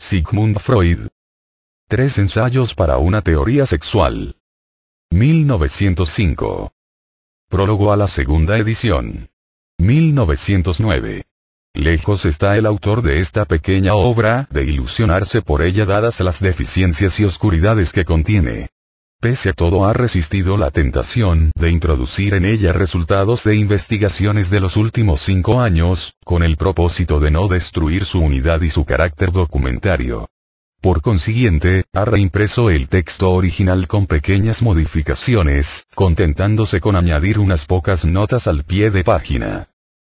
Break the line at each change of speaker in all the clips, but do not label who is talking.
Sigmund Freud. Tres ensayos para una teoría sexual. 1905. Prólogo a la segunda edición. 1909. Lejos está el autor de esta pequeña obra de ilusionarse por ella dadas las deficiencias y oscuridades que contiene pese a todo ha resistido la tentación de introducir en ella resultados de investigaciones de los últimos cinco años, con el propósito de no destruir su unidad y su carácter documentario. Por consiguiente, ha reimpreso el texto original con pequeñas modificaciones, contentándose con añadir unas pocas notas al pie de página.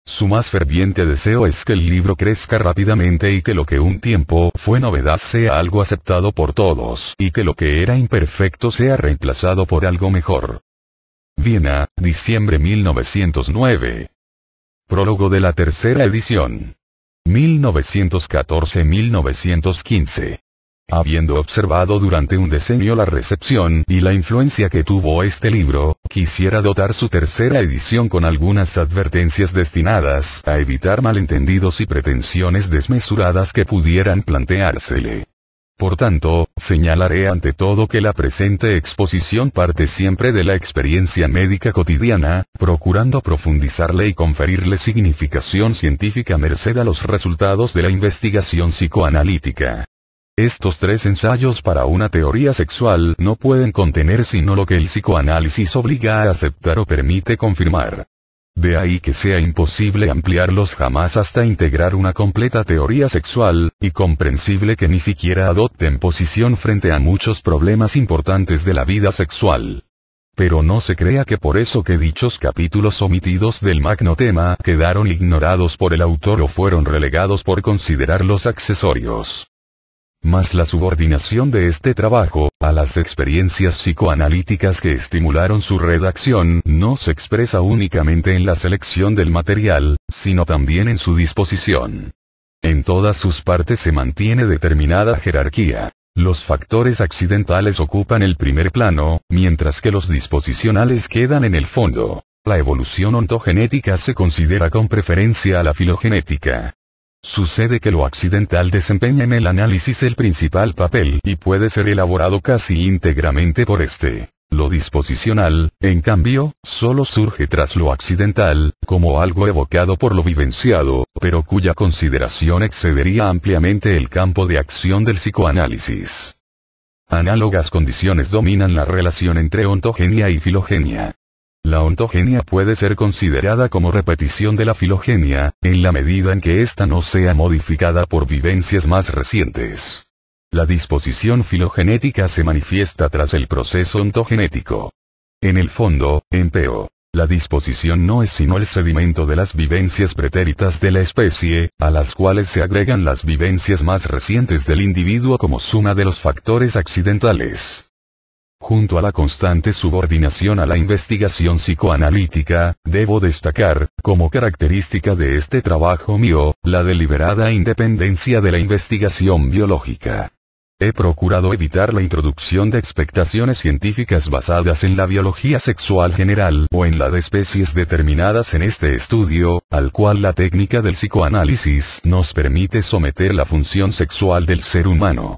Su más ferviente deseo es que el libro crezca rápidamente y que lo que un tiempo fue novedad sea algo aceptado por todos y que lo que era imperfecto sea reemplazado por algo mejor. Viena, diciembre 1909. Prólogo de la tercera edición. 1914-1915. Habiendo observado durante un decenio la recepción y la influencia que tuvo este libro, quisiera dotar su tercera edición con algunas advertencias destinadas a evitar malentendidos y pretensiones desmesuradas que pudieran planteársele. Por tanto, señalaré ante todo que la presente exposición parte siempre de la experiencia médica cotidiana, procurando profundizarle y conferirle significación científica merced a los resultados de la investigación psicoanalítica. Estos tres ensayos para una teoría sexual no pueden contener sino lo que el psicoanálisis obliga a aceptar o permite confirmar. De ahí que sea imposible ampliarlos jamás hasta integrar una completa teoría sexual, y comprensible que ni siquiera adopten posición frente a muchos problemas importantes de la vida sexual. Pero no se crea que por eso que dichos capítulos omitidos del magno tema quedaron ignorados por el autor o fueron relegados por considerarlos accesorios. Mas la subordinación de este trabajo, a las experiencias psicoanalíticas que estimularon su redacción, no se expresa únicamente en la selección del material, sino también en su disposición. En todas sus partes se mantiene determinada jerarquía. Los factores accidentales ocupan el primer plano, mientras que los disposicionales quedan en el fondo. La evolución ontogenética se considera con preferencia a la filogenética. Sucede que lo accidental desempeña en el análisis el principal papel y puede ser elaborado casi íntegramente por este. Lo disposicional, en cambio, solo surge tras lo accidental, como algo evocado por lo vivenciado, pero cuya consideración excedería ampliamente el campo de acción del psicoanálisis. Análogas condiciones dominan la relación entre ontogenia y filogenia. La ontogenia puede ser considerada como repetición de la filogenia, en la medida en que ésta no sea modificada por vivencias más recientes. La disposición filogenética se manifiesta tras el proceso ontogenético. En el fondo, en peo, La disposición no es sino el sedimento de las vivencias pretéritas de la especie, a las cuales se agregan las vivencias más recientes del individuo como suma de los factores accidentales. Junto a la constante subordinación a la investigación psicoanalítica, debo destacar, como característica de este trabajo mío, la deliberada independencia de la investigación biológica. He procurado evitar la introducción de expectaciones científicas basadas en la biología sexual general o en la de especies determinadas en este estudio, al cual la técnica del psicoanálisis nos permite someter la función sexual del ser humano.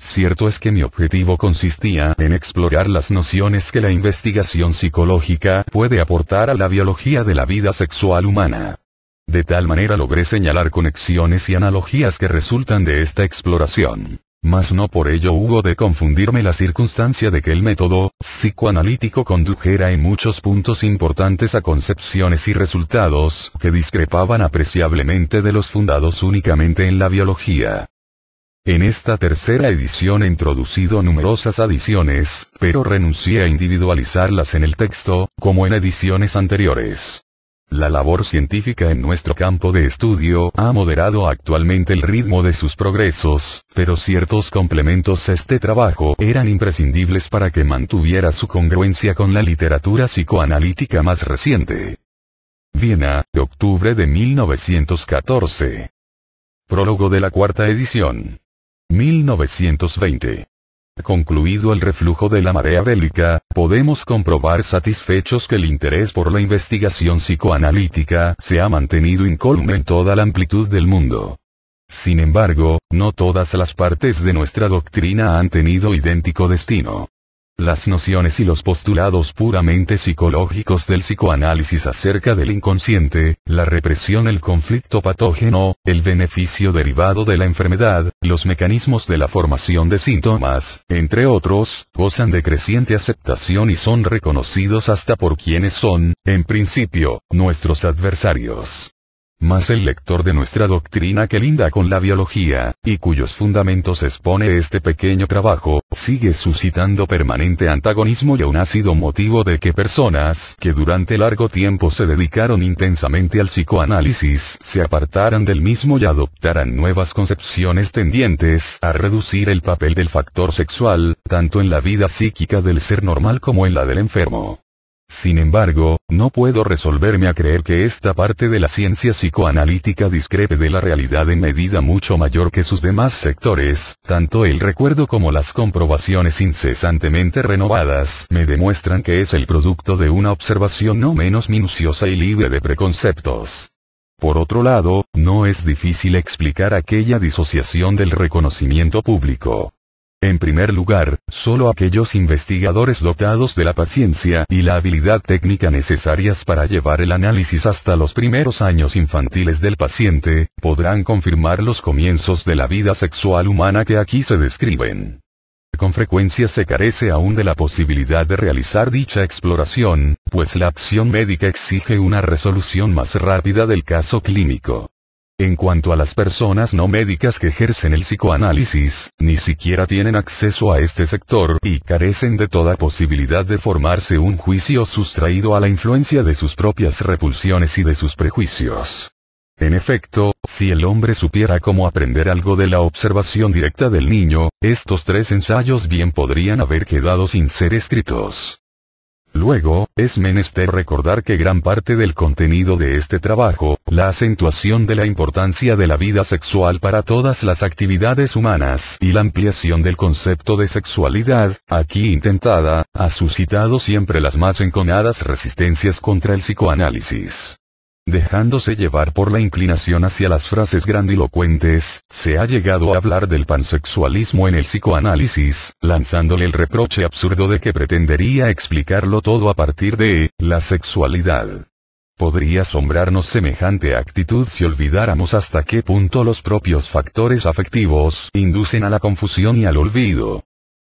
Cierto es que mi objetivo consistía en explorar las nociones que la investigación psicológica puede aportar a la biología de la vida sexual humana. De tal manera logré señalar conexiones y analogías que resultan de esta exploración. Mas no por ello hubo de confundirme la circunstancia de que el método psicoanalítico condujera en muchos puntos importantes a concepciones y resultados que discrepaban apreciablemente de los fundados únicamente en la biología. En esta tercera edición he introducido numerosas adiciones, pero renuncié a individualizarlas en el texto, como en ediciones anteriores. La labor científica en nuestro campo de estudio ha moderado actualmente el ritmo de sus progresos, pero ciertos complementos a este trabajo eran imprescindibles para que mantuviera su congruencia con la literatura psicoanalítica más reciente. Viena, octubre de 1914. Prólogo de la cuarta edición. 1920. Concluido el reflujo de la marea bélica, podemos comprobar satisfechos que el interés por la investigación psicoanalítica se ha mantenido incólume en toda la amplitud del mundo. Sin embargo, no todas las partes de nuestra doctrina han tenido idéntico destino. Las nociones y los postulados puramente psicológicos del psicoanálisis acerca del inconsciente, la represión, el conflicto patógeno, el beneficio derivado de la enfermedad, los mecanismos de la formación de síntomas, entre otros, gozan de creciente aceptación y son reconocidos hasta por quienes son, en principio, nuestros adversarios. Mas el lector de nuestra doctrina que linda con la biología, y cuyos fundamentos expone este pequeño trabajo, sigue suscitando permanente antagonismo y aún ha sido motivo de que personas que durante largo tiempo se dedicaron intensamente al psicoanálisis se apartaran del mismo y adoptaran nuevas concepciones tendientes a reducir el papel del factor sexual, tanto en la vida psíquica del ser normal como en la del enfermo. Sin embargo, no puedo resolverme a creer que esta parte de la ciencia psicoanalítica discrepe de la realidad en medida mucho mayor que sus demás sectores, tanto el recuerdo como las comprobaciones incesantemente renovadas me demuestran que es el producto de una observación no menos minuciosa y libre de preconceptos. Por otro lado, no es difícil explicar aquella disociación del reconocimiento público. En primer lugar, solo aquellos investigadores dotados de la paciencia y la habilidad técnica necesarias para llevar el análisis hasta los primeros años infantiles del paciente, podrán confirmar los comienzos de la vida sexual humana que aquí se describen. Con frecuencia se carece aún de la posibilidad de realizar dicha exploración, pues la acción médica exige una resolución más rápida del caso clínico. En cuanto a las personas no médicas que ejercen el psicoanálisis, ni siquiera tienen acceso a este sector y carecen de toda posibilidad de formarse un juicio sustraído a la influencia de sus propias repulsiones y de sus prejuicios. En efecto, si el hombre supiera cómo aprender algo de la observación directa del niño, estos tres ensayos bien podrían haber quedado sin ser escritos. Luego, es menester recordar que gran parte del contenido de este trabajo, la acentuación de la importancia de la vida sexual para todas las actividades humanas y la ampliación del concepto de sexualidad, aquí intentada, ha suscitado siempre las más enconadas resistencias contra el psicoanálisis. Dejándose llevar por la inclinación hacia las frases grandilocuentes, se ha llegado a hablar del pansexualismo en el psicoanálisis, lanzándole el reproche absurdo de que pretendería explicarlo todo a partir de la sexualidad. Podría asombrarnos semejante actitud si olvidáramos hasta qué punto los propios factores afectivos inducen a la confusión y al olvido.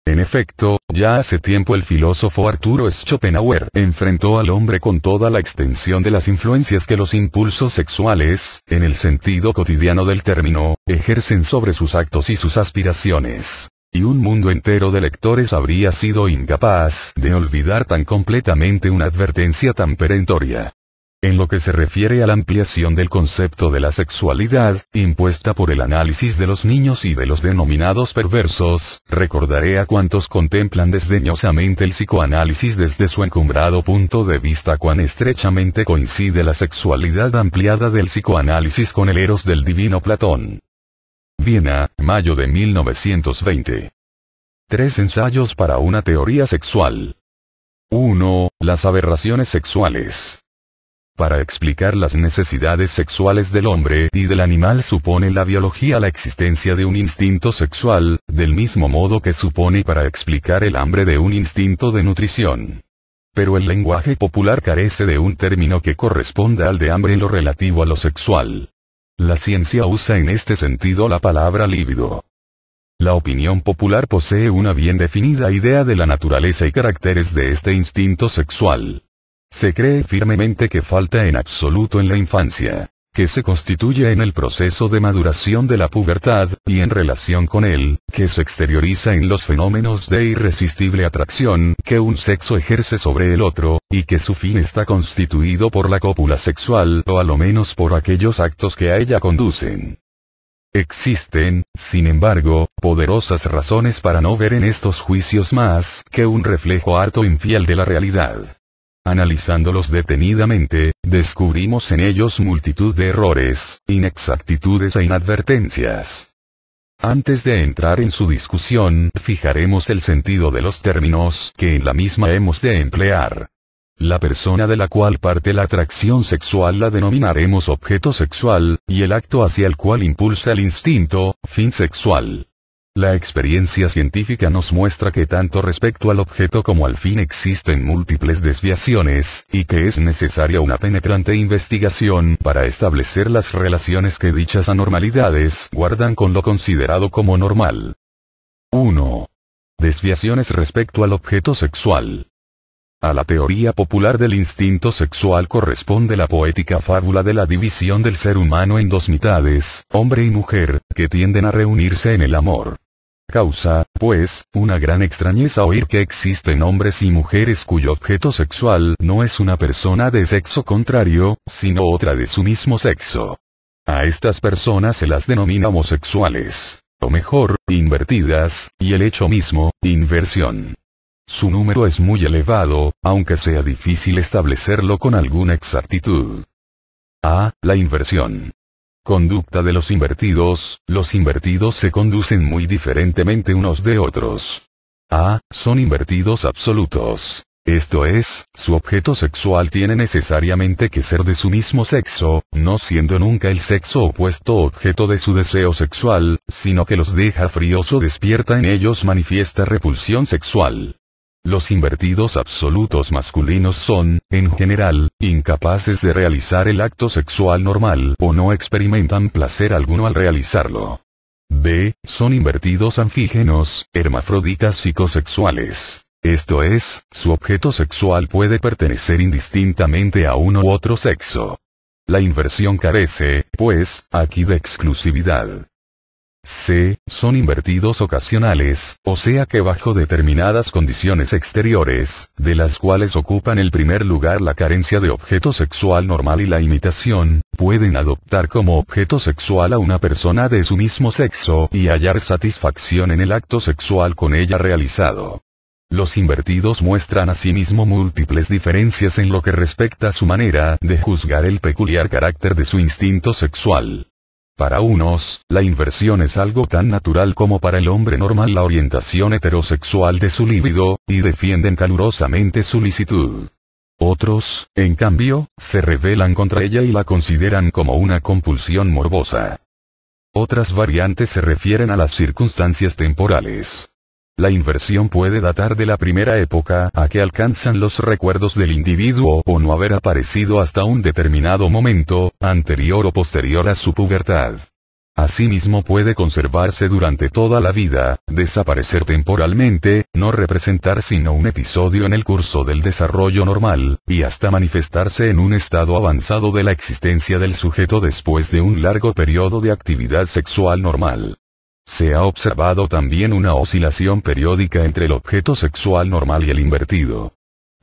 En efecto, ya hace tiempo el filósofo Arturo Schopenhauer enfrentó al hombre con toda la extensión de las influencias que los impulsos sexuales, en el sentido cotidiano del término, ejercen sobre sus actos y sus aspiraciones. Y un mundo entero de lectores habría sido incapaz de olvidar tan completamente una advertencia tan perentoria. En lo que se refiere a la ampliación del concepto de la sexualidad, impuesta por el análisis de los niños y de los denominados perversos, recordaré a cuantos contemplan desdeñosamente el psicoanálisis desde su encumbrado punto de vista cuán estrechamente coincide la sexualidad ampliada del psicoanálisis con el eros del divino Platón. Viena, mayo de 1920. Tres ensayos para una teoría sexual. 1. Las aberraciones sexuales. Para explicar las necesidades sexuales del hombre y del animal supone la biología la existencia de un instinto sexual, del mismo modo que supone para explicar el hambre de un instinto de nutrición. Pero el lenguaje popular carece de un término que corresponda al de hambre en lo relativo a lo sexual. La ciencia usa en este sentido la palabra líbido. La opinión popular posee una bien definida idea de la naturaleza y caracteres de este instinto sexual. Se cree firmemente que falta en absoluto en la infancia, que se constituye en el proceso de maduración de la pubertad, y en relación con él, que se exterioriza en los fenómenos de irresistible atracción que un sexo ejerce sobre el otro, y que su fin está constituido por la cópula sexual o a lo menos por aquellos actos que a ella conducen. Existen, sin embargo, poderosas razones para no ver en estos juicios más que un reflejo harto infiel de la realidad. Analizándolos detenidamente, descubrimos en ellos multitud de errores, inexactitudes e inadvertencias. Antes de entrar en su discusión, fijaremos el sentido de los términos que en la misma hemos de emplear. La persona de la cual parte la atracción sexual la denominaremos objeto sexual, y el acto hacia el cual impulsa el instinto, fin sexual. La experiencia científica nos muestra que tanto respecto al objeto como al fin existen múltiples desviaciones, y que es necesaria una penetrante investigación para establecer las relaciones que dichas anormalidades guardan con lo considerado como normal. 1. Desviaciones respecto al objeto sexual. A la teoría popular del instinto sexual corresponde la poética fábula de la división del ser humano en dos mitades, hombre y mujer, que tienden a reunirse en el amor. Causa, pues, una gran extrañeza oír que existen hombres y mujeres cuyo objeto sexual no es una persona de sexo contrario, sino otra de su mismo sexo. A estas personas se las denomina homosexuales, o mejor, invertidas, y el hecho mismo, inversión. Su número es muy elevado, aunque sea difícil establecerlo con alguna exactitud. A. La inversión. Conducta de los invertidos, los invertidos se conducen muy diferentemente unos de otros. A. Son invertidos absolutos. Esto es, su objeto sexual tiene necesariamente que ser de su mismo sexo, no siendo nunca el sexo opuesto objeto de su deseo sexual, sino que los deja fríos o despierta en ellos manifiesta repulsión sexual. Los invertidos absolutos masculinos son, en general, incapaces de realizar el acto sexual normal o no experimentan placer alguno al realizarlo. B. Son invertidos anfígenos, hermafroditas psicosexuales. Esto es, su objeto sexual puede pertenecer indistintamente a uno u otro sexo. La inversión carece, pues, aquí de exclusividad. C. Son invertidos ocasionales, o sea que bajo determinadas condiciones exteriores, de las cuales ocupan el primer lugar la carencia de objeto sexual normal y la imitación, pueden adoptar como objeto sexual a una persona de su mismo sexo y hallar satisfacción en el acto sexual con ella realizado. Los invertidos muestran asimismo múltiples diferencias en lo que respecta a su manera de juzgar el peculiar carácter de su instinto sexual. Para unos, la inversión es algo tan natural como para el hombre normal la orientación heterosexual de su líbido, y defienden calurosamente su licitud. Otros, en cambio, se rebelan contra ella y la consideran como una compulsión morbosa. Otras variantes se refieren a las circunstancias temporales. La inversión puede datar de la primera época a que alcanzan los recuerdos del individuo o no haber aparecido hasta un determinado momento, anterior o posterior a su pubertad. Asimismo puede conservarse durante toda la vida, desaparecer temporalmente, no representar sino un episodio en el curso del desarrollo normal, y hasta manifestarse en un estado avanzado de la existencia del sujeto después de un largo periodo de actividad sexual normal. Se ha observado también una oscilación periódica entre el objeto sexual normal y el invertido.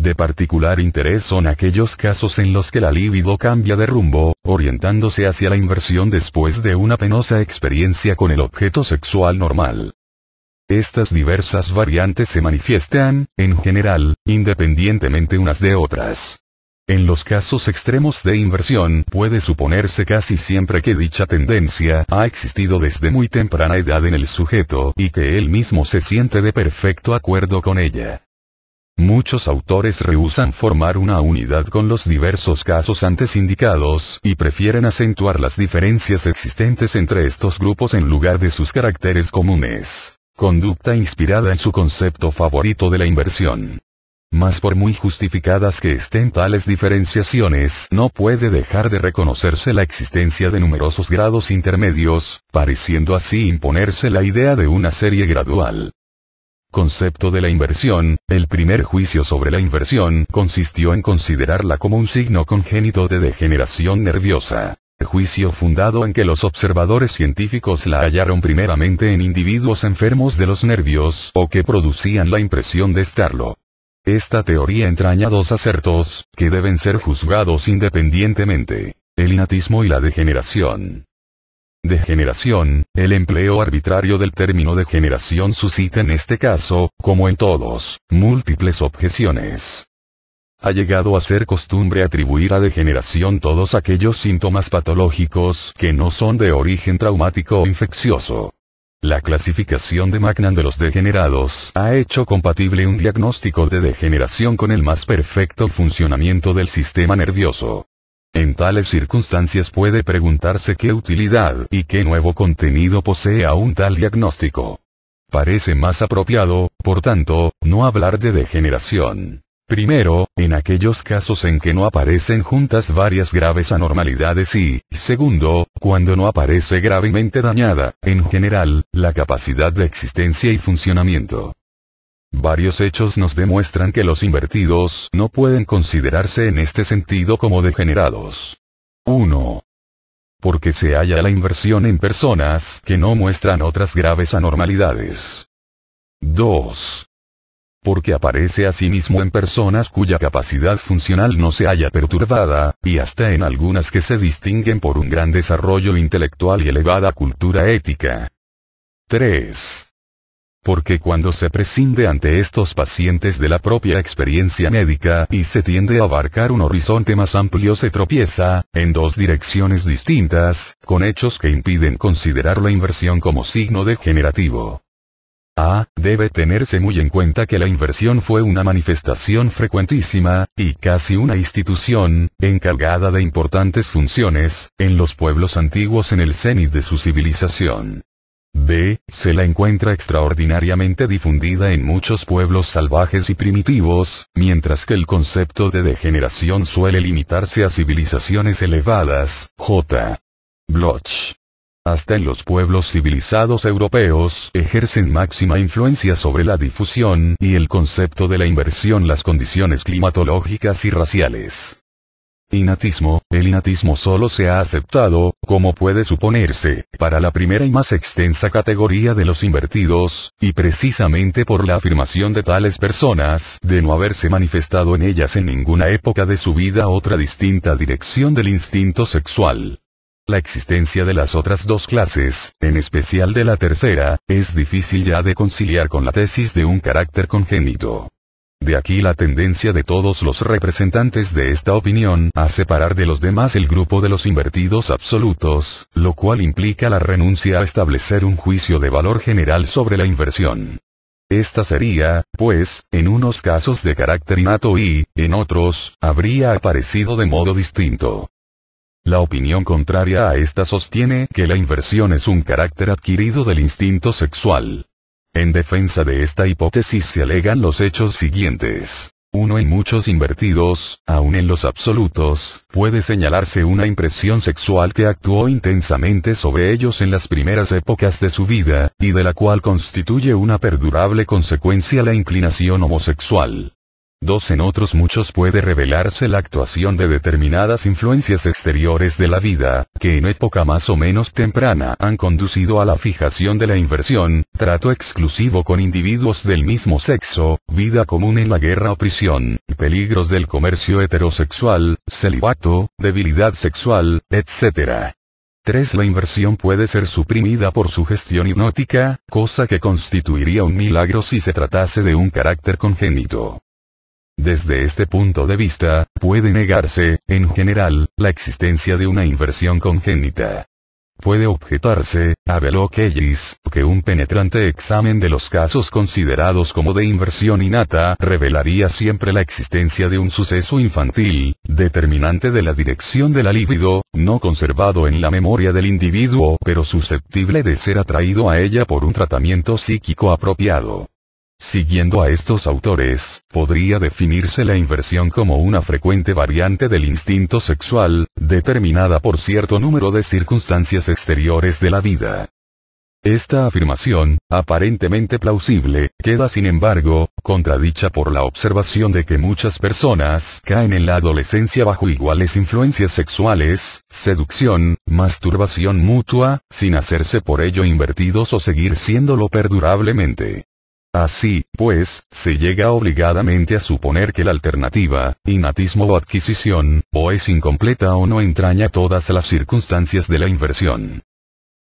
De particular interés son aquellos casos en los que la libido cambia de rumbo, orientándose hacia la inversión después de una penosa experiencia con el objeto sexual normal. Estas diversas variantes se manifiestan, en general, independientemente unas de otras. En los casos extremos de inversión, puede suponerse casi siempre que dicha tendencia ha existido desde muy temprana edad en el sujeto y que él mismo se siente de perfecto acuerdo con ella. Muchos autores rehusan formar una unidad con los diversos casos antes indicados y prefieren acentuar las diferencias existentes entre estos grupos en lugar de sus caracteres comunes. Conducta inspirada en su concepto favorito de la inversión. Mas por muy justificadas que estén tales diferenciaciones, no puede dejar de reconocerse la existencia de numerosos grados intermedios, pareciendo así imponerse la idea de una serie gradual. Concepto de la inversión, el primer juicio sobre la inversión consistió en considerarla como un signo congénito de degeneración nerviosa juicio fundado en que los observadores científicos la hallaron primeramente en individuos enfermos de los nervios o que producían la impresión de estarlo. Esta teoría entraña dos acertos, que deben ser juzgados independientemente, el inatismo y la degeneración. Degeneración, el empleo arbitrario del término degeneración suscita en este caso, como en todos, múltiples objeciones. Ha llegado a ser costumbre atribuir a degeneración todos aquellos síntomas patológicos que no son de origen traumático o infeccioso. La clasificación de Magnan de los degenerados ha hecho compatible un diagnóstico de degeneración con el más perfecto funcionamiento del sistema nervioso. En tales circunstancias puede preguntarse qué utilidad y qué nuevo contenido posee un tal diagnóstico. Parece más apropiado, por tanto, no hablar de degeneración. Primero, en aquellos casos en que no aparecen juntas varias graves anormalidades y, segundo, cuando no aparece gravemente dañada, en general, la capacidad de existencia y funcionamiento. Varios hechos nos demuestran que los invertidos no pueden considerarse en este sentido como degenerados. 1. Porque se halla la inversión en personas que no muestran otras graves anormalidades. 2 porque aparece a sí mismo en personas cuya capacidad funcional no se haya perturbada, y hasta en algunas que se distinguen por un gran desarrollo intelectual y elevada cultura ética. 3. Porque cuando se prescinde ante estos pacientes de la propia experiencia médica y se tiende a abarcar un horizonte más amplio se tropieza, en dos direcciones distintas, con hechos que impiden considerar la inversión como signo degenerativo a. debe tenerse muy en cuenta que la inversión fue una manifestación frecuentísima, y casi una institución, encargada de importantes funciones, en los pueblos antiguos en el cenit de su civilización. B. Se la encuentra extraordinariamente difundida en muchos pueblos salvajes y primitivos, mientras que el concepto de degeneración suele limitarse a civilizaciones elevadas. J. Bloch hasta en los pueblos civilizados europeos, ejercen máxima influencia sobre la difusión y el concepto de la inversión las condiciones climatológicas y raciales. Inatismo, el inatismo solo se ha aceptado, como puede suponerse, para la primera y más extensa categoría de los invertidos, y precisamente por la afirmación de tales personas de no haberse manifestado en ellas en ninguna época de su vida otra distinta dirección del instinto sexual. La existencia de las otras dos clases, en especial de la tercera, es difícil ya de conciliar con la tesis de un carácter congénito. De aquí la tendencia de todos los representantes de esta opinión a separar de los demás el grupo de los invertidos absolutos, lo cual implica la renuncia a establecer un juicio de valor general sobre la inversión. Esta sería, pues, en unos casos de carácter innato y, en otros, habría aparecido de modo distinto. La opinión contraria a esta sostiene que la inversión es un carácter adquirido del instinto sexual. En defensa de esta hipótesis se alegan los hechos siguientes. Uno en muchos invertidos, aun en los absolutos, puede señalarse una impresión sexual que actuó intensamente sobre ellos en las primeras épocas de su vida, y de la cual constituye una perdurable consecuencia la inclinación homosexual. Dos en otros muchos puede revelarse la actuación de determinadas influencias exteriores de la vida, que en época más o menos temprana han conducido a la fijación de la inversión, trato exclusivo con individuos del mismo sexo, vida común en la guerra o prisión, peligros del comercio heterosexual, celibato, debilidad sexual, etc. 3. La inversión puede ser suprimida por su gestión hipnótica, cosa que constituiría un milagro si se tratase de un carácter congénito. Desde este punto de vista, puede negarse, en general, la existencia de una inversión congénita. Puede objetarse, a Kellys, que un penetrante examen de los casos considerados como de inversión innata revelaría siempre la existencia de un suceso infantil, determinante de la dirección de la libido, no conservado en la memoria del individuo pero susceptible de ser atraído a ella por un tratamiento psíquico apropiado. Siguiendo a estos autores, podría definirse la inversión como una frecuente variante del instinto sexual, determinada por cierto número de circunstancias exteriores de la vida. Esta afirmación, aparentemente plausible, queda sin embargo, contradicha por la observación de que muchas personas caen en la adolescencia bajo iguales influencias sexuales, seducción, masturbación mutua, sin hacerse por ello invertidos o seguir siéndolo perdurablemente. Así, pues, se llega obligadamente a suponer que la alternativa, innatismo o adquisición, o es incompleta o no entraña todas las circunstancias de la inversión.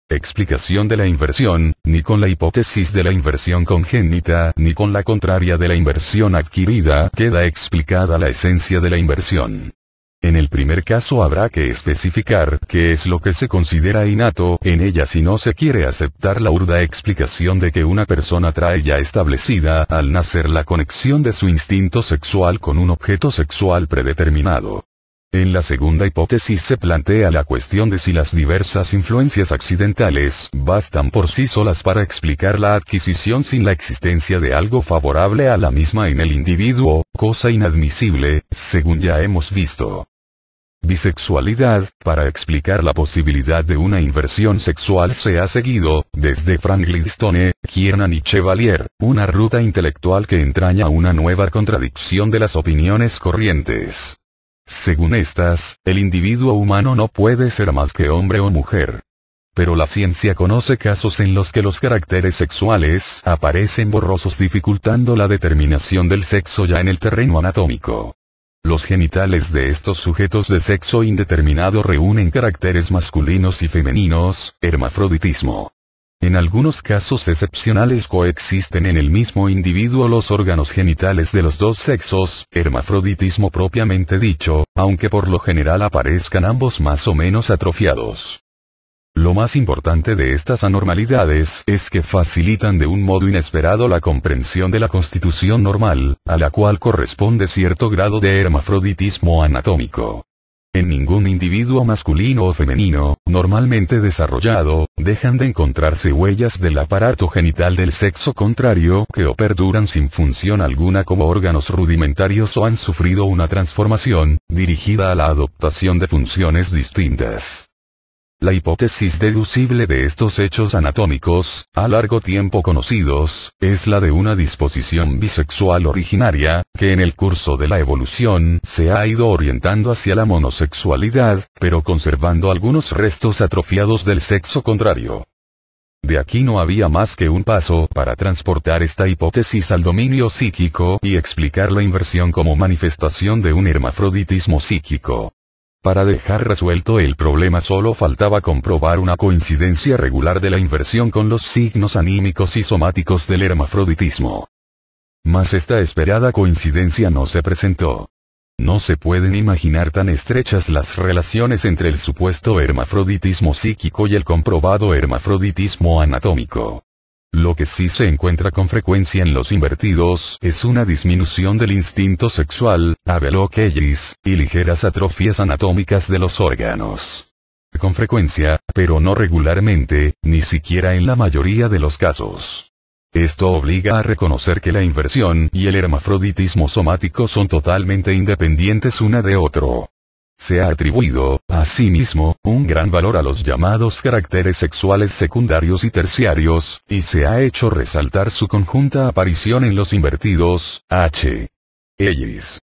Explicación de la inversión, ni con la hipótesis de la inversión congénita, ni con la contraria de la inversión adquirida, queda explicada la esencia de la inversión. En el primer caso habrá que especificar qué es lo que se considera innato en ella si no se quiere aceptar la urda explicación de que una persona trae ya establecida al nacer la conexión de su instinto sexual con un objeto sexual predeterminado. En la segunda hipótesis se plantea la cuestión de si las diversas influencias accidentales bastan por sí solas para explicar la adquisición sin la existencia de algo favorable a la misma en el individuo, cosa inadmisible, según ya hemos visto. Bisexualidad, para explicar la posibilidad de una inversión sexual se ha seguido, desde Frank Lidstone, Kiernan y Chevalier, una ruta intelectual que entraña una nueva contradicción de las opiniones corrientes. Según estas, el individuo humano no puede ser más que hombre o mujer. Pero la ciencia conoce casos en los que los caracteres sexuales aparecen borrosos dificultando la determinación del sexo ya en el terreno anatómico. Los genitales de estos sujetos de sexo indeterminado reúnen caracteres masculinos y femeninos, hermafroditismo. En algunos casos excepcionales coexisten en el mismo individuo los órganos genitales de los dos sexos, hermafroditismo propiamente dicho, aunque por lo general aparezcan ambos más o menos atrofiados. Lo más importante de estas anormalidades es que facilitan de un modo inesperado la comprensión de la constitución normal, a la cual corresponde cierto grado de hermafroditismo anatómico. En ningún individuo masculino o femenino, normalmente desarrollado, dejan de encontrarse huellas del aparato genital del sexo contrario que o perduran sin función alguna como órganos rudimentarios o han sufrido una transformación, dirigida a la adoptación de funciones distintas. La hipótesis deducible de estos hechos anatómicos, a largo tiempo conocidos, es la de una disposición bisexual originaria, que en el curso de la evolución se ha ido orientando hacia la monosexualidad, pero conservando algunos restos atrofiados del sexo contrario. De aquí no había más que un paso para transportar esta hipótesis al dominio psíquico y explicar la inversión como manifestación de un hermafroditismo psíquico. Para dejar resuelto el problema solo faltaba comprobar una coincidencia regular de la inversión con los signos anímicos y somáticos del hermafroditismo. Mas esta esperada coincidencia no se presentó. No se pueden imaginar tan estrechas las relaciones entre el supuesto hermafroditismo psíquico y el comprobado hermafroditismo anatómico. Lo que sí se encuentra con frecuencia en los invertidos es una disminución del instinto sexual, abelochellis, y ligeras atrofias anatómicas de los órganos. Con frecuencia, pero no regularmente, ni siquiera en la mayoría de los casos. Esto obliga a reconocer que la inversión y el hermafroditismo somático son totalmente independientes una de otro se ha atribuido, asimismo, un gran valor a los llamados caracteres sexuales secundarios y terciarios, y se ha hecho resaltar su conjunta aparición en los invertidos, H. Ellis.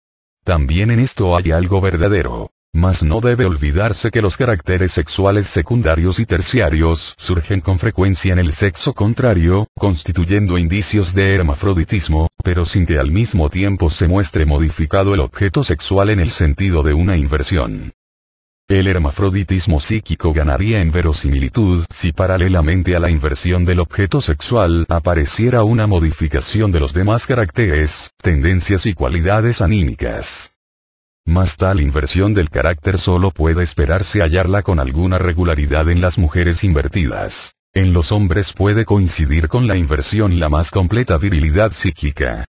También en esto hay algo verdadero. Mas no debe olvidarse que los caracteres sexuales secundarios y terciarios surgen con frecuencia en el sexo contrario, constituyendo indicios de hermafroditismo, pero sin que al mismo tiempo se muestre modificado el objeto sexual en el sentido de una inversión. El hermafroditismo psíquico ganaría en verosimilitud si paralelamente a la inversión del objeto sexual apareciera una modificación de los demás caracteres, tendencias y cualidades anímicas. Más tal inversión del carácter solo puede esperarse hallarla con alguna regularidad en las mujeres invertidas. En los hombres puede coincidir con la inversión la más completa virilidad psíquica.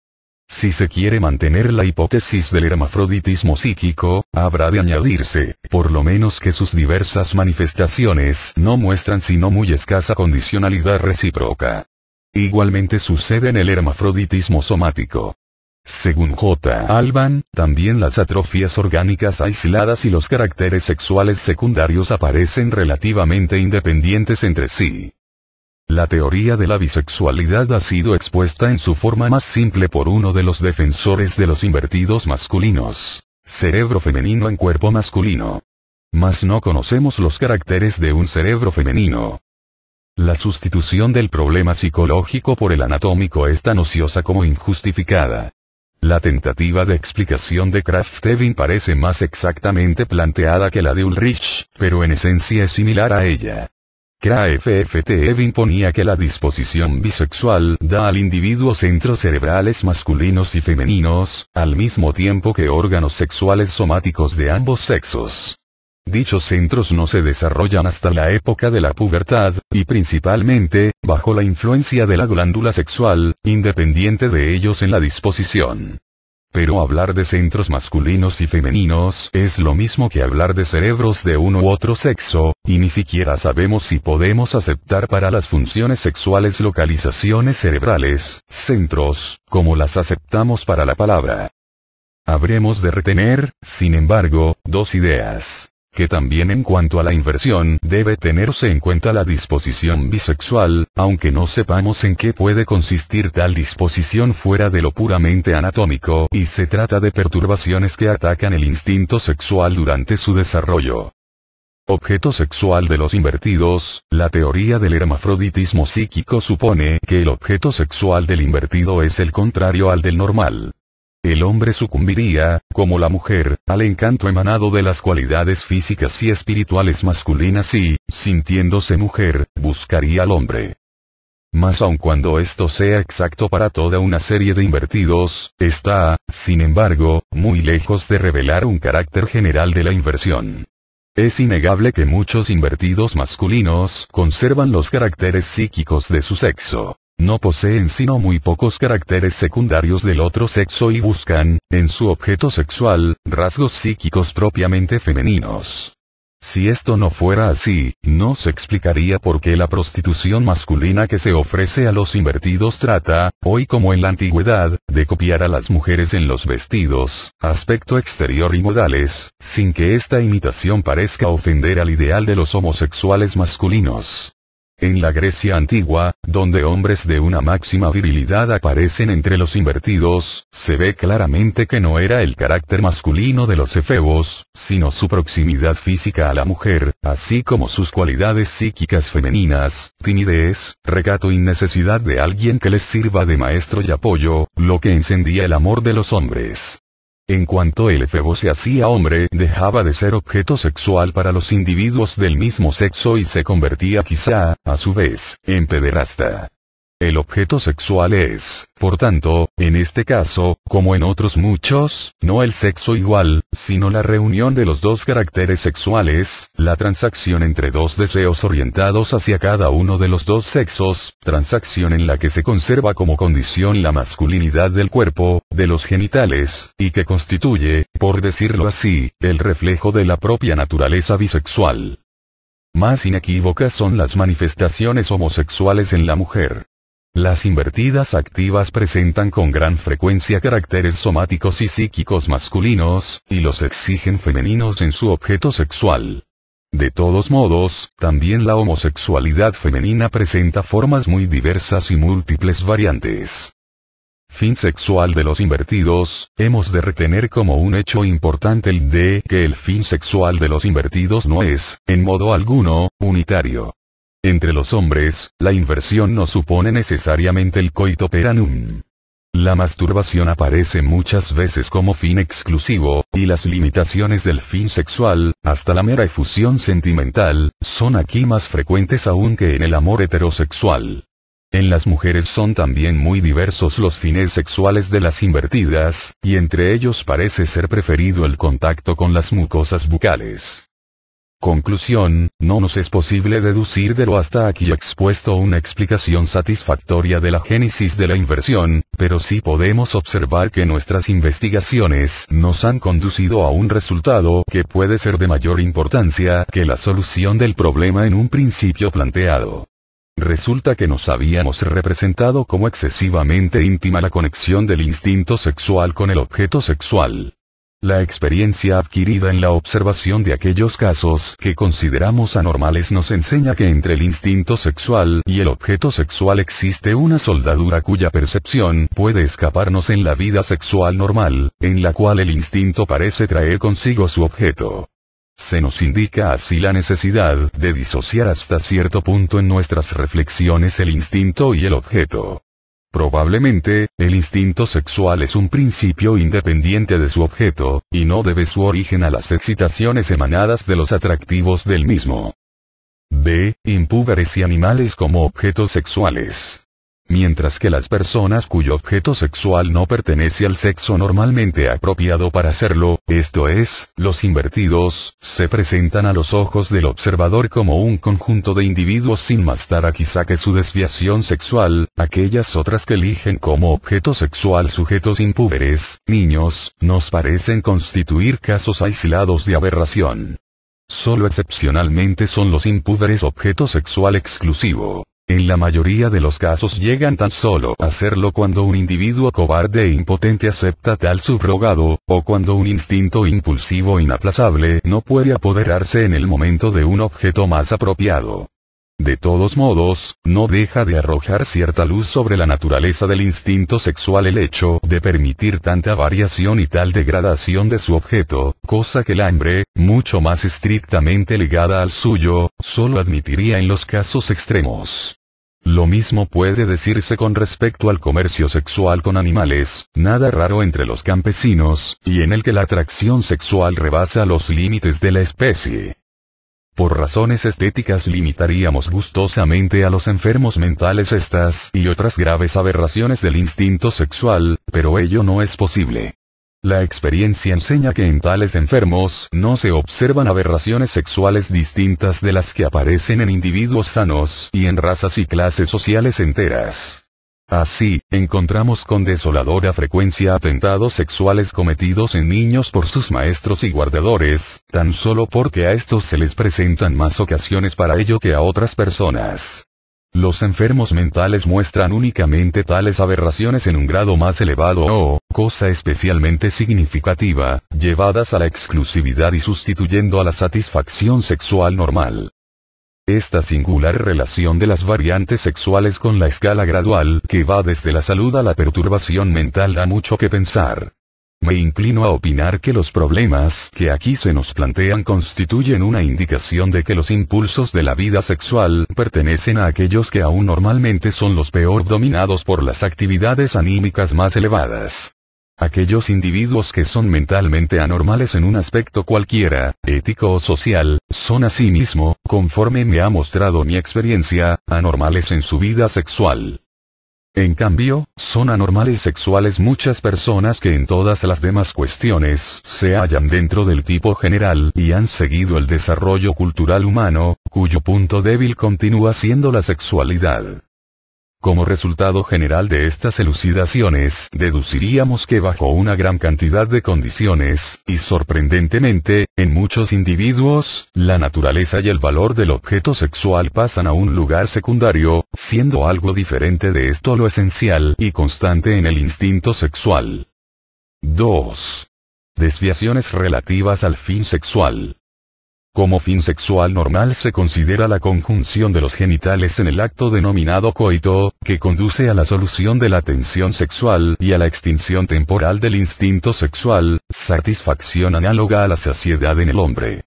Si se quiere mantener la hipótesis del hermafroditismo psíquico, habrá de añadirse, por lo menos que sus diversas manifestaciones no muestran sino muy escasa condicionalidad recíproca. Igualmente sucede en el hermafroditismo somático. Según J. Alban, también las atrofias orgánicas aisladas y los caracteres sexuales secundarios aparecen relativamente independientes entre sí. La teoría de la bisexualidad ha sido expuesta en su forma más simple por uno de los defensores de los invertidos masculinos. Cerebro femenino en cuerpo masculino. Mas no conocemos los caracteres de un cerebro femenino. La sustitución del problema psicológico por el anatómico es tan ociosa como injustificada. La tentativa de explicación de kraft evin parece más exactamente planteada que la de Ulrich, pero en esencia es similar a ella. kraft evin ponía que la disposición bisexual da al individuo centros cerebrales masculinos y femeninos, al mismo tiempo que órganos sexuales somáticos de ambos sexos. Dichos centros no se desarrollan hasta la época de la pubertad, y principalmente, bajo la influencia de la glándula sexual, independiente de ellos en la disposición. Pero hablar de centros masculinos y femeninos es lo mismo que hablar de cerebros de uno u otro sexo, y ni siquiera sabemos si podemos aceptar para las funciones sexuales localizaciones cerebrales, centros, como las aceptamos para la palabra. Habremos de retener, sin embargo, dos ideas que también en cuanto a la inversión debe tenerse en cuenta la disposición bisexual, aunque no sepamos en qué puede consistir tal disposición fuera de lo puramente anatómico, y se trata de perturbaciones que atacan el instinto sexual durante su desarrollo. Objeto sexual de los invertidos, la teoría del hermafroditismo psíquico supone que el objeto sexual del invertido es el contrario al del normal el hombre sucumbiría, como la mujer, al encanto emanado de las cualidades físicas y espirituales masculinas y, sintiéndose mujer, buscaría al hombre. Mas aun cuando esto sea exacto para toda una serie de invertidos, está, sin embargo, muy lejos de revelar un carácter general de la inversión. Es innegable que muchos invertidos masculinos conservan los caracteres psíquicos de su sexo. No poseen sino muy pocos caracteres secundarios del otro sexo y buscan, en su objeto sexual, rasgos psíquicos propiamente femeninos. Si esto no fuera así, no se explicaría por qué la prostitución masculina que se ofrece a los invertidos trata, hoy como en la antigüedad, de copiar a las mujeres en los vestidos, aspecto exterior y modales, sin que esta imitación parezca ofender al ideal de los homosexuales masculinos. En la Grecia antigua, donde hombres de una máxima virilidad aparecen entre los invertidos, se ve claramente que no era el carácter masculino de los efebos, sino su proximidad física a la mujer, así como sus cualidades psíquicas femeninas, timidez, recato y necesidad de alguien que les sirva de maestro y apoyo, lo que encendía el amor de los hombres. En cuanto el efebo se hacía hombre, dejaba de ser objeto sexual para los individuos del mismo sexo y se convertía quizá, a su vez, en pederasta. El objeto sexual es, por tanto, en este caso, como en otros muchos, no el sexo igual, sino la reunión de los dos caracteres sexuales, la transacción entre dos deseos orientados hacia cada uno de los dos sexos, transacción en la que se conserva como condición la masculinidad del cuerpo, de los genitales, y que constituye, por decirlo así, el reflejo de la propia naturaleza bisexual. Más inequívocas son las manifestaciones homosexuales en la mujer. Las invertidas activas presentan con gran frecuencia caracteres somáticos y psíquicos masculinos, y los exigen femeninos en su objeto sexual. De todos modos, también la homosexualidad femenina presenta formas muy diversas y múltiples variantes. Fin sexual de los invertidos, hemos de retener como un hecho importante el de que el fin sexual de los invertidos no es, en modo alguno, unitario. Entre los hombres, la inversión no supone necesariamente el coito peranum. La masturbación aparece muchas veces como fin exclusivo, y las limitaciones del fin sexual, hasta la mera efusión sentimental, son aquí más frecuentes aún que en el amor heterosexual. En las mujeres son también muy diversos los fines sexuales de las invertidas, y entre ellos parece ser preferido el contacto con las mucosas bucales. Conclusión, no nos es posible deducir de lo hasta aquí expuesto una explicación satisfactoria de la génesis de la inversión, pero sí podemos observar que nuestras investigaciones nos han conducido a un resultado que puede ser de mayor importancia que la solución del problema en un principio planteado. Resulta que nos habíamos representado como excesivamente íntima la conexión del instinto sexual con el objeto sexual. La experiencia adquirida en la observación de aquellos casos que consideramos anormales nos enseña que entre el instinto sexual y el objeto sexual existe una soldadura cuya percepción puede escaparnos en la vida sexual normal, en la cual el instinto parece traer consigo su objeto. Se nos indica así la necesidad de disociar hasta cierto punto en nuestras reflexiones el instinto y el objeto. Probablemente, el instinto sexual es un principio independiente de su objeto, y no debe su origen a las excitaciones emanadas de los atractivos del mismo. B. Impúberes y animales como objetos sexuales mientras que las personas cuyo objeto sexual no pertenece al sexo normalmente apropiado para hacerlo, esto es, los invertidos, se presentan a los ojos del observador como un conjunto de individuos sin más a quizá que su desviación sexual, aquellas otras que eligen como objeto sexual sujetos impúberes, niños, nos parecen constituir casos aislados de aberración. Solo excepcionalmente son los impúberes objeto sexual exclusivo. En la mayoría de los casos llegan tan solo a hacerlo cuando un individuo cobarde e impotente acepta tal subrogado, o cuando un instinto impulsivo inaplazable no puede apoderarse en el momento de un objeto más apropiado. De todos modos, no deja de arrojar cierta luz sobre la naturaleza del instinto sexual el hecho de permitir tanta variación y tal degradación de su objeto, cosa que el hambre, mucho más estrictamente ligada al suyo, solo admitiría en los casos extremos. Lo mismo puede decirse con respecto al comercio sexual con animales, nada raro entre los campesinos, y en el que la atracción sexual rebasa los límites de la especie. Por razones estéticas limitaríamos gustosamente a los enfermos mentales estas y otras graves aberraciones del instinto sexual, pero ello no es posible. La experiencia enseña que en tales enfermos no se observan aberraciones sexuales distintas de las que aparecen en individuos sanos y en razas y clases sociales enteras. Así, encontramos con desoladora frecuencia atentados sexuales cometidos en niños por sus maestros y guardadores, tan solo porque a estos se les presentan más ocasiones para ello que a otras personas. Los enfermos mentales muestran únicamente tales aberraciones en un grado más elevado o, cosa especialmente significativa, llevadas a la exclusividad y sustituyendo a la satisfacción sexual normal. Esta singular relación de las variantes sexuales con la escala gradual que va desde la salud a la perturbación mental da mucho que pensar. Me inclino a opinar que los problemas que aquí se nos plantean constituyen una indicación de que los impulsos de la vida sexual pertenecen a aquellos que aún normalmente son los peor dominados por las actividades anímicas más elevadas. Aquellos individuos que son mentalmente anormales en un aspecto cualquiera, ético o social, son mismo, conforme me ha mostrado mi experiencia, anormales en su vida sexual. En cambio, son anormales sexuales muchas personas que en todas las demás cuestiones se hallan dentro del tipo general y han seguido el desarrollo cultural humano, cuyo punto débil continúa siendo la sexualidad. Como resultado general de estas elucidaciones, deduciríamos que bajo una gran cantidad de condiciones, y sorprendentemente, en muchos individuos, la naturaleza y el valor del objeto sexual pasan a un lugar secundario, siendo algo diferente de esto lo esencial y constante en el instinto sexual. 2. Desviaciones relativas al fin sexual. Como fin sexual normal se considera la conjunción de los genitales en el acto denominado coito, que conduce a la solución de la tensión sexual y a la extinción temporal del instinto sexual, satisfacción análoga a la saciedad en el hombre.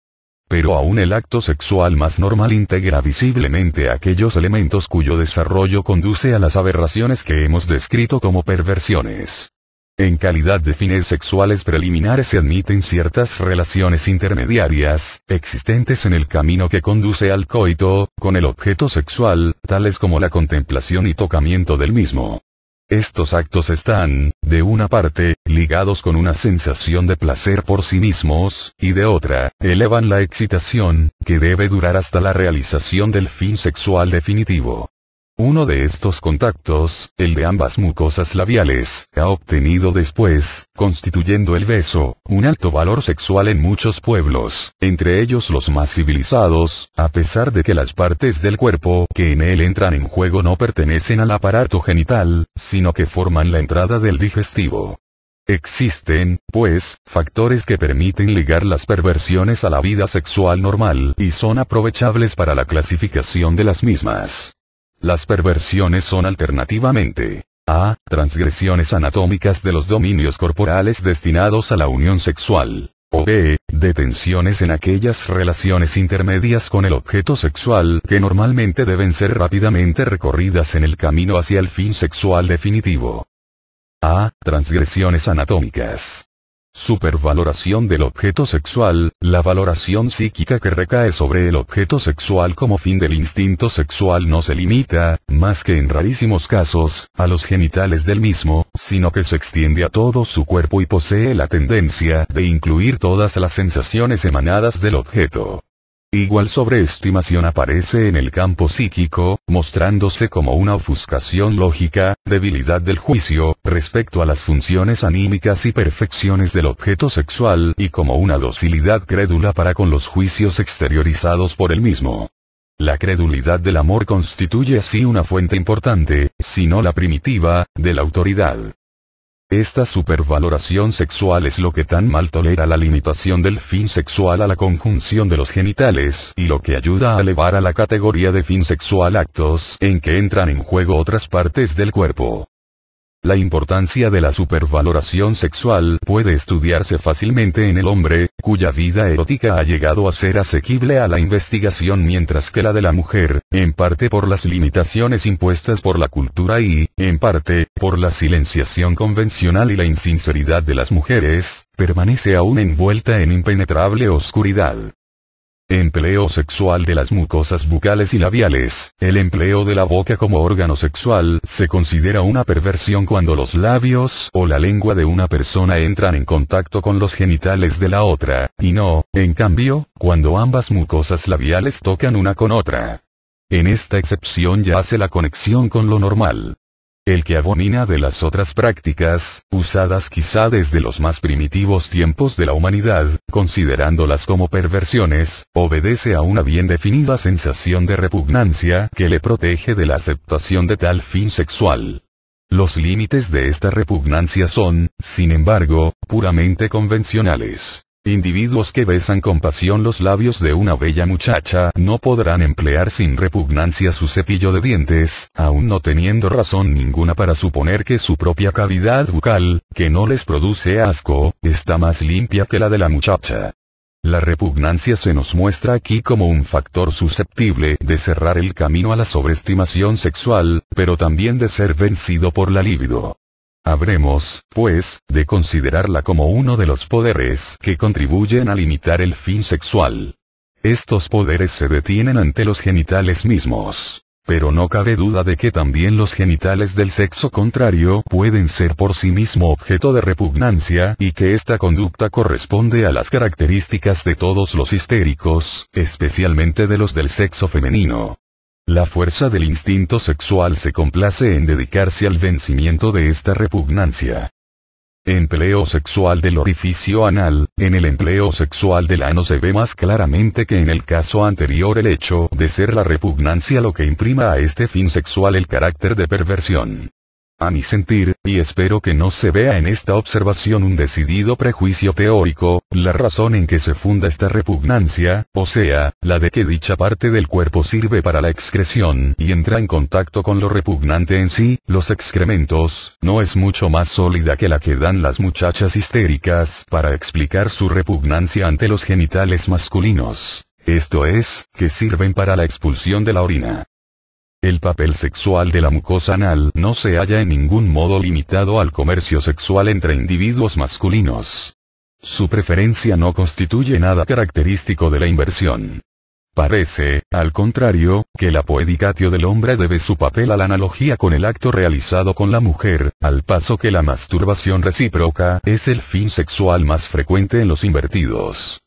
Pero aún el acto sexual más normal integra visiblemente aquellos elementos cuyo desarrollo conduce a las aberraciones que hemos descrito como perversiones. En calidad de fines sexuales preliminares se admiten ciertas relaciones intermediarias, existentes en el camino que conduce al coito, con el objeto sexual, tales como la contemplación y tocamiento del mismo. Estos actos están, de una parte, ligados con una sensación de placer por sí mismos, y de otra, elevan la excitación, que debe durar hasta la realización del fin sexual definitivo. Uno de estos contactos, el de ambas mucosas labiales, ha obtenido después, constituyendo el beso, un alto valor sexual en muchos pueblos, entre ellos los más civilizados, a pesar de que las partes del cuerpo que en él entran en juego no pertenecen al aparato genital, sino que forman la entrada del digestivo. Existen, pues, factores que permiten ligar las perversiones a la vida sexual normal y son aprovechables para la clasificación de las mismas. Las perversiones son alternativamente a. Transgresiones anatómicas de los dominios corporales destinados a la unión sexual. O B. Detenciones en aquellas relaciones intermedias con el objeto sexual que normalmente deben ser rápidamente recorridas en el camino hacia el fin sexual definitivo. A. Transgresiones anatómicas. Supervaloración del objeto sexual, la valoración psíquica que recae sobre el objeto sexual como fin del instinto sexual no se limita, más que en rarísimos casos, a los genitales del mismo, sino que se extiende a todo su cuerpo y posee la tendencia de incluir todas las sensaciones emanadas del objeto. Igual sobreestimación aparece en el campo psíquico, mostrándose como una ofuscación lógica, debilidad del juicio, respecto a las funciones anímicas y perfecciones del objeto sexual y como una docilidad crédula para con los juicios exteriorizados por el mismo. La credulidad del amor constituye así una fuente importante, si no la primitiva, de la autoridad. Esta supervaloración sexual es lo que tan mal tolera la limitación del fin sexual a la conjunción de los genitales y lo que ayuda a elevar a la categoría de fin sexual actos en que entran en juego otras partes del cuerpo. La importancia de la supervaloración sexual puede estudiarse fácilmente en el hombre, cuya vida erótica ha llegado a ser asequible a la investigación mientras que la de la mujer, en parte por las limitaciones impuestas por la cultura y, en parte, por la silenciación convencional y la insinceridad de las mujeres, permanece aún envuelta en impenetrable oscuridad. Empleo sexual de las mucosas bucales y labiales. El empleo de la boca como órgano sexual se considera una perversión cuando los labios o la lengua de una persona entran en contacto con los genitales de la otra, y no, en cambio, cuando ambas mucosas labiales tocan una con otra. En esta excepción ya hace la conexión con lo normal. El que abomina de las otras prácticas, usadas quizá desde los más primitivos tiempos de la humanidad, considerándolas como perversiones, obedece a una bien definida sensación de repugnancia que le protege de la aceptación de tal fin sexual. Los límites de esta repugnancia son, sin embargo, puramente convencionales. Individuos que besan con pasión los labios de una bella muchacha no podrán emplear sin repugnancia su cepillo de dientes, aún no teniendo razón ninguna para suponer que su propia cavidad bucal, que no les produce asco, está más limpia que la de la muchacha. La repugnancia se nos muestra aquí como un factor susceptible de cerrar el camino a la sobreestimación sexual, pero también de ser vencido por la libido. Habremos, pues, de considerarla como uno de los poderes que contribuyen a limitar el fin sexual. Estos poderes se detienen ante los genitales mismos. Pero no cabe duda de que también los genitales del sexo contrario pueden ser por sí mismo objeto de repugnancia y que esta conducta corresponde a las características de todos los histéricos, especialmente de los del sexo femenino. La fuerza del instinto sexual se complace en dedicarse al vencimiento de esta repugnancia. Empleo sexual del orificio anal, en el empleo sexual del ano se ve más claramente que en el caso anterior el hecho de ser la repugnancia lo que imprima a este fin sexual el carácter de perversión. A mi sentir, y espero que no se vea en esta observación un decidido prejuicio teórico, la razón en que se funda esta repugnancia, o sea, la de que dicha parte del cuerpo sirve para la excreción y entra en contacto con lo repugnante en sí, los excrementos, no es mucho más sólida que la que dan las muchachas histéricas para explicar su repugnancia ante los genitales masculinos. Esto es, que sirven para la expulsión de la orina. El papel sexual de la mucosa anal no se halla en ningún modo limitado al comercio sexual entre individuos masculinos. Su preferencia no constituye nada característico de la inversión. Parece, al contrario, que la poedicatio del hombre debe su papel a la analogía con el acto realizado con la mujer, al paso que la masturbación recíproca es el fin sexual más frecuente en los invertidos.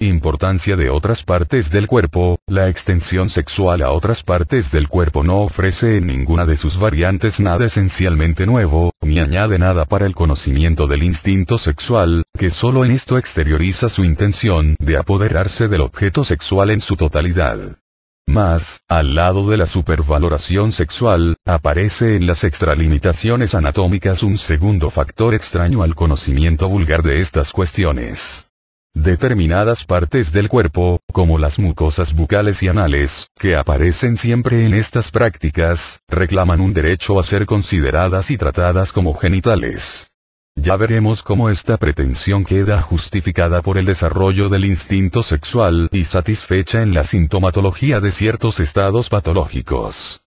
Importancia de otras partes del cuerpo, la extensión sexual a otras partes del cuerpo no ofrece en ninguna de sus variantes nada esencialmente nuevo, ni añade nada para el conocimiento del instinto sexual, que solo en esto exterioriza su intención de apoderarse del objeto sexual en su totalidad. Más, al lado de la supervaloración sexual, aparece en las extralimitaciones anatómicas un segundo factor extraño al conocimiento vulgar de estas cuestiones. Determinadas partes del cuerpo, como las mucosas bucales y anales, que aparecen siempre en estas prácticas, reclaman un derecho a ser consideradas y tratadas como genitales. Ya veremos cómo esta pretensión queda justificada por el desarrollo del instinto sexual y satisfecha en la sintomatología de ciertos estados patológicos.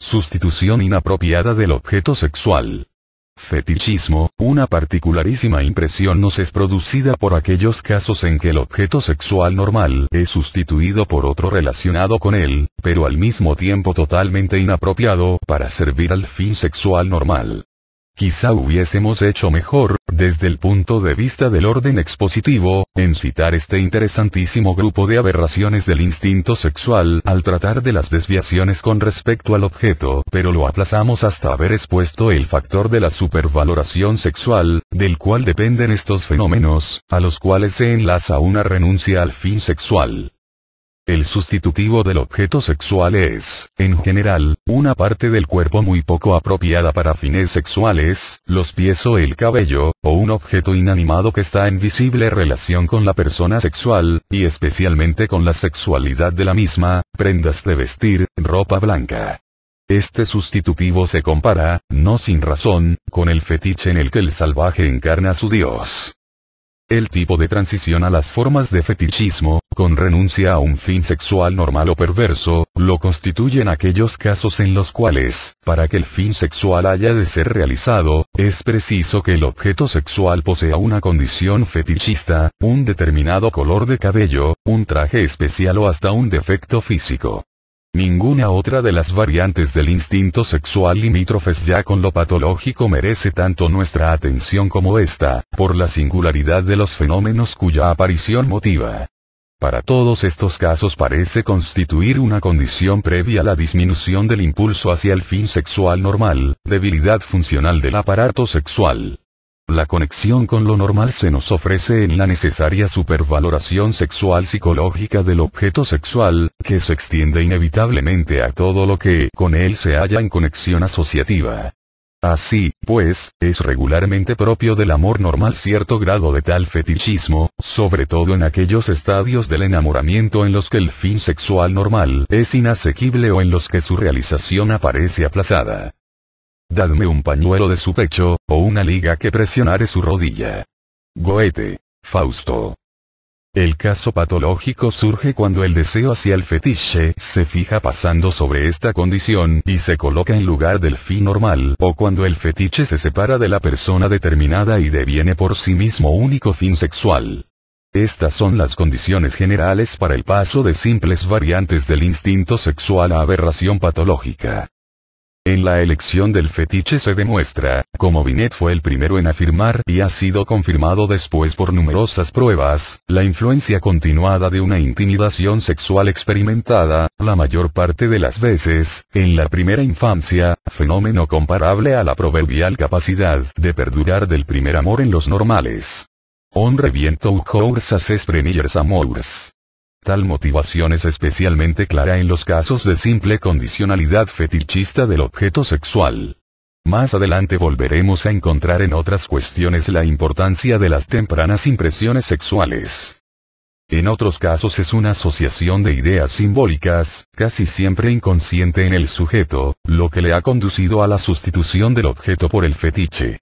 Sustitución inapropiada del objeto sexual fetichismo, una particularísima impresión nos es producida por aquellos casos en que el objeto sexual normal es sustituido por otro relacionado con él, pero al mismo tiempo totalmente inapropiado para servir al fin sexual normal. Quizá hubiésemos hecho mejor, desde el punto de vista del orden expositivo, en citar este interesantísimo grupo de aberraciones del instinto sexual al tratar de las desviaciones con respecto al objeto, pero lo aplazamos hasta haber expuesto el factor de la supervaloración sexual, del cual dependen estos fenómenos, a los cuales se enlaza una renuncia al fin sexual. El sustitutivo del objeto sexual es, en general, una parte del cuerpo muy poco apropiada para fines sexuales, los pies o el cabello, o un objeto inanimado que está en visible relación con la persona sexual, y especialmente con la sexualidad de la misma, prendas de vestir, ropa blanca. Este sustitutivo se compara, no sin razón, con el fetiche en el que el salvaje encarna a su dios el tipo de transición a las formas de fetichismo, con renuncia a un fin sexual normal o perverso, lo constituyen aquellos casos en los cuales, para que el fin sexual haya de ser realizado, es preciso que el objeto sexual posea una condición fetichista, un determinado color de cabello, un traje especial o hasta un defecto físico. Ninguna otra de las variantes del instinto sexual limítrofes ya con lo patológico merece tanto nuestra atención como esta, por la singularidad de los fenómenos cuya aparición motiva. Para todos estos casos parece constituir una condición previa a la disminución del impulso hacia el fin sexual normal, debilidad funcional del aparato sexual. La conexión con lo normal se nos ofrece en la necesaria supervaloración sexual psicológica del objeto sexual, que se extiende inevitablemente a todo lo que con él se halla en conexión asociativa. Así, pues, es regularmente propio del amor normal cierto grado de tal fetichismo, sobre todo en aquellos estadios del enamoramiento en los que el fin sexual normal es inasequible o en los que su realización aparece aplazada. Dadme un pañuelo de su pecho, o una liga que presionare su rodilla. Goethe. Fausto. El caso patológico surge cuando el deseo hacia el fetiche se fija pasando sobre esta condición y se coloca en lugar del fin normal, o cuando el fetiche se separa de la persona determinada y deviene por sí mismo único fin sexual. Estas son las condiciones generales para el paso de simples variantes del instinto sexual a aberración patológica. En la elección del fetiche se demuestra, como Binet fue el primero en afirmar y ha sido confirmado después por numerosas pruebas, la influencia continuada de una intimidación sexual experimentada, la mayor parte de las veces, en la primera infancia, fenómeno comparable a la proverbial capacidad de perdurar del primer amor en los normales. Honre premiers amours. Tal motivación es especialmente clara en los casos de simple condicionalidad fetichista del objeto sexual. Más adelante volveremos a encontrar en otras cuestiones la importancia de las tempranas impresiones sexuales. En otros casos es una asociación de ideas simbólicas, casi siempre inconsciente en el sujeto, lo que le ha conducido a la sustitución del objeto por el fetiche.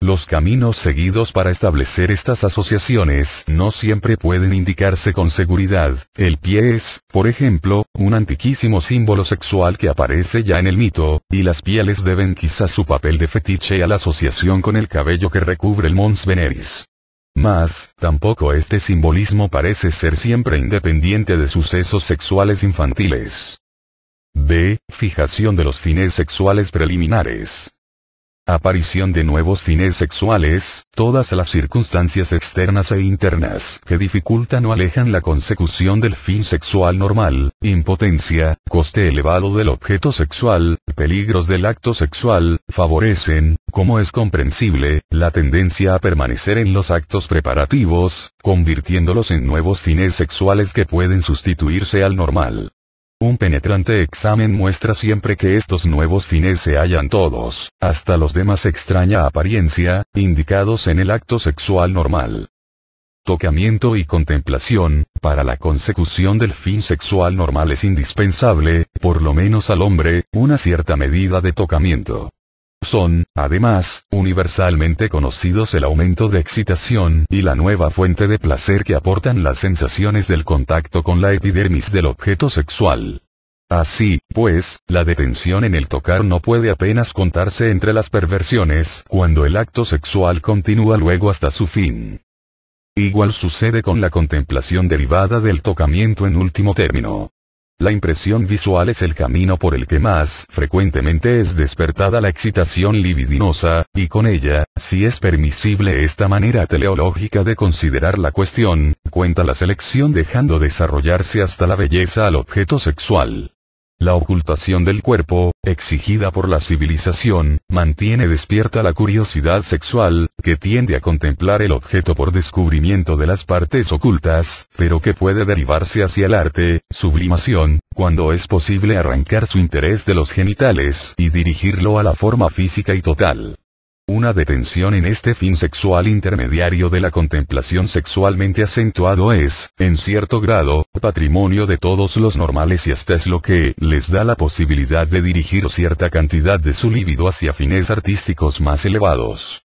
Los caminos seguidos para establecer estas asociaciones no siempre pueden indicarse con seguridad. El pie es, por ejemplo, un antiquísimo símbolo sexual que aparece ya en el mito, y las pieles deben quizás su papel de fetiche a la asociación con el cabello que recubre el Mons Veneris. Mas, tampoco este simbolismo parece ser siempre independiente de sucesos sexuales infantiles. B. Fijación de los fines sexuales preliminares. Aparición de nuevos fines sexuales, todas las circunstancias externas e internas que dificultan o alejan la consecución del fin sexual normal, impotencia, coste elevado del objeto sexual, peligros del acto sexual, favorecen, como es comprensible, la tendencia a permanecer en los actos preparativos, convirtiéndolos en nuevos fines sexuales que pueden sustituirse al normal. Un penetrante examen muestra siempre que estos nuevos fines se hallan todos, hasta los de más extraña apariencia, indicados en el acto sexual normal. Tocamiento y contemplación, para la consecución del fin sexual normal es indispensable, por lo menos al hombre, una cierta medida de tocamiento. Son, además, universalmente conocidos el aumento de excitación y la nueva fuente de placer que aportan las sensaciones del contacto con la epidermis del objeto sexual. Así, pues, la detención en el tocar no puede apenas contarse entre las perversiones cuando el acto sexual continúa luego hasta su fin. Igual sucede con la contemplación derivada del tocamiento en último término. La impresión visual es el camino por el que más frecuentemente es despertada la excitación libidinosa, y con ella, si es permisible esta manera teleológica de considerar la cuestión, cuenta la selección dejando desarrollarse hasta la belleza al objeto sexual. La ocultación del cuerpo, exigida por la civilización, mantiene despierta la curiosidad sexual, que tiende a contemplar el objeto por descubrimiento de las partes ocultas, pero que puede derivarse hacia el arte, sublimación, cuando es posible arrancar su interés de los genitales y dirigirlo a la forma física y total. Una detención en este fin sexual intermediario de la contemplación sexualmente acentuado es, en cierto grado, patrimonio de todos los normales y hasta es lo que les da la posibilidad de dirigir cierta cantidad de su líbido hacia fines artísticos más elevados.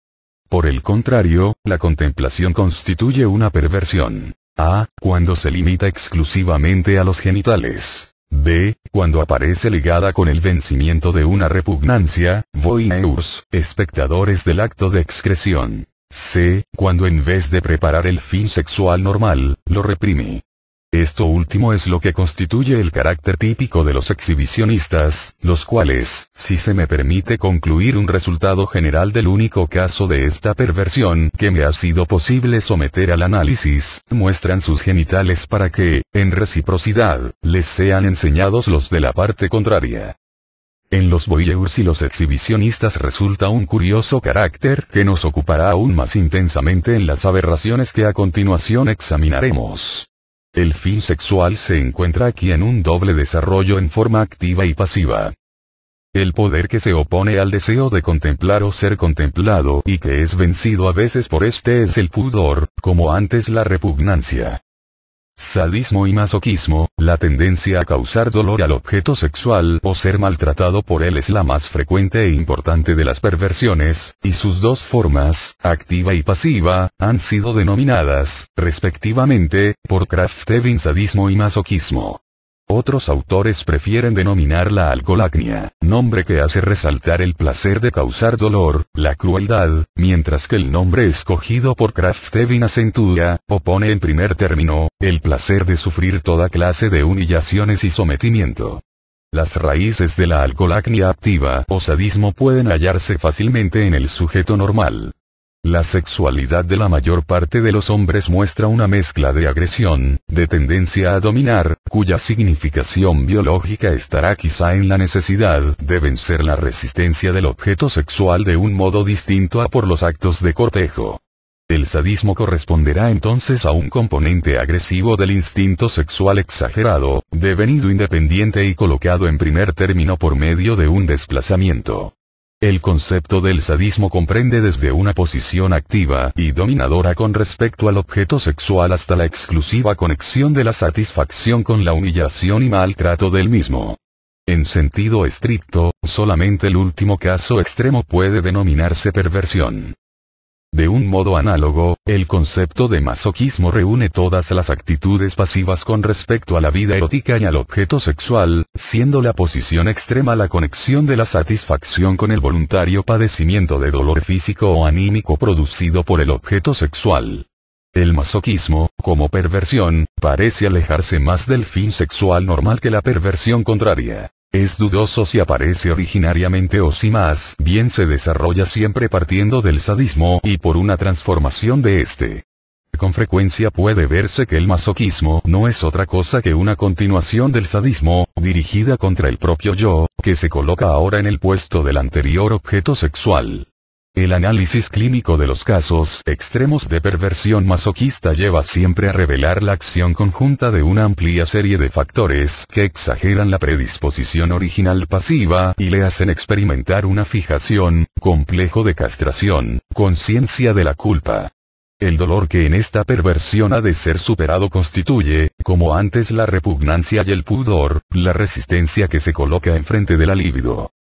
Por el contrario, la contemplación constituye una perversión. A. Ah, cuando se limita exclusivamente a los genitales. B. Cuando aparece ligada con el vencimiento de una repugnancia, voyeurs, espectadores del acto de excreción. C. Cuando en vez de preparar el fin sexual normal, lo reprime. Esto último es lo que constituye el carácter típico de los exhibicionistas, los cuales, si se me permite concluir un resultado general del único caso de esta perversión que me ha sido posible someter al análisis, muestran sus genitales para que, en reciprocidad, les sean enseñados los de la parte contraria. En los voyeurs y los exhibicionistas resulta un curioso carácter que nos ocupará aún más intensamente en las aberraciones que a continuación examinaremos. El fin sexual se encuentra aquí en un doble desarrollo en forma activa y pasiva. El poder que se opone al deseo de contemplar o ser contemplado y que es vencido a veces por este es el pudor, como antes la repugnancia sadismo y masoquismo, la tendencia a causar dolor al objeto sexual o ser maltratado por él es la más frecuente e importante de las perversiones, y sus dos formas, activa y pasiva, han sido denominadas, respectivamente, por Kraft-Evin sadismo y masoquismo. Otros autores prefieren denominarla alcolacnia, nombre que hace resaltar el placer de causar dolor, la crueldad, mientras que el nombre escogido por kraft acentúa, o pone en primer término, el placer de sufrir toda clase de humillaciones y sometimiento. Las raíces de la alcolacnia activa o sadismo pueden hallarse fácilmente en el sujeto normal. La sexualidad de la mayor parte de los hombres muestra una mezcla de agresión, de tendencia a dominar, cuya significación biológica estará quizá en la necesidad de vencer la resistencia del objeto sexual de un modo distinto a por los actos de cortejo. El sadismo corresponderá entonces a un componente agresivo del instinto sexual exagerado, devenido independiente y colocado en primer término por medio de un desplazamiento. El concepto del sadismo comprende desde una posición activa y dominadora con respecto al objeto sexual hasta la exclusiva conexión de la satisfacción con la humillación y maltrato del mismo. En sentido estricto, solamente el último caso extremo puede denominarse perversión. De un modo análogo, el concepto de masoquismo reúne todas las actitudes pasivas con respecto a la vida erótica y al objeto sexual, siendo la posición extrema la conexión de la satisfacción con el voluntario padecimiento de dolor físico o anímico producido por el objeto sexual. El masoquismo, como perversión, parece alejarse más del fin sexual normal que la perversión contraria. Es dudoso si aparece originariamente o si más bien se desarrolla siempre partiendo del sadismo y por una transformación de este. Con frecuencia puede verse que el masoquismo no es otra cosa que una continuación del sadismo, dirigida contra el propio yo, que se coloca ahora en el puesto del anterior objeto sexual. El análisis clínico de los casos extremos de perversión masoquista lleva siempre a revelar la acción conjunta de una amplia serie de factores que exageran la predisposición original pasiva y le hacen experimentar una fijación, complejo de castración, conciencia de la culpa. El dolor que en esta perversión ha de ser superado constituye, como antes la repugnancia y el pudor, la resistencia que se coloca enfrente de la libido.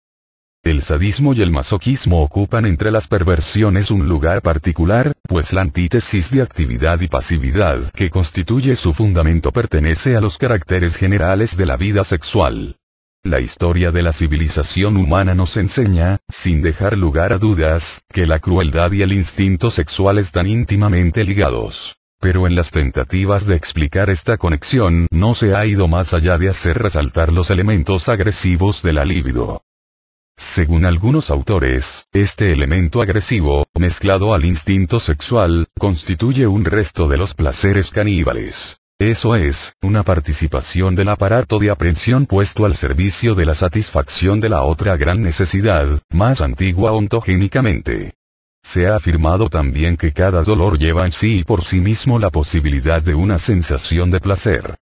El sadismo y el masoquismo ocupan entre las perversiones un lugar particular, pues la antítesis de actividad y pasividad que constituye su fundamento pertenece a los caracteres generales de la vida sexual. La historia de la civilización humana nos enseña, sin dejar lugar a dudas, que la crueldad y el instinto sexual están íntimamente ligados. Pero en las tentativas de explicar esta conexión no se ha ido más allá de hacer resaltar los elementos agresivos de la libido. Según algunos autores, este elemento agresivo, mezclado al instinto sexual, constituye un resto de los placeres caníbales. Eso es, una participación del aparato de aprensión puesto al servicio de la satisfacción de la otra gran necesidad, más antigua ontogénicamente. Se ha afirmado también que cada dolor lleva en sí y por sí mismo la posibilidad de una sensación de placer.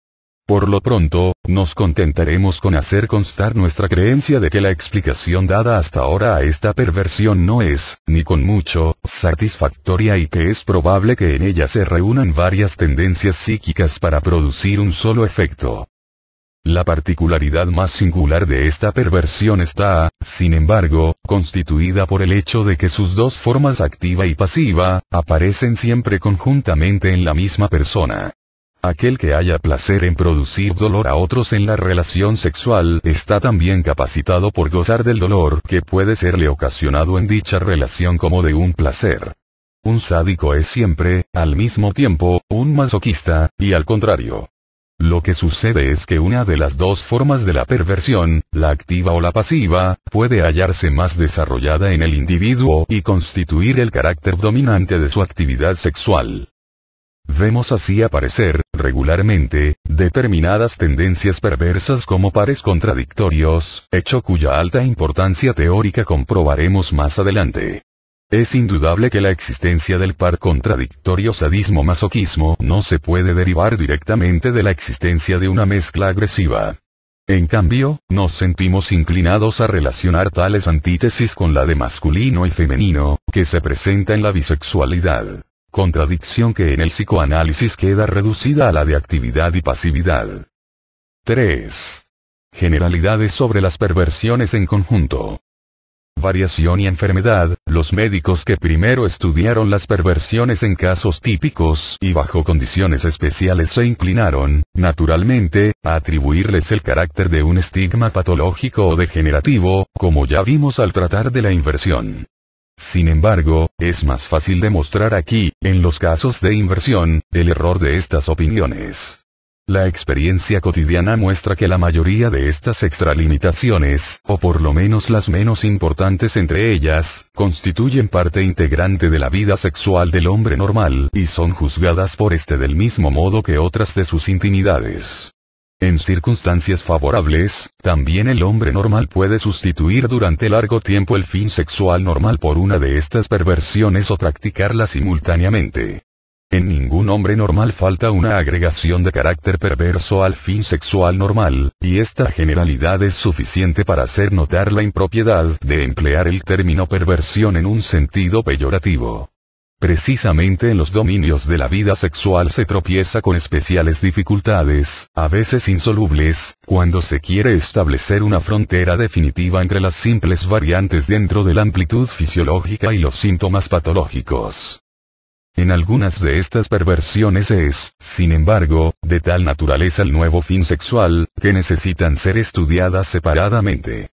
Por lo pronto, nos contentaremos con hacer constar nuestra creencia de que la explicación dada hasta ahora a esta perversión no es, ni con mucho, satisfactoria y que es probable que en ella se reúnan varias tendencias psíquicas para producir un solo efecto. La particularidad más singular de esta perversión está, sin embargo, constituida por el hecho de que sus dos formas activa y pasiva, aparecen siempre conjuntamente en la misma persona. Aquel que haya placer en producir dolor a otros en la relación sexual está también capacitado por gozar del dolor que puede serle ocasionado en dicha relación como de un placer. Un sádico es siempre, al mismo tiempo, un masoquista, y al contrario. Lo que sucede es que una de las dos formas de la perversión, la activa o la pasiva, puede hallarse más desarrollada en el individuo y constituir el carácter dominante de su actividad sexual. Vemos así aparecer, regularmente, determinadas tendencias perversas como pares contradictorios, hecho cuya alta importancia teórica comprobaremos más adelante. Es indudable que la existencia del par contradictorio sadismo-masoquismo no se puede derivar directamente de la existencia de una mezcla agresiva. En cambio, nos sentimos inclinados a relacionar tales antítesis con la de masculino y femenino, que se presenta en la bisexualidad contradicción que en el psicoanálisis queda reducida a la de actividad y pasividad. 3. Generalidades sobre las perversiones en conjunto. Variación y enfermedad, los médicos que primero estudiaron las perversiones en casos típicos y bajo condiciones especiales se inclinaron, naturalmente, a atribuirles el carácter de un estigma patológico o degenerativo, como ya vimos al tratar de la inversión. Sin embargo, es más fácil demostrar aquí, en los casos de inversión, el error de estas opiniones. La experiencia cotidiana muestra que la mayoría de estas extralimitaciones, o por lo menos las menos importantes entre ellas, constituyen parte integrante de la vida sexual del hombre normal, y son juzgadas por este del mismo modo que otras de sus intimidades. En circunstancias favorables, también el hombre normal puede sustituir durante largo tiempo el fin sexual normal por una de estas perversiones o practicarla simultáneamente. En ningún hombre normal falta una agregación de carácter perverso al fin sexual normal, y esta generalidad es suficiente para hacer notar la impropiedad de emplear el término perversión en un sentido peyorativo. Precisamente en los dominios de la vida sexual se tropieza con especiales dificultades, a veces insolubles, cuando se quiere establecer una frontera definitiva entre las simples variantes dentro de la amplitud fisiológica y los síntomas patológicos. En algunas de estas perversiones es, sin embargo, de tal naturaleza el nuevo fin sexual, que necesitan ser estudiadas separadamente.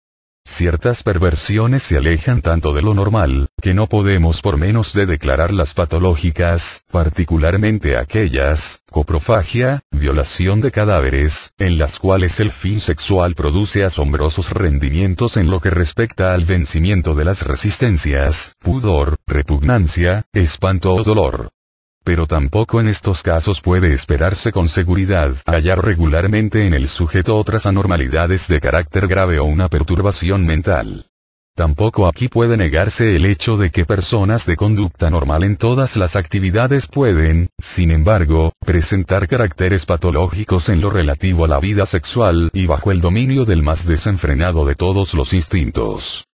Ciertas perversiones se alejan tanto de lo normal, que no podemos por menos de declararlas patológicas, particularmente aquellas, coprofagia, violación de cadáveres, en las cuales el fin sexual produce asombrosos rendimientos en lo que respecta al vencimiento de las resistencias, pudor, repugnancia, espanto o dolor. Pero tampoco en estos casos puede esperarse con seguridad hallar regularmente en el sujeto otras anormalidades de carácter grave o una perturbación mental. Tampoco aquí puede negarse el hecho de que personas de conducta normal en todas las actividades pueden, sin embargo, presentar caracteres patológicos en lo relativo a la vida sexual y bajo el dominio del más desenfrenado de todos los instintos.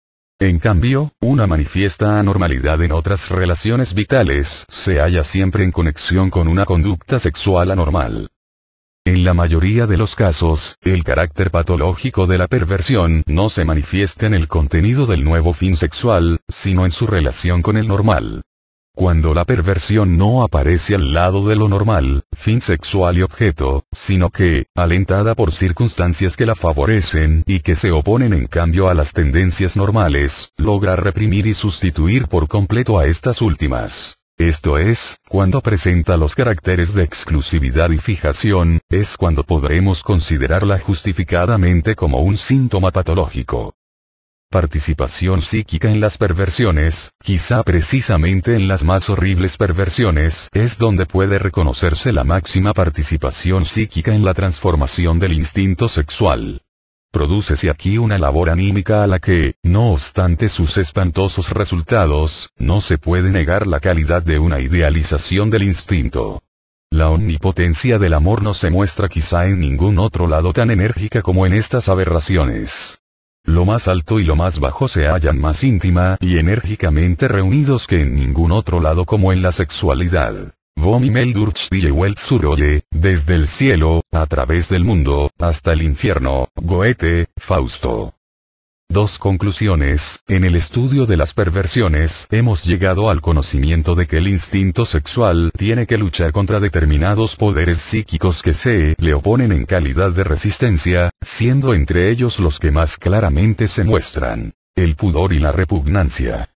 En cambio, una manifiesta anormalidad en otras relaciones vitales se halla siempre en conexión con una conducta sexual anormal. En la mayoría de los casos, el carácter patológico de la perversión no se manifiesta en el contenido del nuevo fin sexual, sino en su relación con el normal. Cuando la perversión no aparece al lado de lo normal, fin sexual y objeto, sino que, alentada por circunstancias que la favorecen y que se oponen en cambio a las tendencias normales, logra reprimir y sustituir por completo a estas últimas. Esto es, cuando presenta los caracteres de exclusividad y fijación, es cuando podremos considerarla justificadamente como un síntoma patológico participación psíquica en las perversiones, quizá precisamente en las más horribles perversiones, es donde puede reconocerse la máxima participación psíquica en la transformación del instinto sexual. Prodúcese aquí una labor anímica a la que, no obstante sus espantosos resultados, no se puede negar la calidad de una idealización del instinto. La omnipotencia del amor no se muestra quizá en ningún otro lado tan enérgica como en estas aberraciones. Lo más alto y lo más bajo se hallan más íntima y enérgicamente reunidos que en ningún otro lado como en la sexualidad. Suroye, desde el cielo, a través del mundo, hasta el infierno, Goethe, Fausto. Dos conclusiones. En el estudio de las perversiones, hemos llegado al conocimiento de que el instinto sexual tiene que luchar contra determinados poderes psíquicos que se le oponen en calidad de resistencia, siendo entre ellos los que más claramente se muestran. El pudor y la repugnancia.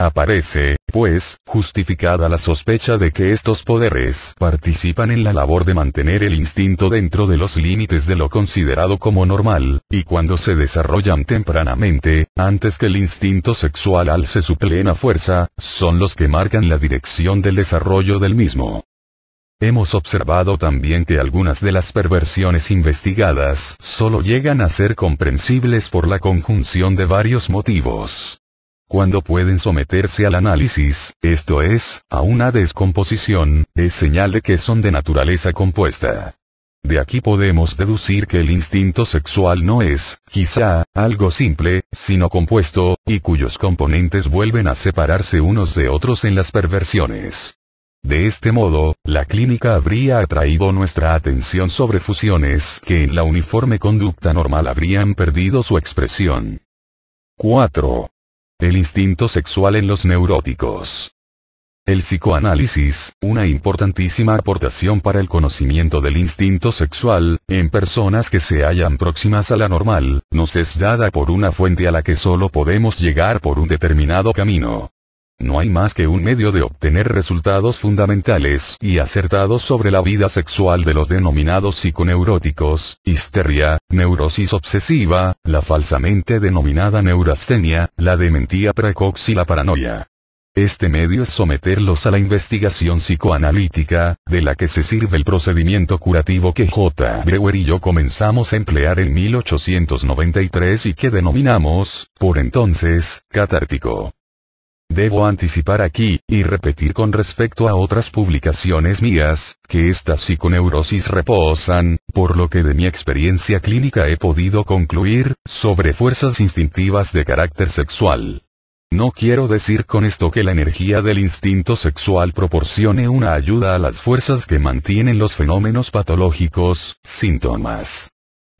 Aparece, pues, justificada la sospecha de que estos poderes participan en la labor de mantener el instinto dentro de los límites de lo considerado como normal, y cuando se desarrollan tempranamente, antes que el instinto sexual alce su plena fuerza, son los que marcan la dirección del desarrollo del mismo. Hemos observado también que algunas de las perversiones investigadas solo llegan a ser comprensibles por la conjunción de varios motivos. Cuando pueden someterse al análisis, esto es, a una descomposición, es señal de que son de naturaleza compuesta. De aquí podemos deducir que el instinto sexual no es, quizá, algo simple, sino compuesto, y cuyos componentes vuelven a separarse unos de otros en las perversiones. De este modo, la clínica habría atraído nuestra atención sobre fusiones que en la uniforme conducta normal habrían perdido su expresión. 4. El instinto sexual en los neuróticos. El psicoanálisis, una importantísima aportación para el conocimiento del instinto sexual, en personas que se hallan próximas a la normal, nos es dada por una fuente a la que solo podemos llegar por un determinado camino. No hay más que un medio de obtener resultados fundamentales y acertados sobre la vida sexual de los denominados psiconeuróticos, histeria, neurosis obsesiva, la falsamente denominada neurastenia, la dementía precox y la paranoia. Este medio es someterlos a la investigación psicoanalítica, de la que se sirve el procedimiento curativo que J. Brewer y yo comenzamos a emplear en 1893 y que denominamos, por entonces, catártico. Debo anticipar aquí, y repetir con respecto a otras publicaciones mías, que estas psiconeurosis reposan, por lo que de mi experiencia clínica he podido concluir, sobre fuerzas instintivas de carácter sexual. No quiero decir con esto que la energía del instinto sexual proporcione una ayuda a las fuerzas que mantienen los fenómenos patológicos, síntomas,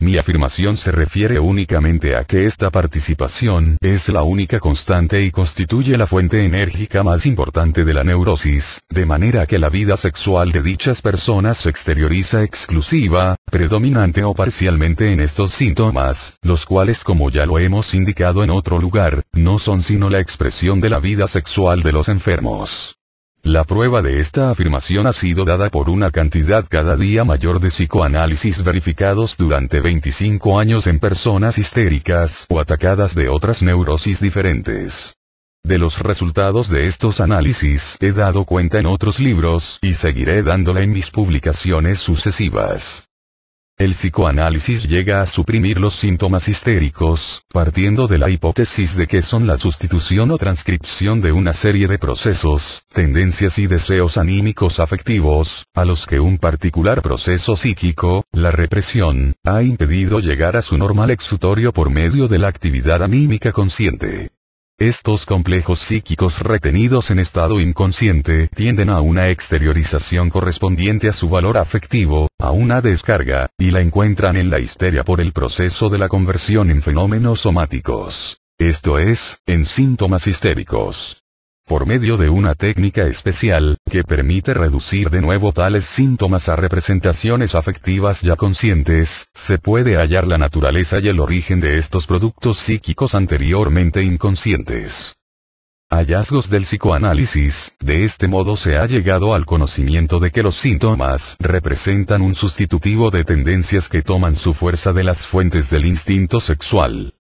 mi afirmación se refiere únicamente a que esta participación es la única constante y constituye la fuente enérgica más importante de la neurosis, de manera que la vida sexual de dichas personas se exterioriza exclusiva, predominante o parcialmente en estos síntomas, los cuales como ya lo hemos indicado en otro lugar, no son sino la expresión de la vida sexual de los enfermos. La prueba de esta afirmación ha sido dada por una cantidad cada día mayor de psicoanálisis verificados durante 25 años en personas histéricas o atacadas de otras neurosis diferentes. De los resultados de estos análisis he dado cuenta en otros libros y seguiré dándola en mis publicaciones sucesivas. El psicoanálisis llega a suprimir los síntomas histéricos, partiendo de la hipótesis de que son la sustitución o transcripción de una serie de procesos, tendencias y deseos anímicos afectivos, a los que un particular proceso psíquico, la represión, ha impedido llegar a su normal exutorio por medio de la actividad anímica consciente. Estos complejos psíquicos retenidos en estado inconsciente tienden a una exteriorización correspondiente a su valor afectivo, a una descarga, y la encuentran en la histeria por el proceso de la conversión en fenómenos somáticos. Esto es, en síntomas histéricos por medio de una técnica especial, que permite reducir de nuevo tales síntomas a representaciones afectivas ya conscientes, se puede hallar la naturaleza y el origen de estos productos psíquicos anteriormente inconscientes. Hallazgos del psicoanálisis, de este modo se ha llegado al conocimiento de que los síntomas representan un sustitutivo de tendencias que toman su fuerza de las fuentes del instinto sexual.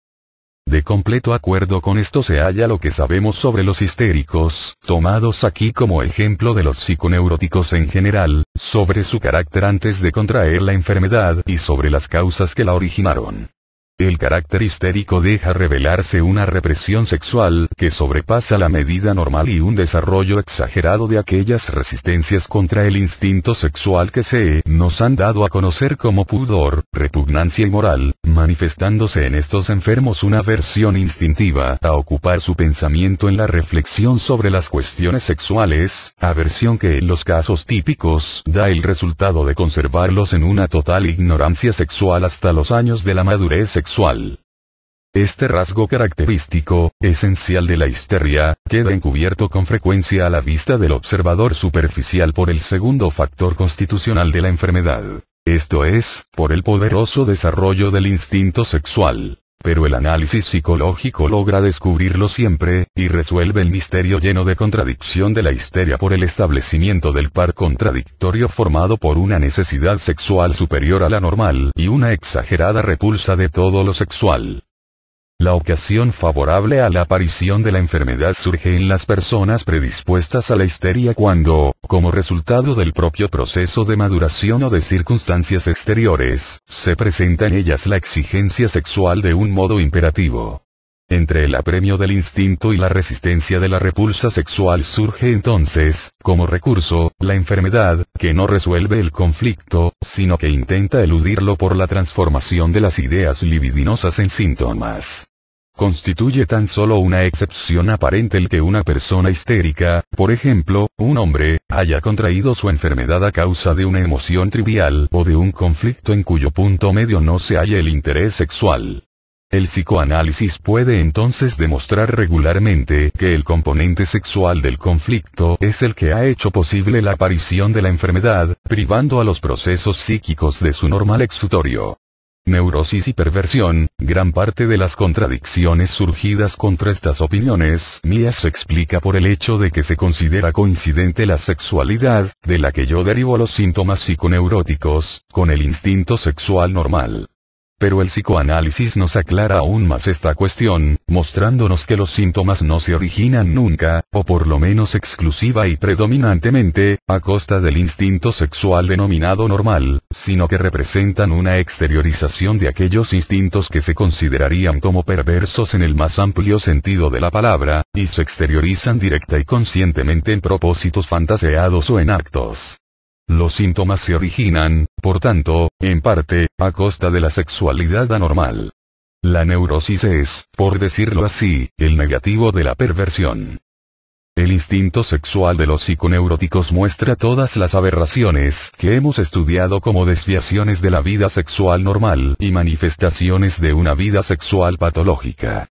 De completo acuerdo con esto se halla lo que sabemos sobre los histéricos, tomados aquí como ejemplo de los psiconeuróticos en general, sobre su carácter antes de contraer la enfermedad y sobre las causas que la originaron. El carácter histérico deja revelarse una represión sexual que sobrepasa la medida normal y un desarrollo exagerado de aquellas resistencias contra el instinto sexual que se nos han dado a conocer como pudor, repugnancia y moral, manifestándose en estos enfermos una versión instintiva a ocupar su pensamiento en la reflexión sobre las cuestiones sexuales, aversión que en los casos típicos da el resultado de conservarlos en una total ignorancia sexual hasta los años de la madurez sexual este rasgo característico, esencial de la histeria, queda encubierto con frecuencia a la vista del observador superficial por el segundo factor constitucional de la enfermedad. Esto es, por el poderoso desarrollo del instinto sexual pero el análisis psicológico logra descubrirlo siempre, y resuelve el misterio lleno de contradicción de la histeria por el establecimiento del par contradictorio formado por una necesidad sexual superior a la normal y una exagerada repulsa de todo lo sexual. La ocasión favorable a la aparición de la enfermedad surge en las personas predispuestas a la histeria cuando, como resultado del propio proceso de maduración o de circunstancias exteriores, se presenta en ellas la exigencia sexual de un modo imperativo. Entre el apremio del instinto y la resistencia de la repulsa sexual surge entonces, como recurso, la enfermedad, que no resuelve el conflicto, sino que intenta eludirlo por la transformación de las ideas libidinosas en síntomas. Constituye tan solo una excepción aparente el que una persona histérica, por ejemplo, un hombre, haya contraído su enfermedad a causa de una emoción trivial o de un conflicto en cuyo punto medio no se halla el interés sexual. El psicoanálisis puede entonces demostrar regularmente que el componente sexual del conflicto es el que ha hecho posible la aparición de la enfermedad, privando a los procesos psíquicos de su normal exutorio. Neurosis y perversión, gran parte de las contradicciones surgidas contra estas opiniones mías se explica por el hecho de que se considera coincidente la sexualidad, de la que yo derivo los síntomas psiconeuróticos, con el instinto sexual normal. Pero el psicoanálisis nos aclara aún más esta cuestión, mostrándonos que los síntomas no se originan nunca, o por lo menos exclusiva y predominantemente, a costa del instinto sexual denominado normal, sino que representan una exteriorización de aquellos instintos que se considerarían como perversos en el más amplio sentido de la palabra, y se exteriorizan directa y conscientemente en propósitos fantaseados o en actos. Los síntomas se originan, por tanto, en parte, a costa de la sexualidad anormal. La neurosis es, por decirlo así, el negativo de la perversión. El instinto sexual de los psiconeuróticos muestra todas las aberraciones que hemos estudiado como desviaciones de la vida sexual normal y manifestaciones de una vida sexual patológica.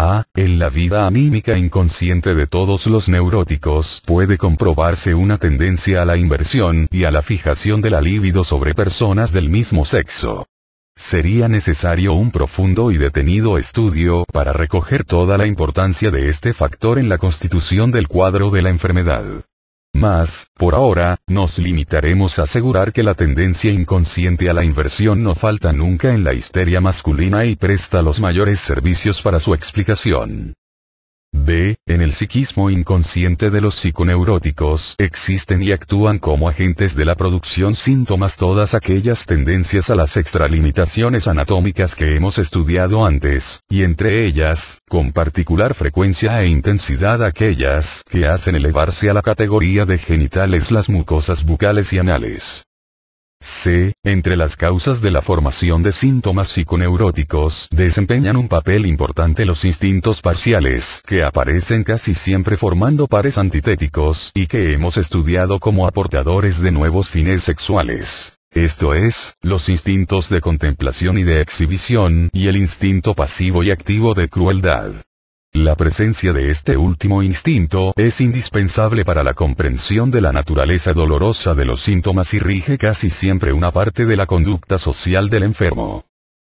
A. En la vida anímica inconsciente de todos los neuróticos puede comprobarse una tendencia a la inversión y a la fijación de la libido sobre personas del mismo sexo. Sería necesario un profundo y detenido estudio para recoger toda la importancia de este factor en la constitución del cuadro de la enfermedad. Mas, por ahora, nos limitaremos a asegurar que la tendencia inconsciente a la inversión no falta nunca en la histeria masculina y presta los mayores servicios para su explicación. B. En el psiquismo inconsciente de los psiconeuróticos existen y actúan como agentes de la producción síntomas todas aquellas tendencias a las extralimitaciones anatómicas que hemos estudiado antes, y entre ellas, con particular frecuencia e intensidad aquellas que hacen elevarse a la categoría de genitales las mucosas bucales y anales. C. Entre las causas de la formación de síntomas psiconeuróticos desempeñan un papel importante los instintos parciales, que aparecen casi siempre formando pares antitéticos y que hemos estudiado como aportadores de nuevos fines sexuales. Esto es, los instintos de contemplación y de exhibición, y el instinto pasivo y activo de crueldad. La presencia de este último instinto es indispensable para la comprensión de la naturaleza dolorosa de los síntomas y rige casi siempre una parte de la conducta social del enfermo.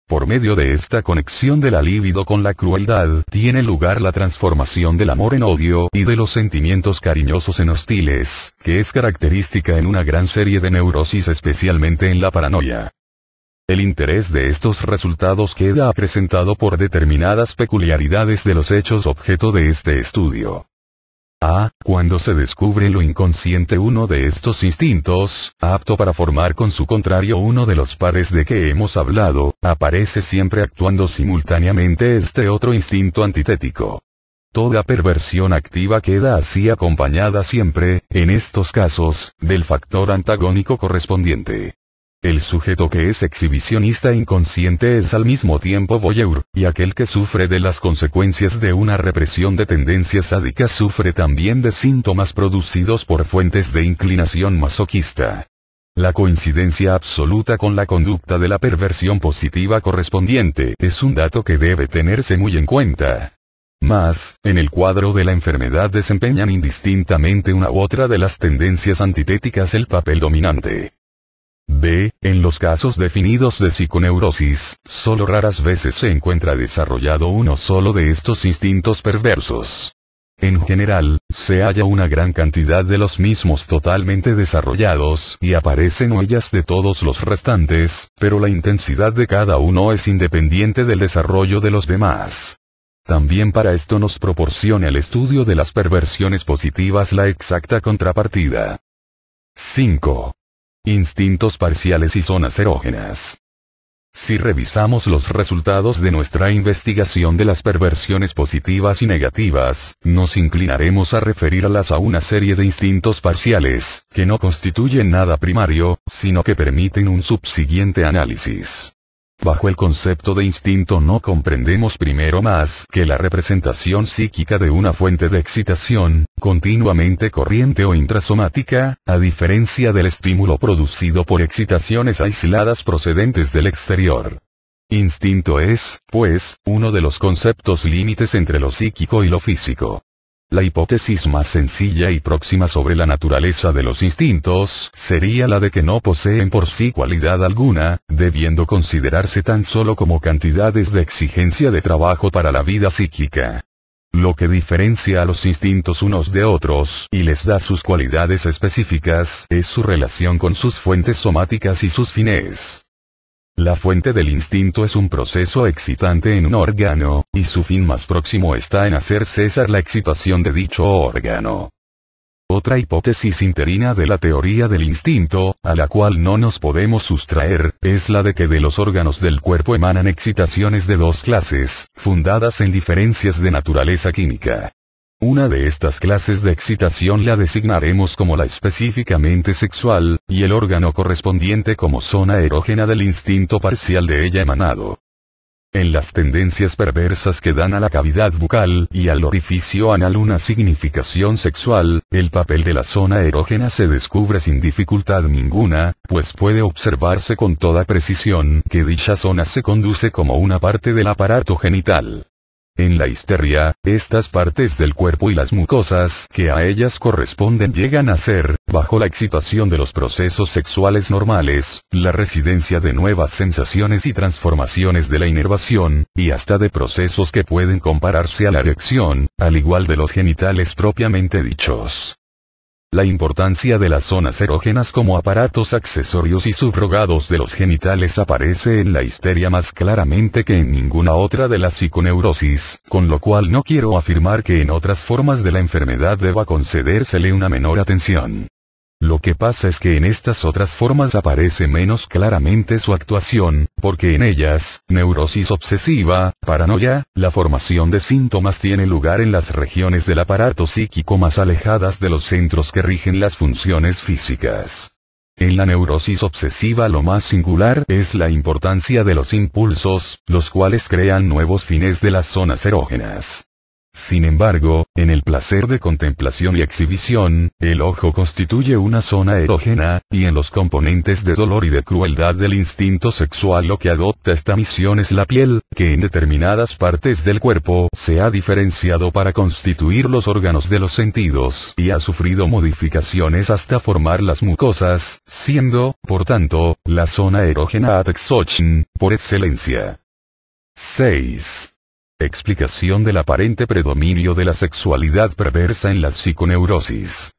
Por medio de esta conexión de la libido con la crueldad, tiene lugar la transformación del amor en odio y de los sentimientos cariñosos en hostiles, que es característica en una gran serie de neurosis especialmente en la paranoia. El interés de estos resultados queda acrecentado por determinadas peculiaridades de los hechos objeto de este estudio. A. Ah, cuando se descubre lo inconsciente uno de estos instintos, apto para formar con su contrario uno de los pares de que hemos hablado, aparece siempre actuando simultáneamente este otro instinto antitético. Toda perversión activa queda así acompañada siempre, en estos casos, del factor antagónico correspondiente. El sujeto que es exhibicionista inconsciente es al mismo tiempo voyeur, y aquel que sufre de las consecuencias de una represión de tendencias sádicas sufre también de síntomas producidos por fuentes de inclinación masoquista. La coincidencia absoluta con la conducta de la perversión positiva correspondiente es un dato que debe tenerse muy en cuenta. Más, en el cuadro de la enfermedad desempeñan indistintamente una u otra de las tendencias antitéticas el papel dominante. B. En los casos definidos de psiconeurosis, solo raras veces se encuentra desarrollado uno solo de estos instintos perversos. En general, se halla una gran cantidad de los mismos totalmente desarrollados y aparecen huellas de todos los restantes, pero la intensidad de cada uno es independiente del desarrollo de los demás. También para esto nos proporciona el estudio de las perversiones positivas la exacta contrapartida. 5 instintos parciales y zonas erógenas. Si revisamos los resultados de nuestra investigación de las perversiones positivas y negativas, nos inclinaremos a referirlas a una serie de instintos parciales, que no constituyen nada primario, sino que permiten un subsiguiente análisis. Bajo el concepto de instinto no comprendemos primero más que la representación psíquica de una fuente de excitación, continuamente corriente o intrasomática, a diferencia del estímulo producido por excitaciones aisladas procedentes del exterior. Instinto es, pues, uno de los conceptos límites entre lo psíquico y lo físico. La hipótesis más sencilla y próxima sobre la naturaleza de los instintos sería la de que no poseen por sí cualidad alguna, debiendo considerarse tan solo como cantidades de exigencia de trabajo para la vida psíquica. Lo que diferencia a los instintos unos de otros y les da sus cualidades específicas es su relación con sus fuentes somáticas y sus fines. La fuente del instinto es un proceso excitante en un órgano, y su fin más próximo está en hacer cesar la excitación de dicho órgano. Otra hipótesis interina de la teoría del instinto, a la cual no nos podemos sustraer, es la de que de los órganos del cuerpo emanan excitaciones de dos clases, fundadas en diferencias de naturaleza química. Una de estas clases de excitación la designaremos como la específicamente sexual, y el órgano correspondiente como zona erógena del instinto parcial de ella emanado. En las tendencias perversas que dan a la cavidad bucal y al orificio anal una significación sexual, el papel de la zona erógena se descubre sin dificultad ninguna, pues puede observarse con toda precisión que dicha zona se conduce como una parte del aparato genital. En la histeria, estas partes del cuerpo y las mucosas que a ellas corresponden llegan a ser, bajo la excitación de los procesos sexuales normales, la residencia de nuevas sensaciones y transformaciones de la inervación, y hasta de procesos que pueden compararse a la erección, al igual de los genitales propiamente dichos. La importancia de las zonas erógenas como aparatos accesorios y subrogados de los genitales aparece en la histeria más claramente que en ninguna otra de las psiconeurosis, con lo cual no quiero afirmar que en otras formas de la enfermedad deba concedérsele una menor atención. Lo que pasa es que en estas otras formas aparece menos claramente su actuación, porque en ellas, neurosis obsesiva, paranoia, la formación de síntomas tiene lugar en las regiones del aparato psíquico más alejadas de los centros que rigen las funciones físicas. En la neurosis obsesiva lo más singular es la importancia de los impulsos, los cuales crean nuevos fines de las zonas erógenas. Sin embargo, en el placer de contemplación y exhibición, el ojo constituye una zona erógena, y en los componentes de dolor y de crueldad del instinto sexual lo que adopta esta misión es la piel, que en determinadas partes del cuerpo se ha diferenciado para constituir los órganos de los sentidos y ha sufrido modificaciones hasta formar las mucosas, siendo, por tanto, la zona erógena atexochen, por excelencia. 6. Explicación del aparente predominio de la sexualidad perversa en la psiconeurosis.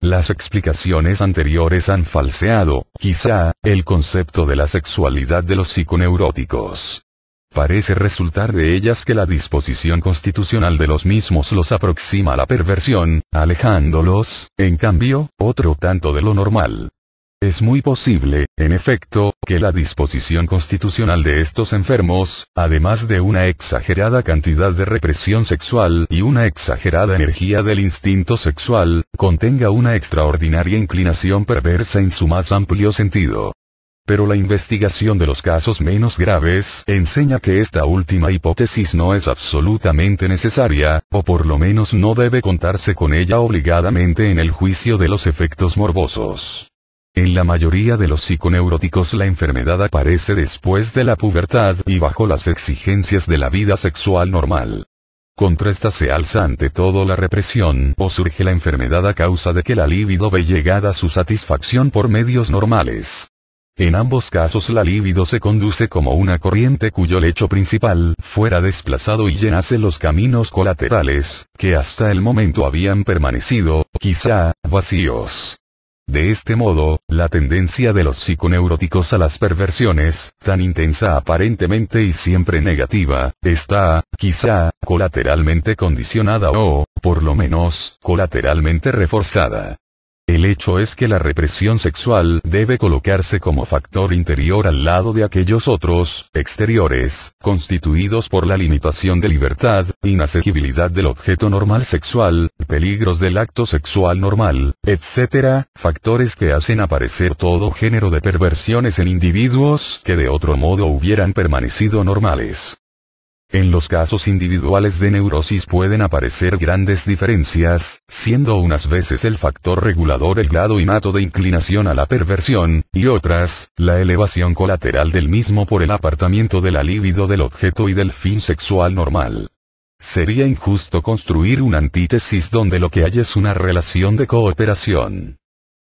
Las explicaciones anteriores han falseado, quizá, el concepto de la sexualidad de los psiconeuróticos. Parece resultar de ellas que la disposición constitucional de los mismos los aproxima a la perversión, alejándolos, en cambio, otro tanto de lo normal. Es muy posible, en efecto, que la disposición constitucional de estos enfermos, además de una exagerada cantidad de represión sexual y una exagerada energía del instinto sexual, contenga una extraordinaria inclinación perversa en su más amplio sentido. Pero la investigación de los casos menos graves enseña que esta última hipótesis no es absolutamente necesaria, o por lo menos no debe contarse con ella obligadamente en el juicio de los efectos morbosos. En la mayoría de los psiconeuróticos la enfermedad aparece después de la pubertad y bajo las exigencias de la vida sexual normal. Contra esta se alza ante todo la represión o surge la enfermedad a causa de que la libido ve llegada su satisfacción por medios normales. En ambos casos la libido se conduce como una corriente cuyo lecho principal fuera desplazado y llenase los caminos colaterales, que hasta el momento habían permanecido, quizá, vacíos. De este modo, la tendencia de los psiconeuróticos a las perversiones, tan intensa aparentemente y siempre negativa, está, quizá, colateralmente condicionada o, por lo menos, colateralmente reforzada. El hecho es que la represión sexual debe colocarse como factor interior al lado de aquellos otros, exteriores, constituidos por la limitación de libertad, inaccesibilidad del objeto normal sexual, peligros del acto sexual normal, etc., factores que hacen aparecer todo género de perversiones en individuos que de otro modo hubieran permanecido normales. En los casos individuales de neurosis pueden aparecer grandes diferencias, siendo unas veces el factor regulador el grado y de inclinación a la perversión, y otras, la elevación colateral del mismo por el apartamiento de la libido del objeto y del fin sexual normal. Sería injusto construir una antítesis donde lo que hay es una relación de cooperación.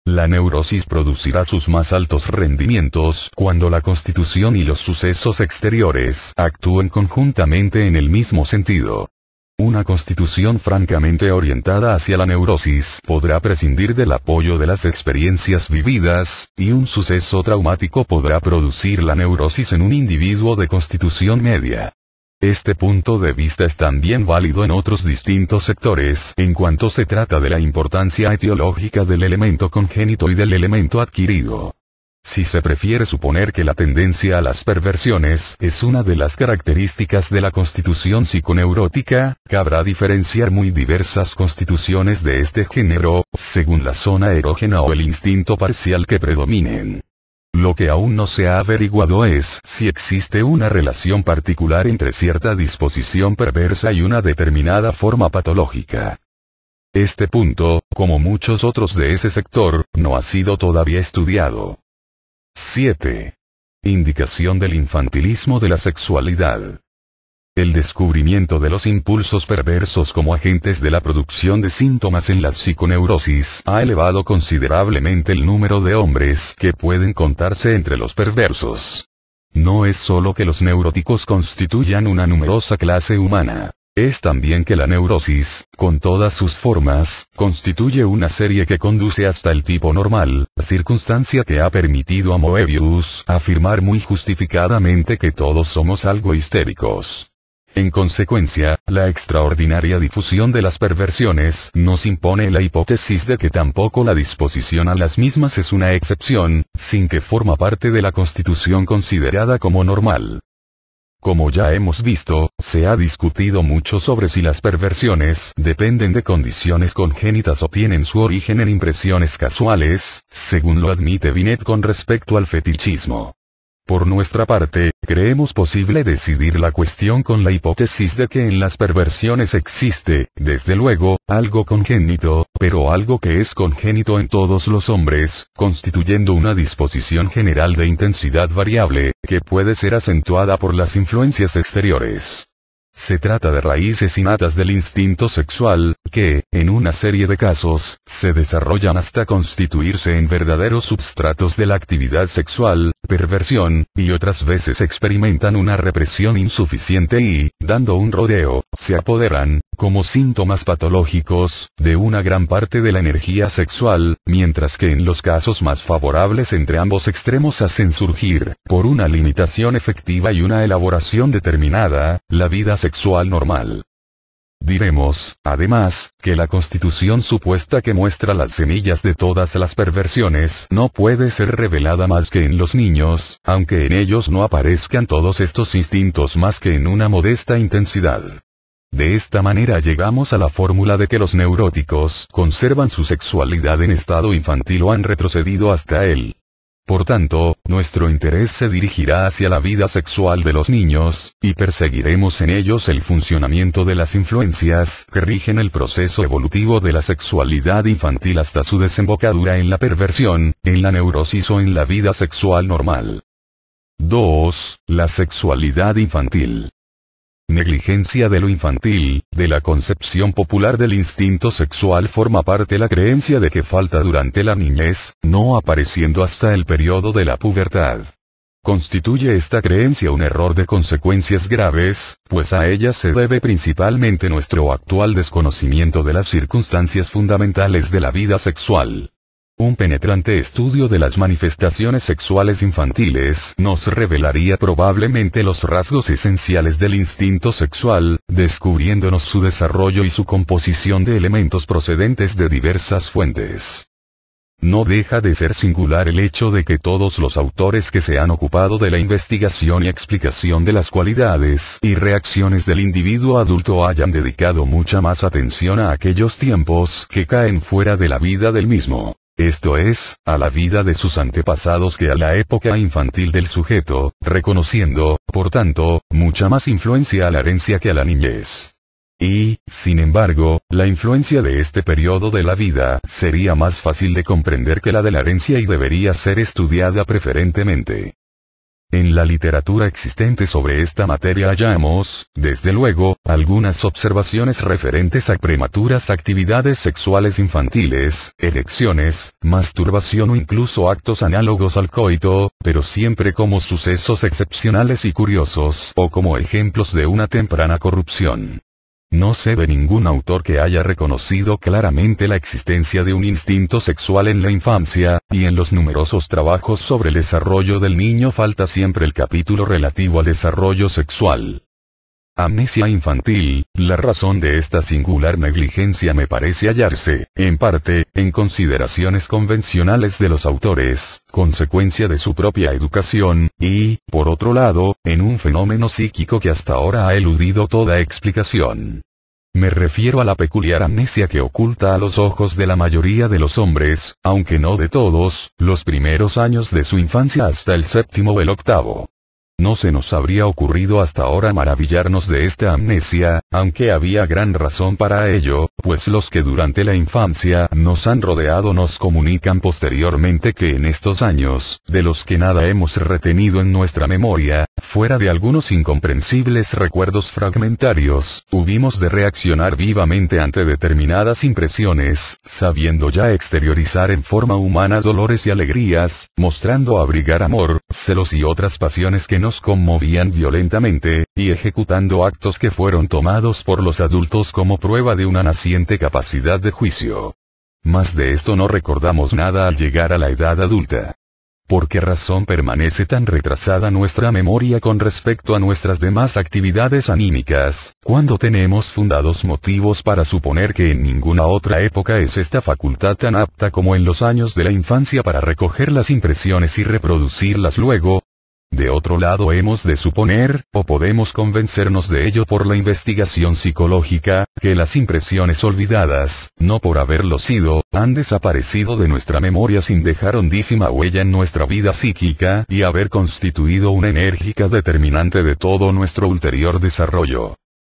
La neurosis producirá sus más altos rendimientos cuando la constitución y los sucesos exteriores actúen conjuntamente en el mismo sentido. Una constitución francamente orientada hacia la neurosis podrá prescindir del apoyo de las experiencias vividas, y un suceso traumático podrá producir la neurosis en un individuo de constitución media. Este punto de vista es también válido en otros distintos sectores en cuanto se trata de la importancia etiológica del elemento congénito y del elemento adquirido. Si se prefiere suponer que la tendencia a las perversiones es una de las características de la constitución psiconeurótica, cabrá diferenciar muy diversas constituciones de este género, según la zona erógena o el instinto parcial que predominen. Lo que aún no se ha averiguado es si existe una relación particular entre cierta disposición perversa y una determinada forma patológica. Este punto, como muchos otros de ese sector, no ha sido todavía estudiado. 7. Indicación del infantilismo de la sexualidad. El descubrimiento de los impulsos perversos como agentes de la producción de síntomas en la psiconeurosis ha elevado considerablemente el número de hombres que pueden contarse entre los perversos. No es solo que los neuróticos constituyan una numerosa clase humana. Es también que la neurosis, con todas sus formas, constituye una serie que conduce hasta el tipo normal, circunstancia que ha permitido a Moebius afirmar muy justificadamente que todos somos algo histéricos. En consecuencia, la extraordinaria difusión de las perversiones nos impone la hipótesis de que tampoco la disposición a las mismas es una excepción, sin que forma parte de la constitución considerada como normal. Como ya hemos visto, se ha discutido mucho sobre si las perversiones dependen de condiciones congénitas o tienen su origen en impresiones casuales, según lo admite Binet con respecto al fetichismo. Por nuestra parte, creemos posible decidir la cuestión con la hipótesis de que en las perversiones existe, desde luego, algo congénito, pero algo que es congénito en todos los hombres, constituyendo una disposición general de intensidad variable, que puede ser acentuada por las influencias exteriores. Se trata de raíces innatas del instinto sexual, que, en una serie de casos, se desarrollan hasta constituirse en verdaderos substratos de la actividad sexual, perversión, y otras veces experimentan una represión insuficiente y, dando un rodeo, se apoderan, como síntomas patológicos, de una gran parte de la energía sexual, mientras que en los casos más favorables entre ambos extremos hacen surgir, por una limitación efectiva y una elaboración determinada, la vida sexual normal. Diremos, además, que la constitución supuesta que muestra las semillas de todas las perversiones no puede ser revelada más que en los niños, aunque en ellos no aparezcan todos estos instintos más que en una modesta intensidad. De esta manera llegamos a la fórmula de que los neuróticos conservan su sexualidad en estado infantil o han retrocedido hasta él. Por tanto, nuestro interés se dirigirá hacia la vida sexual de los niños, y perseguiremos en ellos el funcionamiento de las influencias que rigen el proceso evolutivo de la sexualidad infantil hasta su desembocadura en la perversión, en la neurosis o en la vida sexual normal. 2. La sexualidad infantil negligencia de lo infantil, de la concepción popular del instinto sexual forma parte la creencia de que falta durante la niñez, no apareciendo hasta el periodo de la pubertad. Constituye esta creencia un error de consecuencias graves, pues a ella se debe principalmente nuestro actual desconocimiento de las circunstancias fundamentales de la vida sexual. Un penetrante estudio de las manifestaciones sexuales infantiles nos revelaría probablemente los rasgos esenciales del instinto sexual, descubriéndonos su desarrollo y su composición de elementos procedentes de diversas fuentes. No deja de ser singular el hecho de que todos los autores que se han ocupado de la investigación y explicación de las cualidades y reacciones del individuo adulto hayan dedicado mucha más atención a aquellos tiempos que caen fuera de la vida del mismo esto es, a la vida de sus antepasados que a la época infantil del sujeto, reconociendo, por tanto, mucha más influencia a la herencia que a la niñez. Y, sin embargo, la influencia de este periodo de la vida sería más fácil de comprender que la de la herencia y debería ser estudiada preferentemente. En la literatura existente sobre esta materia hallamos, desde luego, algunas observaciones referentes a prematuras actividades sexuales infantiles, erecciones, masturbación o incluso actos análogos al coito, pero siempre como sucesos excepcionales y curiosos o como ejemplos de una temprana corrupción. No sé de ningún autor que haya reconocido claramente la existencia de un instinto sexual en la infancia, y en los numerosos trabajos sobre el desarrollo del niño falta siempre el capítulo relativo al desarrollo sexual. Amnesia infantil, la razón de esta singular negligencia me parece hallarse, en parte, en consideraciones convencionales de los autores, consecuencia de su propia educación, y, por otro lado, en un fenómeno psíquico que hasta ahora ha eludido toda explicación. Me refiero a la peculiar amnesia que oculta a los ojos de la mayoría de los hombres, aunque no de todos, los primeros años de su infancia hasta el séptimo o el octavo. No se nos habría ocurrido hasta ahora maravillarnos de esta amnesia, aunque había gran razón para ello, pues los que durante la infancia nos han rodeado nos comunican posteriormente que en estos años, de los que nada hemos retenido en nuestra memoria, fuera de algunos incomprensibles recuerdos fragmentarios, hubimos de reaccionar vivamente ante determinadas impresiones, sabiendo ya exteriorizar en forma humana dolores y alegrías, mostrando abrigar amor, celos y otras pasiones que no conmovían violentamente, y ejecutando actos que fueron tomados por los adultos como prueba de una naciente capacidad de juicio. Más de esto no recordamos nada al llegar a la edad adulta. ¿Por qué razón permanece tan retrasada nuestra memoria con respecto a nuestras demás actividades anímicas, cuando tenemos fundados motivos para suponer que en ninguna otra época es esta facultad tan apta como en los años de la infancia para recoger las impresiones y reproducirlas luego, de otro lado hemos de suponer, o podemos convencernos de ello por la investigación psicológica, que las impresiones olvidadas, no por haberlo sido, han desaparecido de nuestra memoria sin dejar hondísima huella en nuestra vida psíquica y haber constituido una enérgica determinante de todo nuestro ulterior desarrollo.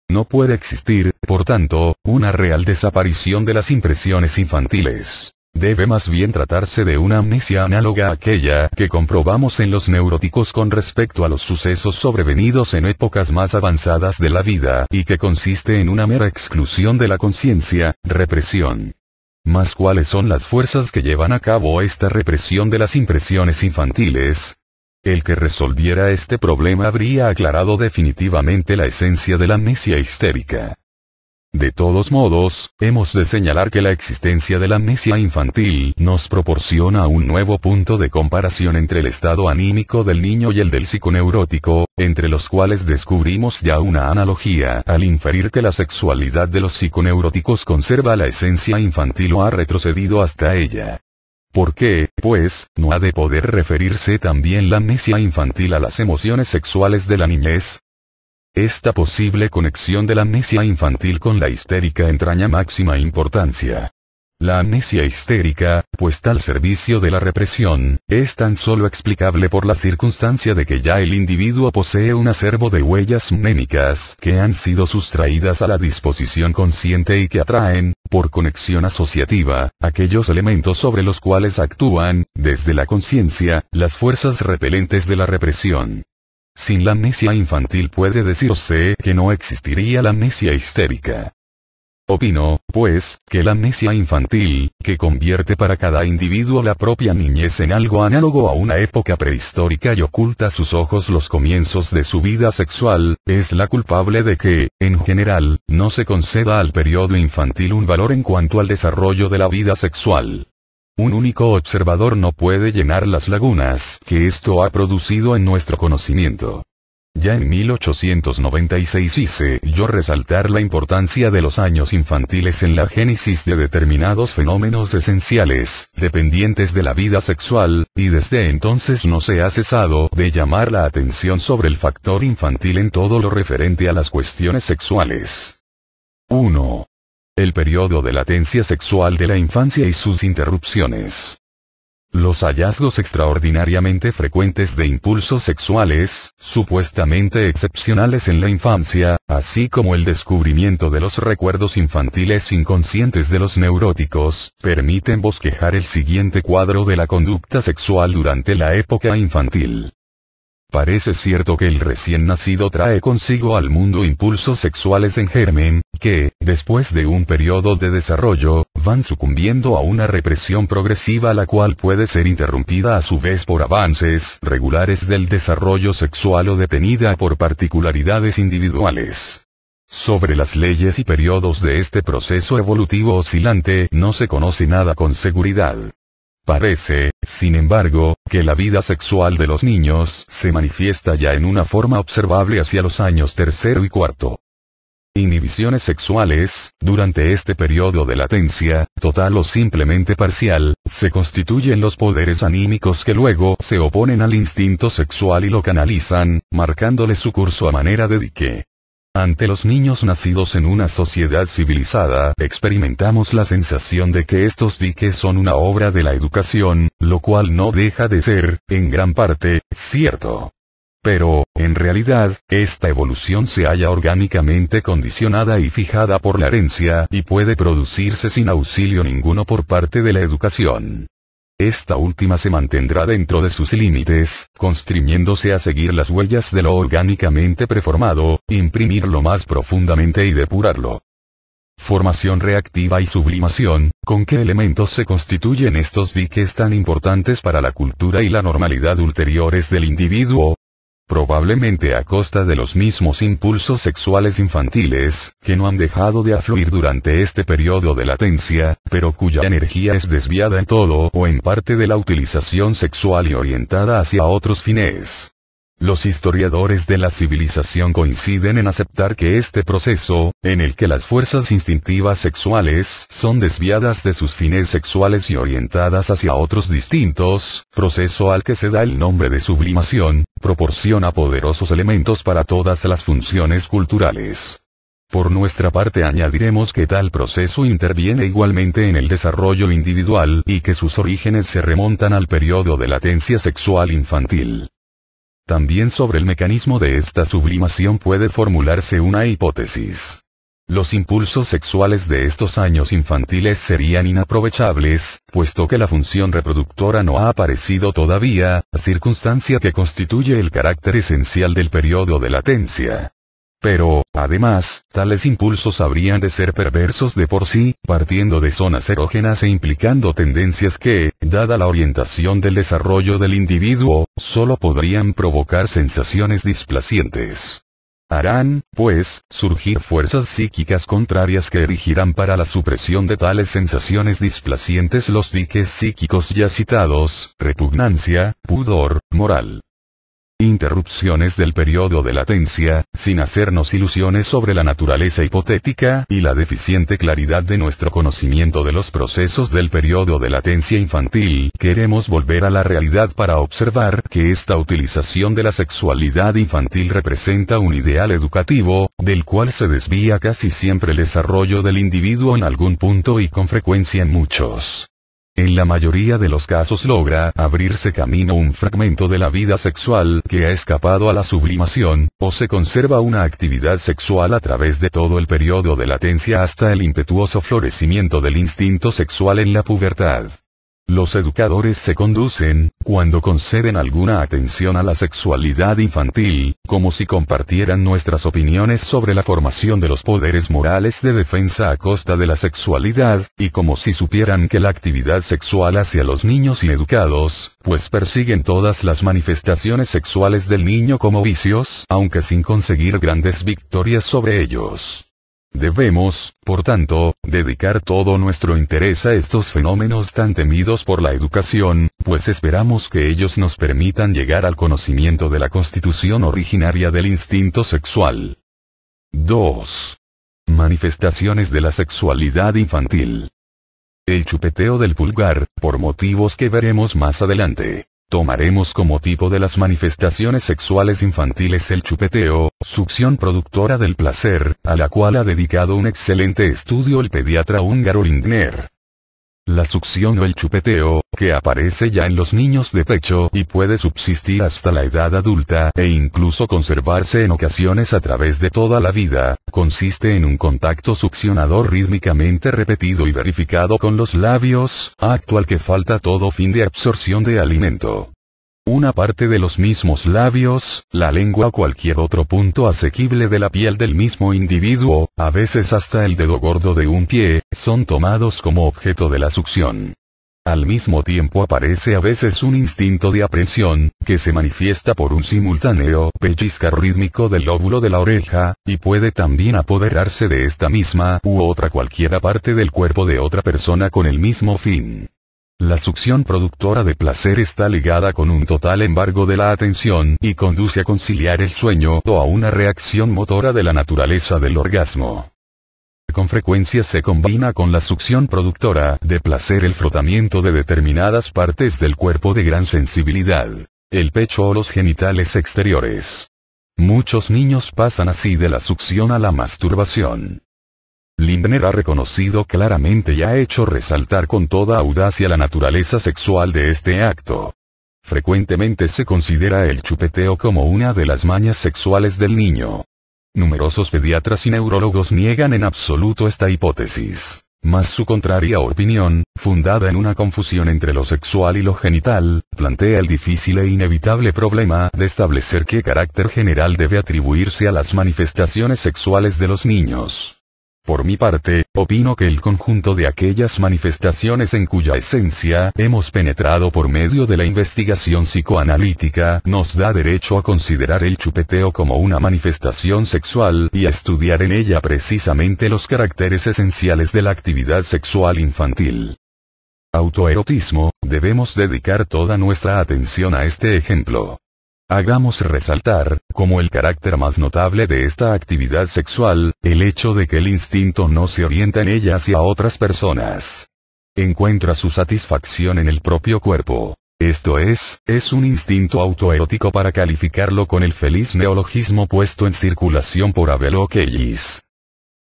No puede existir, por tanto, una real desaparición de las impresiones infantiles. Debe más bien tratarse de una amnesia análoga a aquella que comprobamos en los neuróticos con respecto a los sucesos sobrevenidos en épocas más avanzadas de la vida y que consiste en una mera exclusión de la conciencia, represión. ¿Más cuáles son las fuerzas que llevan a cabo esta represión de las impresiones infantiles? El que resolviera este problema habría aclarado definitivamente la esencia de la amnesia histérica. De todos modos, hemos de señalar que la existencia de la amnesia infantil nos proporciona un nuevo punto de comparación entre el estado anímico del niño y el del psiconeurótico, entre los cuales descubrimos ya una analogía al inferir que la sexualidad de los psiconeuróticos conserva la esencia infantil o ha retrocedido hasta ella. ¿Por qué, pues, no ha de poder referirse también la amnesia infantil a las emociones sexuales de la niñez? Esta posible conexión de la amnesia infantil con la histérica entraña máxima importancia. La amnesia histérica, puesta al servicio de la represión, es tan solo explicable por la circunstancia de que ya el individuo posee un acervo de huellas mnémicas que han sido sustraídas a la disposición consciente y que atraen, por conexión asociativa, aquellos elementos sobre los cuales actúan, desde la conciencia, las fuerzas repelentes de la represión. Sin la amnesia infantil puede decirse que no existiría la amnesia histérica. Opino, pues, que la amnesia infantil, que convierte para cada individuo la propia niñez en algo análogo a una época prehistórica y oculta a sus ojos los comienzos de su vida sexual, es la culpable de que, en general, no se conceda al periodo infantil un valor en cuanto al desarrollo de la vida sexual. Un único observador no puede llenar las lagunas que esto ha producido en nuestro conocimiento. Ya en 1896 hice yo resaltar la importancia de los años infantiles en la génesis de determinados fenómenos esenciales, dependientes de la vida sexual, y desde entonces no se ha cesado de llamar la atención sobre el factor infantil en todo lo referente a las cuestiones sexuales. 1. El periodo de latencia sexual de la infancia y sus interrupciones. Los hallazgos extraordinariamente frecuentes de impulsos sexuales, supuestamente excepcionales en la infancia, así como el descubrimiento de los recuerdos infantiles inconscientes de los neuróticos, permiten bosquejar el siguiente cuadro de la conducta sexual durante la época infantil. Parece cierto que el recién nacido trae consigo al mundo impulsos sexuales en germen, que, después de un periodo de desarrollo, van sucumbiendo a una represión progresiva la cual puede ser interrumpida a su vez por avances regulares del desarrollo sexual o detenida por particularidades individuales. Sobre las leyes y periodos de este proceso evolutivo oscilante no se conoce nada con seguridad. Parece, sin embargo, que la vida sexual de los niños se manifiesta ya en una forma observable hacia los años tercero y cuarto. Inhibiciones sexuales, durante este periodo de latencia, total o simplemente parcial, se constituyen los poderes anímicos que luego se oponen al instinto sexual y lo canalizan, marcándole su curso a manera de dique. Ante los niños nacidos en una sociedad civilizada, experimentamos la sensación de que estos diques son una obra de la educación, lo cual no deja de ser, en gran parte, cierto. Pero, en realidad, esta evolución se halla orgánicamente condicionada y fijada por la herencia y puede producirse sin auxilio ninguno por parte de la educación. Esta última se mantendrá dentro de sus límites, constriñéndose a seguir las huellas de lo orgánicamente preformado, imprimirlo más profundamente y depurarlo. Formación reactiva y sublimación, ¿con qué elementos se constituyen estos diques tan importantes para la cultura y la normalidad ulteriores del individuo? probablemente a costa de los mismos impulsos sexuales infantiles, que no han dejado de afluir durante este periodo de latencia, pero cuya energía es desviada en todo o en parte de la utilización sexual y orientada hacia otros fines. Los historiadores de la civilización coinciden en aceptar que este proceso, en el que las fuerzas instintivas sexuales son desviadas de sus fines sexuales y orientadas hacia otros distintos, proceso al que se da el nombre de sublimación, proporciona poderosos elementos para todas las funciones culturales. Por nuestra parte añadiremos que tal proceso interviene igualmente en el desarrollo individual y que sus orígenes se remontan al periodo de latencia sexual infantil. También sobre el mecanismo de esta sublimación puede formularse una hipótesis. Los impulsos sexuales de estos años infantiles serían inaprovechables, puesto que la función reproductora no ha aparecido todavía, circunstancia que constituye el carácter esencial del periodo de latencia. Pero, además, tales impulsos habrían de ser perversos de por sí, partiendo de zonas erógenas e implicando tendencias que, dada la orientación del desarrollo del individuo, solo podrían provocar sensaciones displacientes. Harán, pues, surgir fuerzas psíquicas contrarias que erigirán para la supresión de tales sensaciones displacientes los diques psíquicos ya citados, repugnancia, pudor, moral interrupciones del periodo de latencia, sin hacernos ilusiones sobre la naturaleza hipotética y la deficiente claridad de nuestro conocimiento de los procesos del periodo de latencia infantil, queremos volver a la realidad para observar que esta utilización de la sexualidad infantil representa un ideal educativo, del cual se desvía casi siempre el desarrollo del individuo en algún punto y con frecuencia en muchos. En la mayoría de los casos logra abrirse camino un fragmento de la vida sexual que ha escapado a la sublimación, o se conserva una actividad sexual a través de todo el periodo de latencia hasta el impetuoso florecimiento del instinto sexual en la pubertad. Los educadores se conducen, cuando conceden alguna atención a la sexualidad infantil, como si compartieran nuestras opiniones sobre la formación de los poderes morales de defensa a costa de la sexualidad, y como si supieran que la actividad sexual hacia los niños ineducados, pues persiguen todas las manifestaciones sexuales del niño como vicios, aunque sin conseguir grandes victorias sobre ellos. Debemos, por tanto, dedicar todo nuestro interés a estos fenómenos tan temidos por la educación, pues esperamos que ellos nos permitan llegar al conocimiento de la constitución originaria del instinto sexual. 2. Manifestaciones de la sexualidad infantil. El chupeteo del pulgar, por motivos que veremos más adelante. Tomaremos como tipo de las manifestaciones sexuales infantiles el chupeteo, succión productora del placer, a la cual ha dedicado un excelente estudio el pediatra húngaro Lindner. La succión o el chupeteo, que aparece ya en los niños de pecho y puede subsistir hasta la edad adulta e incluso conservarse en ocasiones a través de toda la vida, consiste en un contacto succionador rítmicamente repetido y verificado con los labios, actual que falta todo fin de absorción de alimento una parte de los mismos labios, la lengua o cualquier otro punto asequible de la piel del mismo individuo, a veces hasta el dedo gordo de un pie, son tomados como objeto de la succión. Al mismo tiempo aparece a veces un instinto de aprensión que se manifiesta por un simultáneo pellizcar rítmico del lóbulo de la oreja, y puede también apoderarse de esta misma u otra cualquiera parte del cuerpo de otra persona con el mismo fin. La succión productora de placer está ligada con un total embargo de la atención y conduce a conciliar el sueño o a una reacción motora de la naturaleza del orgasmo. Con frecuencia se combina con la succión productora de placer el frotamiento de determinadas partes del cuerpo de gran sensibilidad, el pecho o los genitales exteriores. Muchos niños pasan así de la succión a la masturbación. Lindner ha reconocido claramente y ha hecho resaltar con toda audacia la naturaleza sexual de este acto. Frecuentemente se considera el chupeteo como una de las mañas sexuales del niño. Numerosos pediatras y neurólogos niegan en absoluto esta hipótesis. Mas su contraria opinión, fundada en una confusión entre lo sexual y lo genital, plantea el difícil e inevitable problema de establecer qué carácter general debe atribuirse a las manifestaciones sexuales de los niños. Por mi parte, opino que el conjunto de aquellas manifestaciones en cuya esencia hemos penetrado por medio de la investigación psicoanalítica nos da derecho a considerar el chupeteo como una manifestación sexual y a estudiar en ella precisamente los caracteres esenciales de la actividad sexual infantil. Autoerotismo, debemos dedicar toda nuestra atención a este ejemplo. Hagamos resaltar, como el carácter más notable de esta actividad sexual, el hecho de que el instinto no se orienta en ella hacia otras personas. Encuentra su satisfacción en el propio cuerpo. Esto es, es un instinto autoerótico para calificarlo con el feliz neologismo puesto en circulación por Abel Kellis.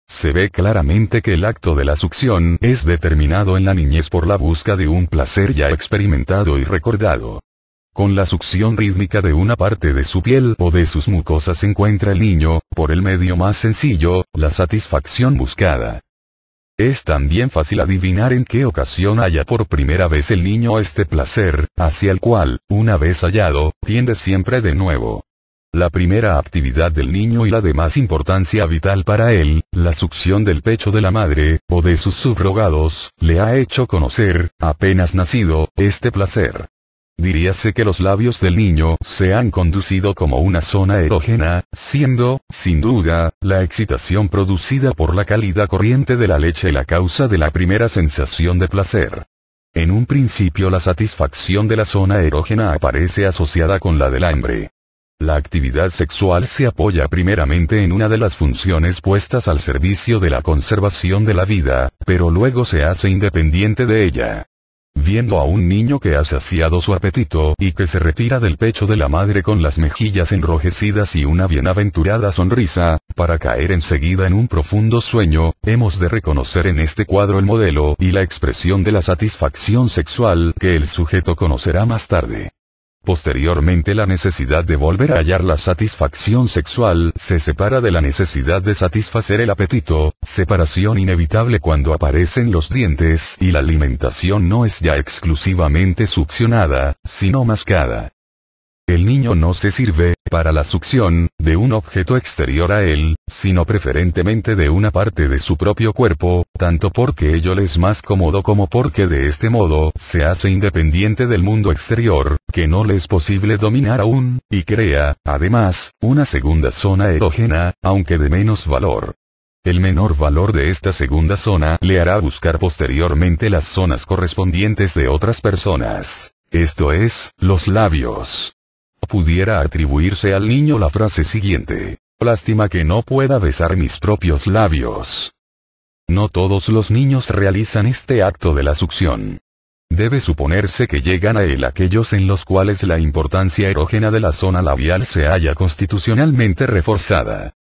Se ve claramente que el acto de la succión es determinado en la niñez por la busca de un placer ya experimentado y recordado. Con la succión rítmica de una parte de su piel o de sus mucosas encuentra el niño, por el medio más sencillo, la satisfacción buscada. Es también fácil adivinar en qué ocasión haya por primera vez el niño este placer, hacia el cual, una vez hallado, tiende siempre de nuevo. La primera actividad del niño y la de más importancia vital para él, la succión del pecho de la madre, o de sus subrogados, le ha hecho conocer, apenas nacido, este placer. Diríase que los labios del niño se han conducido como una zona erógena, siendo, sin duda, la excitación producida por la cálida corriente de la leche la causa de la primera sensación de placer. En un principio la satisfacción de la zona erógena aparece asociada con la del hambre. La actividad sexual se apoya primeramente en una de las funciones puestas al servicio de la conservación de la vida, pero luego se hace independiente de ella viendo a un niño que ha saciado su apetito y que se retira del pecho de la madre con las mejillas enrojecidas y una bienaventurada sonrisa, para caer enseguida en un profundo sueño, hemos de reconocer en este cuadro el modelo y la expresión de la satisfacción sexual que el sujeto conocerá más tarde. Posteriormente la necesidad de volver a hallar la satisfacción sexual se separa de la necesidad de satisfacer el apetito, separación inevitable cuando aparecen los dientes y la alimentación no es ya exclusivamente succionada, sino mascada. El niño no se sirve, para la succión, de un objeto exterior a él, sino preferentemente de una parte de su propio cuerpo, tanto porque ello le es más cómodo como porque de este modo se hace independiente del mundo exterior, que no le es posible dominar aún, y crea, además, una segunda zona erógena, aunque de menos valor. El menor valor de esta segunda zona le hará buscar posteriormente las zonas correspondientes de otras personas. Esto es, los labios. Pudiera atribuirse al niño la frase siguiente. Lástima que no pueda besar mis propios labios. No todos los niños realizan este acto de la succión. Debe suponerse que llegan a él aquellos en los cuales la importancia erógena de la zona labial se halla constitucionalmente reforzada.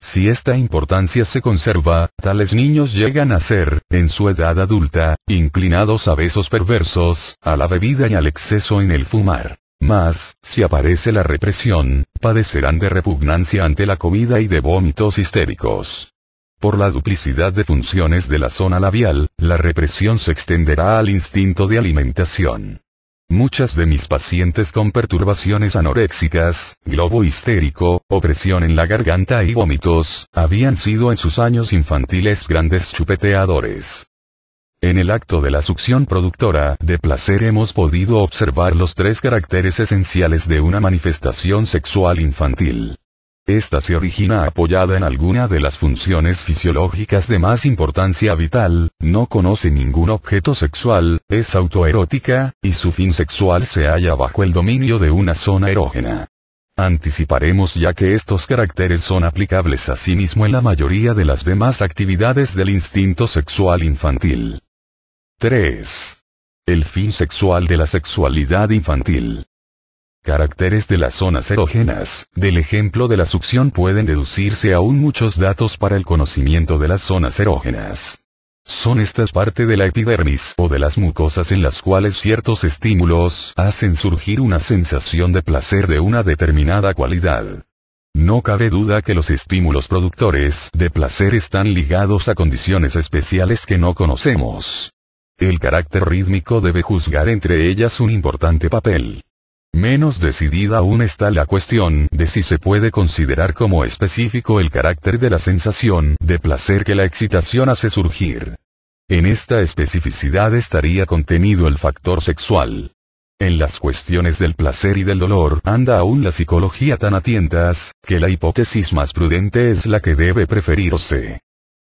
Si esta importancia se conserva, tales niños llegan a ser, en su edad adulta, inclinados a besos perversos, a la bebida y al exceso en el fumar. Más, si aparece la represión, padecerán de repugnancia ante la comida y de vómitos histéricos. Por la duplicidad de funciones de la zona labial, la represión se extenderá al instinto de alimentación. Muchas de mis pacientes con perturbaciones anoréxicas, globo histérico, opresión en la garganta y vómitos, habían sido en sus años infantiles grandes chupeteadores. En el acto de la succión productora de placer hemos podido observar los tres caracteres esenciales de una manifestación sexual infantil. Esta se origina apoyada en alguna de las funciones fisiológicas de más importancia vital, no conoce ningún objeto sexual, es autoerótica, y su fin sexual se halla bajo el dominio de una zona erógena. Anticiparemos ya que estos caracteres son aplicables a sí mismo en la mayoría de las demás actividades del instinto sexual infantil. 3. El fin sexual de la sexualidad infantil. Caracteres de las zonas erógenas. Del ejemplo de la succión pueden deducirse aún muchos datos para el conocimiento de las zonas erógenas. Son estas parte de la epidermis o de las mucosas en las cuales ciertos estímulos hacen surgir una sensación de placer de una determinada cualidad. No cabe duda que los estímulos productores de placer están ligados a condiciones especiales que no conocemos. El carácter rítmico debe juzgar entre ellas un importante papel. Menos decidida aún está la cuestión de si se puede considerar como específico el carácter de la sensación de placer que la excitación hace surgir. En esta especificidad estaría contenido el factor sexual. En las cuestiones del placer y del dolor anda aún la psicología tan atientas, que la hipótesis más prudente es la que debe preferirse.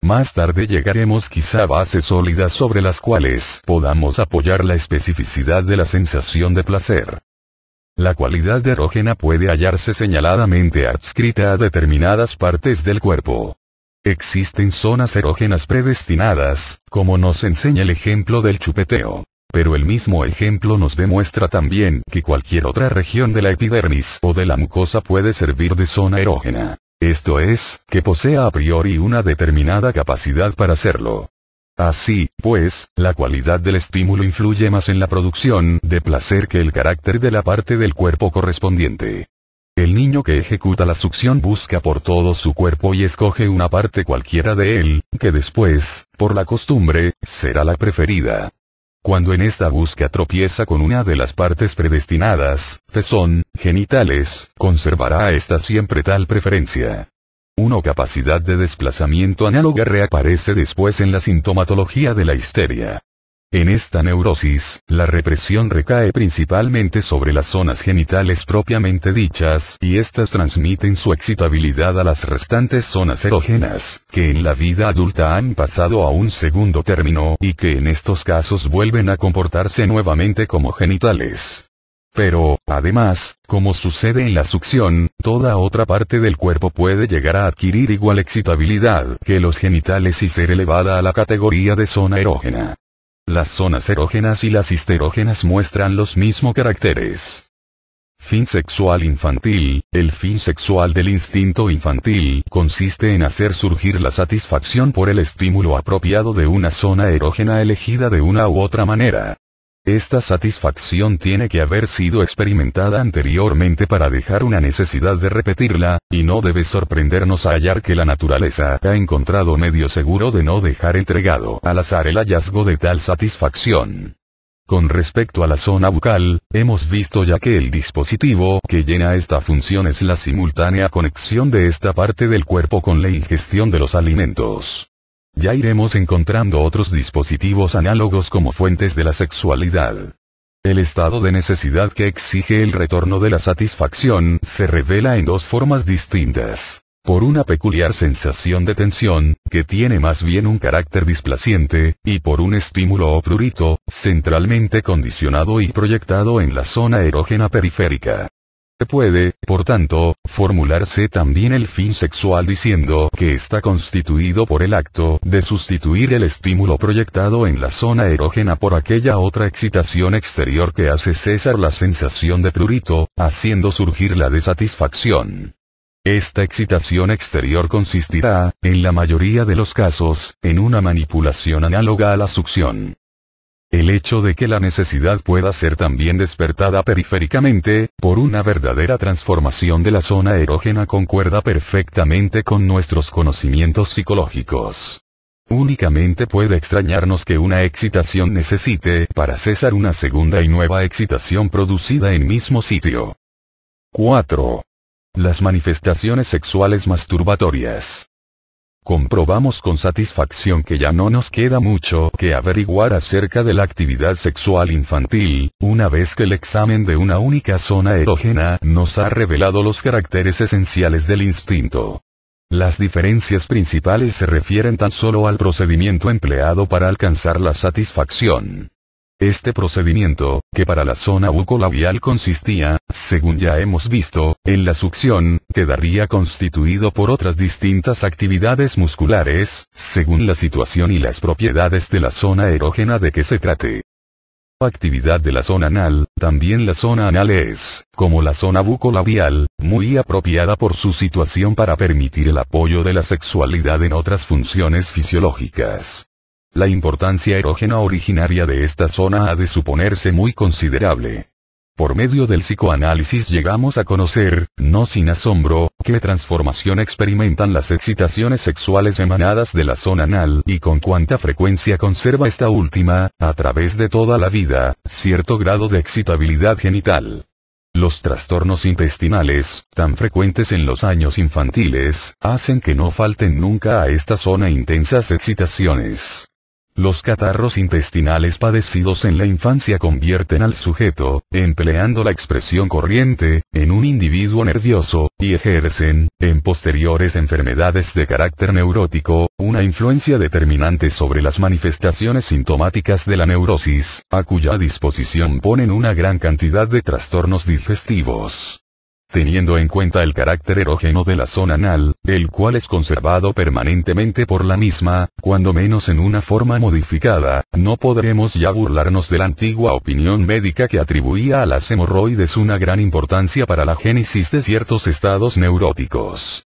Más tarde llegaremos quizá a bases sólidas sobre las cuales podamos apoyar la especificidad de la sensación de placer. La cualidad de erógena puede hallarse señaladamente adscrita a determinadas partes del cuerpo. Existen zonas erógenas predestinadas, como nos enseña el ejemplo del chupeteo. Pero el mismo ejemplo nos demuestra también que cualquier otra región de la epidermis o de la mucosa puede servir de zona erógena. Esto es, que posea a priori una determinada capacidad para hacerlo. Así, pues, la cualidad del estímulo influye más en la producción de placer que el carácter de la parte del cuerpo correspondiente. El niño que ejecuta la succión busca por todo su cuerpo y escoge una parte cualquiera de él, que después, por la costumbre, será la preferida. Cuando en esta búsqueda tropieza con una de las partes predestinadas, pezón, genitales, conservará a esta siempre tal preferencia. Una capacidad de desplazamiento análoga reaparece después en la sintomatología de la histeria. En esta neurosis, la represión recae principalmente sobre las zonas genitales propiamente dichas, y éstas transmiten su excitabilidad a las restantes zonas erógenas, que en la vida adulta han pasado a un segundo término y que en estos casos vuelven a comportarse nuevamente como genitales. Pero, además, como sucede en la succión, toda otra parte del cuerpo puede llegar a adquirir igual excitabilidad que los genitales y ser elevada a la categoría de zona erógena. Las zonas erógenas y las histerógenas muestran los mismos caracteres. Fin sexual infantil, el fin sexual del instinto infantil consiste en hacer surgir la satisfacción por el estímulo apropiado de una zona erógena elegida de una u otra manera. Esta satisfacción tiene que haber sido experimentada anteriormente para dejar una necesidad de repetirla, y no debe sorprendernos hallar que la naturaleza ha encontrado medio seguro de no dejar entregado al azar el hallazgo de tal satisfacción. Con respecto a la zona bucal, hemos visto ya que el dispositivo que llena esta función es la simultánea conexión de esta parte del cuerpo con la ingestión de los alimentos. Ya iremos encontrando otros dispositivos análogos como fuentes de la sexualidad. El estado de necesidad que exige el retorno de la satisfacción se revela en dos formas distintas. Por una peculiar sensación de tensión, que tiene más bien un carácter displaciente, y por un estímulo o prurito, centralmente condicionado y proyectado en la zona erógena periférica. Puede, por tanto, formularse también el fin sexual diciendo que está constituido por el acto de sustituir el estímulo proyectado en la zona erógena por aquella otra excitación exterior que hace cesar la sensación de prurito, haciendo surgir la desatisfacción. Esta excitación exterior consistirá, en la mayoría de los casos, en una manipulación análoga a la succión. El hecho de que la necesidad pueda ser también despertada periféricamente, por una verdadera transformación de la zona erógena concuerda perfectamente con nuestros conocimientos psicológicos. Únicamente puede extrañarnos que una excitación necesite para cesar una segunda y nueva excitación producida en mismo sitio. 4. Las manifestaciones sexuales masturbatorias comprobamos con satisfacción que ya no nos queda mucho que averiguar acerca de la actividad sexual infantil, una vez que el examen de una única zona erógena nos ha revelado los caracteres esenciales del instinto. Las diferencias principales se refieren tan solo al procedimiento empleado para alcanzar la satisfacción. Este procedimiento, que para la zona bucolabial consistía, según ya hemos visto, en la succión, quedaría constituido por otras distintas actividades musculares, según la situación y las propiedades de la zona erógena de que se trate. Actividad de la zona anal, también la zona anal es, como la zona bucolabial, muy apropiada por su situación para permitir el apoyo de la sexualidad en otras funciones fisiológicas. La importancia erógena originaria de esta zona ha de suponerse muy considerable. Por medio del psicoanálisis llegamos a conocer, no sin asombro, qué transformación experimentan las excitaciones sexuales emanadas de la zona anal y con cuánta frecuencia conserva esta última, a través de toda la vida, cierto grado de excitabilidad genital. Los trastornos intestinales, tan frecuentes en los años infantiles, hacen que no falten nunca a esta zona intensas excitaciones. Los catarros intestinales padecidos en la infancia convierten al sujeto, empleando la expresión corriente, en un individuo nervioso, y ejercen, en posteriores enfermedades de carácter neurótico, una influencia determinante sobre las manifestaciones sintomáticas de la neurosis, a cuya disposición ponen una gran cantidad de trastornos digestivos teniendo en cuenta el carácter erógeno de la zona anal, el cual es conservado permanentemente por la misma, cuando menos en una forma modificada, no podremos ya burlarnos de la antigua opinión médica que atribuía a las hemorroides una gran importancia para la génesis de ciertos estados neuróticos.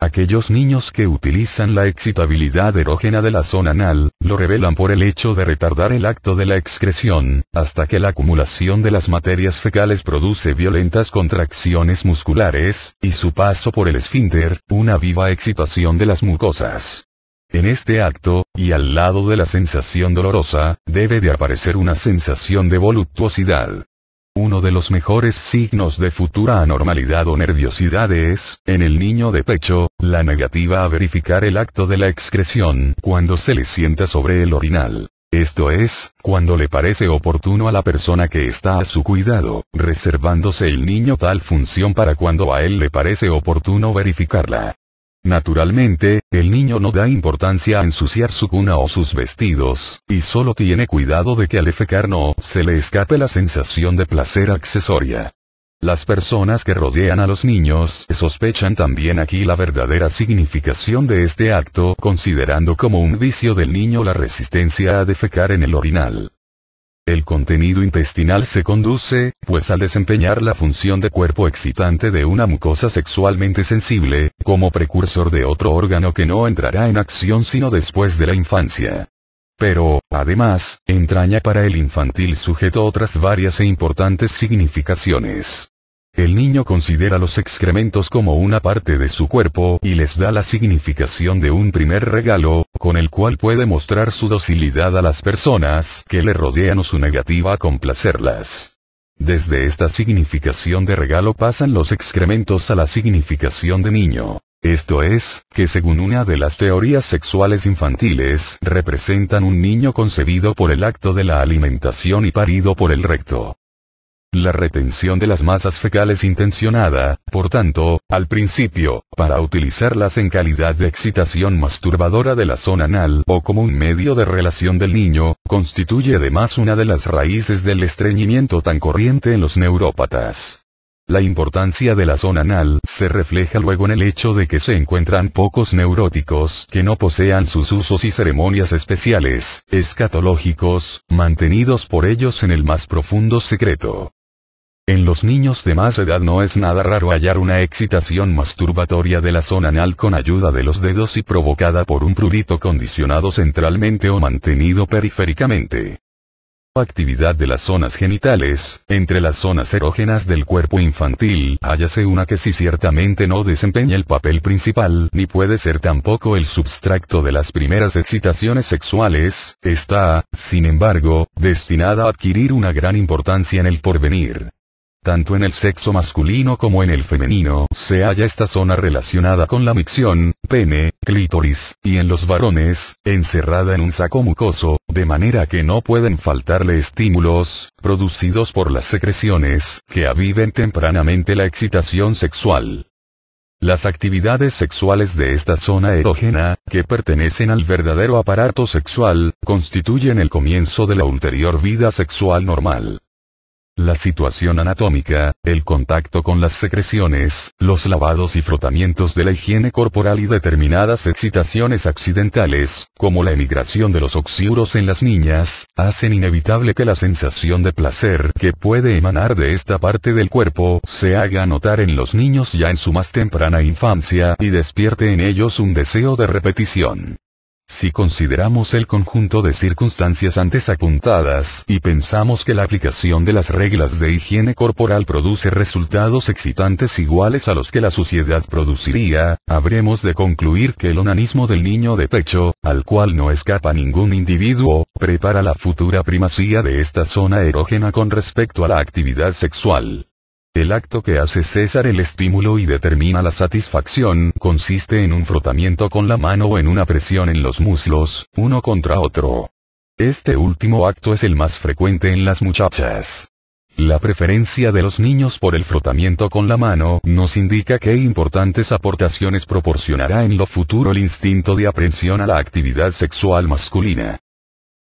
Aquellos niños que utilizan la excitabilidad erógena de la zona anal, lo revelan por el hecho de retardar el acto de la excreción, hasta que la acumulación de las materias fecales produce violentas contracciones musculares, y su paso por el esfínter, una viva excitación de las mucosas. En este acto, y al lado de la sensación dolorosa, debe de aparecer una sensación de voluptuosidad. Uno de los mejores signos de futura anormalidad o nerviosidad es, en el niño de pecho, la negativa a verificar el acto de la excreción cuando se le sienta sobre el orinal. Esto es, cuando le parece oportuno a la persona que está a su cuidado, reservándose el niño tal función para cuando a él le parece oportuno verificarla. Naturalmente, el niño no da importancia a ensuciar su cuna o sus vestidos, y solo tiene cuidado de que al defecar no se le escape la sensación de placer accesoria. Las personas que rodean a los niños sospechan también aquí la verdadera significación de este acto considerando como un vicio del niño la resistencia a defecar en el orinal. El contenido intestinal se conduce, pues al desempeñar la función de cuerpo excitante de una mucosa sexualmente sensible, como precursor de otro órgano que no entrará en acción sino después de la infancia. Pero, además, entraña para el infantil sujeto otras varias e importantes significaciones. El niño considera los excrementos como una parte de su cuerpo y les da la significación de un primer regalo, con el cual puede mostrar su docilidad a las personas que le rodean o su negativa a complacerlas. Desde esta significación de regalo pasan los excrementos a la significación de niño. Esto es, que según una de las teorías sexuales infantiles, representan un niño concebido por el acto de la alimentación y parido por el recto. La retención de las masas fecales intencionada, por tanto, al principio, para utilizarlas en calidad de excitación masturbadora de la zona anal o como un medio de relación del niño, constituye además una de las raíces del estreñimiento tan corriente en los neurópatas. La importancia de la zona anal se refleja luego en el hecho de que se encuentran pocos neuróticos que no posean sus usos y ceremonias especiales, escatológicos, mantenidos por ellos en el más profundo secreto. En los niños de más edad no es nada raro hallar una excitación masturbatoria de la zona anal con ayuda de los dedos y provocada por un prurito condicionado centralmente o mantenido periféricamente. Actividad de las zonas genitales, entre las zonas erógenas del cuerpo infantil, háyase una que si ciertamente no desempeña el papel principal, ni puede ser tampoco el substracto de las primeras excitaciones sexuales, está, sin embargo, destinada a adquirir una gran importancia en el porvenir. Tanto en el sexo masculino como en el femenino se halla esta zona relacionada con la micción, pene, clítoris, y en los varones, encerrada en un saco mucoso, de manera que no pueden faltarle estímulos, producidos por las secreciones, que aviven tempranamente la excitación sexual. Las actividades sexuales de esta zona erógena, que pertenecen al verdadero aparato sexual, constituyen el comienzo de la ulterior vida sexual normal. La situación anatómica, el contacto con las secreciones, los lavados y frotamientos de la higiene corporal y determinadas excitaciones accidentales, como la emigración de los oxiuros en las niñas, hacen inevitable que la sensación de placer que puede emanar de esta parte del cuerpo se haga notar en los niños ya en su más temprana infancia y despierte en ellos un deseo de repetición. Si consideramos el conjunto de circunstancias antes apuntadas y pensamos que la aplicación de las reglas de higiene corporal produce resultados excitantes iguales a los que la sociedad produciría, habremos de concluir que el onanismo del niño de pecho, al cual no escapa ningún individuo, prepara la futura primacía de esta zona erógena con respecto a la actividad sexual. El acto que hace César el estímulo y determina la satisfacción consiste en un frotamiento con la mano o en una presión en los muslos, uno contra otro. Este último acto es el más frecuente en las muchachas. La preferencia de los niños por el frotamiento con la mano nos indica qué importantes aportaciones proporcionará en lo futuro el instinto de aprensión a la actividad sexual masculina.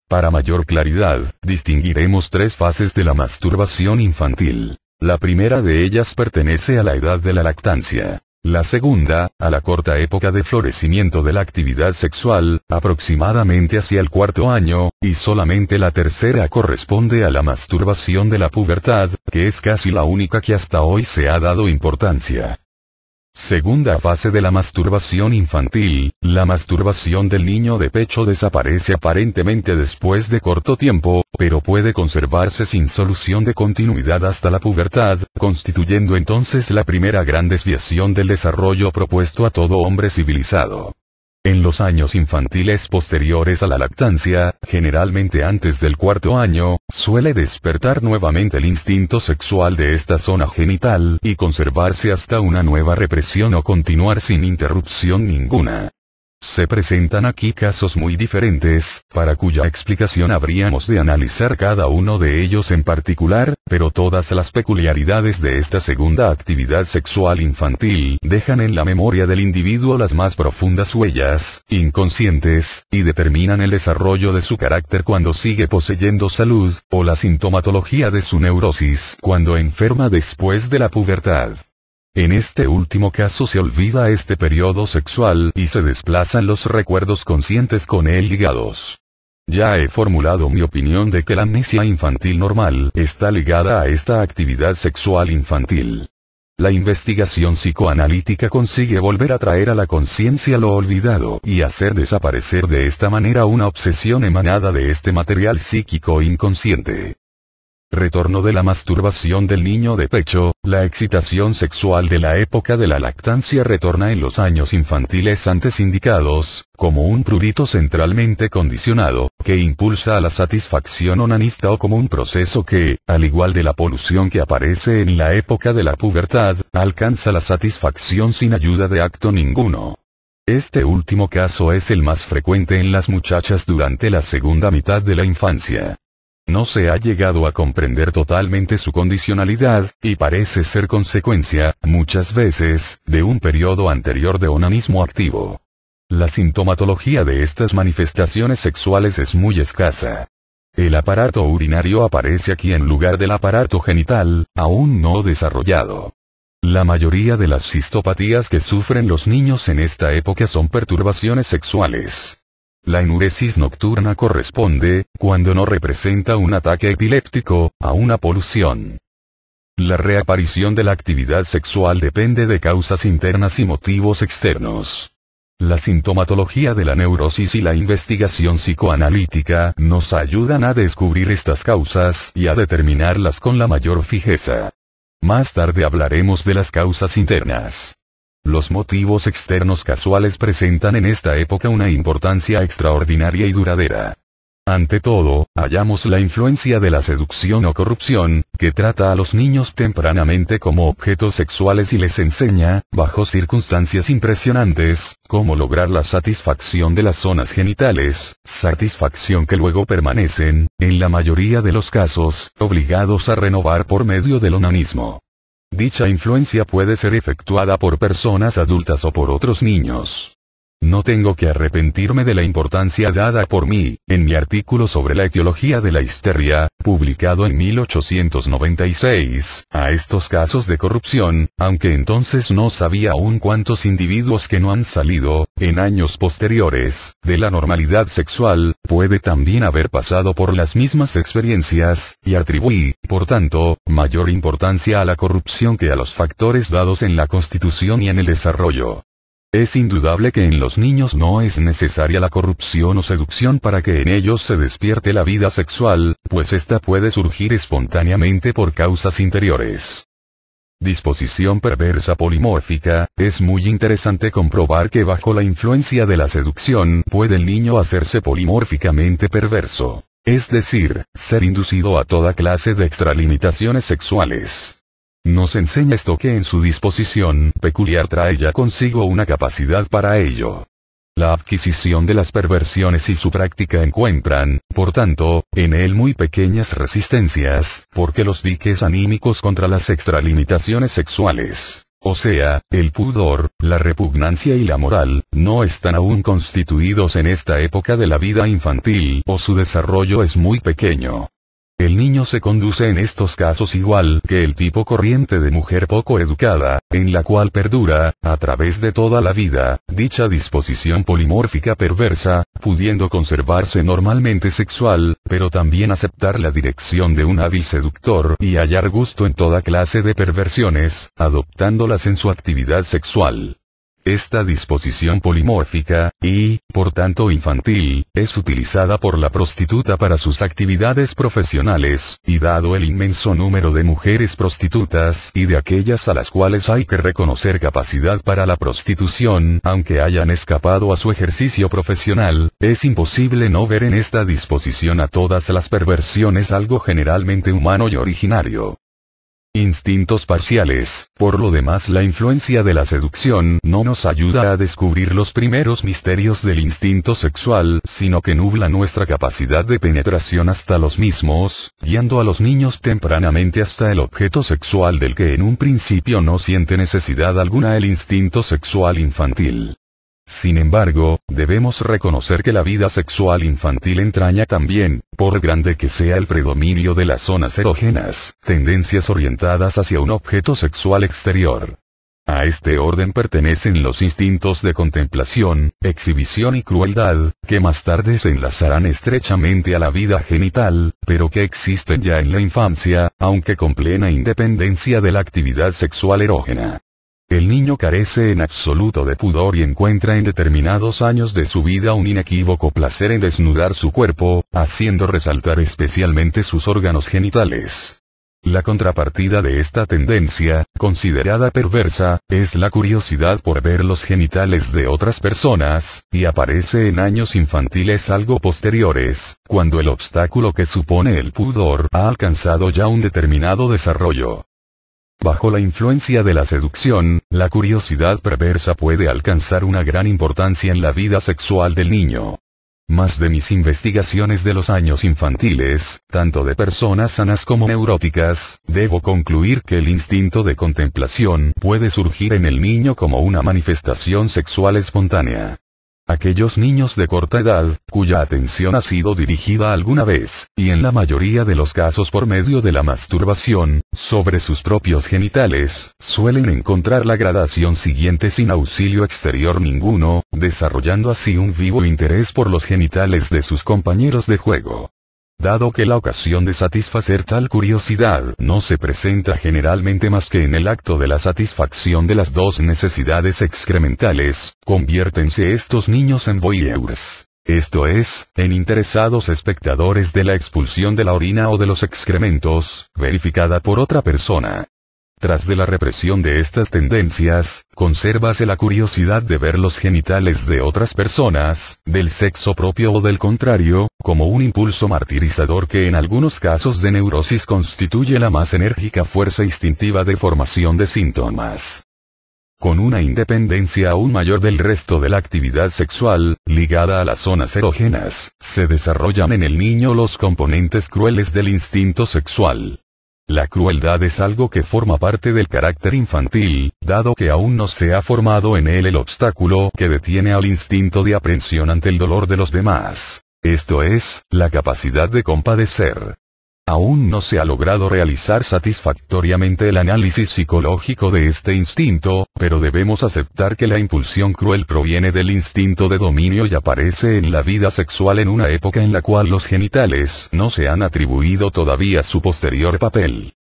Para mayor claridad, distinguiremos tres fases de la masturbación infantil. La primera de ellas pertenece a la edad de la lactancia. La segunda, a la corta época de florecimiento de la actividad sexual, aproximadamente hacia el cuarto año, y solamente la tercera corresponde a la masturbación de la pubertad, que es casi la única que hasta hoy se ha dado importancia. Segunda fase de la masturbación infantil, la masturbación del niño de pecho desaparece aparentemente después de corto tiempo, pero puede conservarse sin solución de continuidad hasta la pubertad, constituyendo entonces la primera gran desviación del desarrollo propuesto a todo hombre civilizado. En los años infantiles posteriores a la lactancia, generalmente antes del cuarto año, suele despertar nuevamente el instinto sexual de esta zona genital y conservarse hasta una nueva represión o continuar sin interrupción ninguna. Se presentan aquí casos muy diferentes, para cuya explicación habríamos de analizar cada uno de ellos en particular, pero todas las peculiaridades de esta segunda actividad sexual infantil dejan en la memoria del individuo las más profundas huellas, inconscientes, y determinan el desarrollo de su carácter cuando sigue poseyendo salud, o la sintomatología de su neurosis cuando enferma después de la pubertad. En este último caso se olvida este periodo sexual y se desplazan los recuerdos conscientes con él ligados. Ya he formulado mi opinión de que la amnesia infantil normal está ligada a esta actividad sexual infantil. La investigación psicoanalítica consigue volver a traer a la conciencia lo olvidado y hacer desaparecer de esta manera una obsesión emanada de este material psíquico inconsciente retorno de la masturbación del niño de pecho, la excitación sexual de la época de la lactancia retorna en los años infantiles antes indicados, como un prurito centralmente condicionado, que impulsa a la satisfacción onanista o como un proceso que, al igual de la polución que aparece en la época de la pubertad, alcanza la satisfacción sin ayuda de acto ninguno. Este último caso es el más frecuente en las muchachas durante la segunda mitad de la infancia. No se ha llegado a comprender totalmente su condicionalidad, y parece ser consecuencia, muchas veces, de un periodo anterior de onanismo activo. La sintomatología de estas manifestaciones sexuales es muy escasa. El aparato urinario aparece aquí en lugar del aparato genital, aún no desarrollado. La mayoría de las cistopatías que sufren los niños en esta época son perturbaciones sexuales. La enuresis nocturna corresponde, cuando no representa un ataque epiléptico, a una polución. La reaparición de la actividad sexual depende de causas internas y motivos externos. La sintomatología de la neurosis y la investigación psicoanalítica nos ayudan a descubrir estas causas y a determinarlas con la mayor fijeza. Más tarde hablaremos de las causas internas. Los motivos externos casuales presentan en esta época una importancia extraordinaria y duradera. Ante todo, hallamos la influencia de la seducción o corrupción, que trata a los niños tempranamente como objetos sexuales y les enseña, bajo circunstancias impresionantes, cómo lograr la satisfacción de las zonas genitales, satisfacción que luego permanecen, en la mayoría de los casos, obligados a renovar por medio del onanismo. Dicha influencia puede ser efectuada por personas adultas o por otros niños. No tengo que arrepentirme de la importancia dada por mí, en mi artículo sobre la etiología de la histeria, publicado en 1896, a estos casos de corrupción, aunque entonces no sabía aún cuántos individuos que no han salido, en años posteriores, de la normalidad sexual, puede también haber pasado por las mismas experiencias, y atribuí, por tanto, mayor importancia a la corrupción que a los factores dados en la constitución y en el desarrollo. Es indudable que en los niños no es necesaria la corrupción o seducción para que en ellos se despierte la vida sexual, pues ésta puede surgir espontáneamente por causas interiores. Disposición perversa polimórfica, es muy interesante comprobar que bajo la influencia de la seducción puede el niño hacerse polimórficamente perverso, es decir, ser inducido a toda clase de extralimitaciones sexuales. Nos enseña esto que en su disposición peculiar trae ya consigo una capacidad para ello. La adquisición de las perversiones y su práctica encuentran, por tanto, en él muy pequeñas resistencias, porque los diques anímicos contra las extralimitaciones sexuales, o sea, el pudor, la repugnancia y la moral, no están aún constituidos en esta época de la vida infantil o su desarrollo es muy pequeño. El niño se conduce en estos casos igual que el tipo corriente de mujer poco educada, en la cual perdura, a través de toda la vida, dicha disposición polimórfica perversa, pudiendo conservarse normalmente sexual, pero también aceptar la dirección de un hábil seductor y hallar gusto en toda clase de perversiones, adoptándolas en su actividad sexual. Esta disposición polimórfica, y, por tanto infantil, es utilizada por la prostituta para sus actividades profesionales, y dado el inmenso número de mujeres prostitutas y de aquellas a las cuales hay que reconocer capacidad para la prostitución, aunque hayan escapado a su ejercicio profesional, es imposible no ver en esta disposición a todas las perversiones algo generalmente humano y originario. Instintos parciales. Por lo demás, la influencia de la seducción no nos ayuda a descubrir los primeros misterios del instinto sexual, sino que nubla nuestra capacidad de penetración hasta los mismos, guiando a los niños tempranamente hasta el objeto sexual del que en un principio no siente necesidad alguna el instinto sexual infantil. Sin embargo, debemos reconocer que la vida sexual infantil entraña también, por grande que sea el predominio de las zonas erógenas, tendencias orientadas hacia un objeto sexual exterior. A este orden pertenecen los instintos de contemplación, exhibición y crueldad, que más tarde se enlazarán estrechamente a la vida genital, pero que existen ya en la infancia, aunque con plena independencia de la actividad sexual erógena. El niño carece en absoluto de pudor y encuentra en determinados años de su vida un inequívoco placer en desnudar su cuerpo, haciendo resaltar especialmente sus órganos genitales. La contrapartida de esta tendencia, considerada perversa, es la curiosidad por ver los genitales de otras personas, y aparece en años infantiles algo posteriores, cuando el obstáculo que supone el pudor ha alcanzado ya un determinado desarrollo. Bajo la influencia de la seducción, la curiosidad perversa puede alcanzar una gran importancia en la vida sexual del niño. Más de mis investigaciones de los años infantiles, tanto de personas sanas como neuróticas, debo concluir que el instinto de contemplación puede surgir en el niño como una manifestación sexual espontánea. Aquellos niños de corta edad, cuya atención ha sido dirigida alguna vez, y en la mayoría de los casos por medio de la masturbación, sobre sus propios genitales, suelen encontrar la gradación siguiente sin auxilio exterior ninguno, desarrollando así un vivo interés por los genitales de sus compañeros de juego. Dado que la ocasión de satisfacer tal curiosidad no se presenta generalmente más que en el acto de la satisfacción de las dos necesidades excrementales, conviértense estos niños en voyeurs. Esto es, en interesados espectadores de la expulsión de la orina o de los excrementos, verificada por otra persona. Tras de la represión de estas tendencias, consérvase la curiosidad de ver los genitales de otras personas, del sexo propio o del contrario, como un impulso martirizador que en algunos casos de neurosis constituye la más enérgica fuerza instintiva de formación de síntomas con una independencia aún mayor del resto de la actividad sexual, ligada a las zonas erógenas, se desarrollan en el niño los componentes crueles del instinto sexual. La crueldad es algo que forma parte del carácter infantil, dado que aún no se ha formado en él el obstáculo que detiene al instinto de aprensión ante el dolor de los demás. Esto es, la capacidad de compadecer. Aún no se ha logrado realizar satisfactoriamente el análisis psicológico de este instinto, pero debemos aceptar que la impulsión cruel proviene del instinto de dominio y aparece en la vida sexual en una época en la cual los genitales no se han atribuido todavía su posterior papel.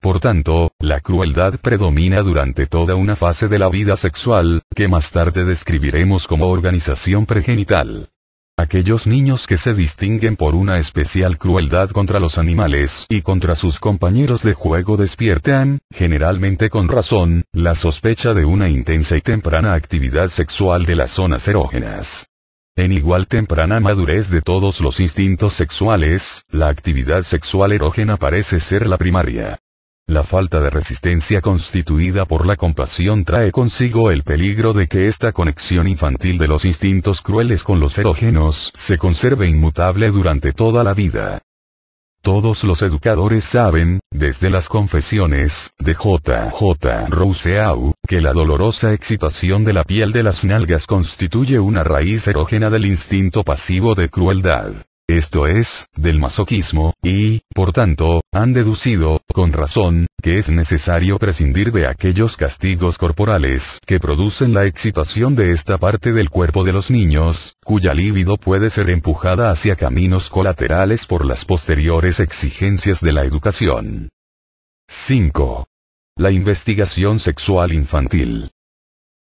Por tanto, la crueldad predomina durante toda una fase de la vida sexual, que más tarde describiremos como organización pregenital. Aquellos niños que se distinguen por una especial crueldad contra los animales y contra sus compañeros de juego despiertan, generalmente con razón, la sospecha de una intensa y temprana actividad sexual de las zonas erógenas. En igual temprana madurez de todos los instintos sexuales, la actividad sexual erógena parece ser la primaria. La falta de resistencia constituida por la compasión trae consigo el peligro de que esta conexión infantil de los instintos crueles con los erógenos se conserve inmutable durante toda la vida. Todos los educadores saben, desde las confesiones de J.J. Rousseau, que la dolorosa excitación de la piel de las nalgas constituye una raíz erógena del instinto pasivo de crueldad esto es, del masoquismo, y, por tanto, han deducido, con razón, que es necesario prescindir de aquellos castigos corporales que producen la excitación de esta parte del cuerpo de los niños, cuya libido puede ser empujada hacia caminos colaterales por las posteriores exigencias de la educación. 5. La investigación sexual infantil.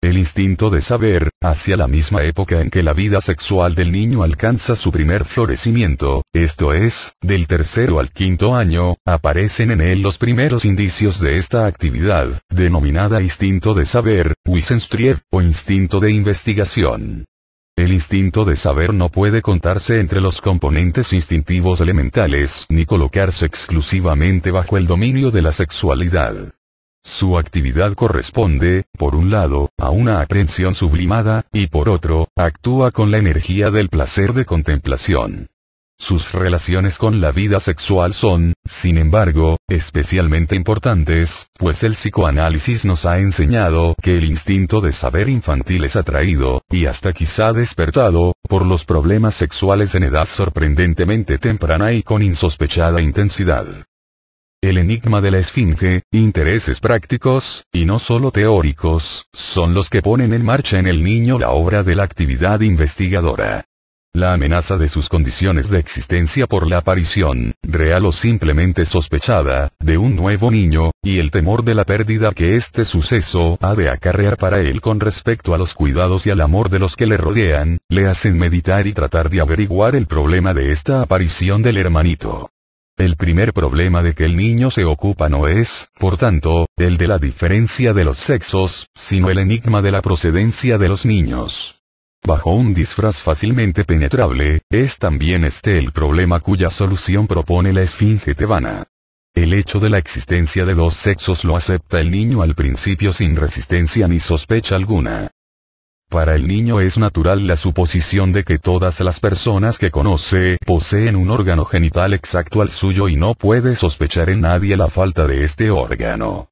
El instinto de saber, hacia la misma época en que la vida sexual del niño alcanza su primer florecimiento, esto es, del tercero al quinto año, aparecen en él los primeros indicios de esta actividad, denominada instinto de saber, Wissenstrieb, o instinto de investigación. El instinto de saber no puede contarse entre los componentes instintivos elementales ni colocarse exclusivamente bajo el dominio de la sexualidad. Su actividad corresponde, por un lado, a una aprensión sublimada, y por otro, actúa con la energía del placer de contemplación. Sus relaciones con la vida sexual son, sin embargo, especialmente importantes, pues el psicoanálisis nos ha enseñado que el instinto de saber infantil es atraído, y hasta quizá despertado, por los problemas sexuales en edad sorprendentemente temprana y con insospechada intensidad. El enigma de la Esfinge, intereses prácticos, y no solo teóricos, son los que ponen en marcha en el niño la obra de la actividad investigadora. La amenaza de sus condiciones de existencia por la aparición, real o simplemente sospechada, de un nuevo niño, y el temor de la pérdida que este suceso ha de acarrear para él con respecto a los cuidados y al amor de los que le rodean, le hacen meditar y tratar de averiguar el problema de esta aparición del hermanito. El primer problema de que el niño se ocupa no es, por tanto, el de la diferencia de los sexos, sino el enigma de la procedencia de los niños. Bajo un disfraz fácilmente penetrable, es también este el problema cuya solución propone la esfinge tebana. El hecho de la existencia de dos sexos lo acepta el niño al principio sin resistencia ni sospecha alguna. Para el niño es natural la suposición de que todas las personas que conoce poseen un órgano genital exacto al suyo y no puede sospechar en nadie la falta de este órgano.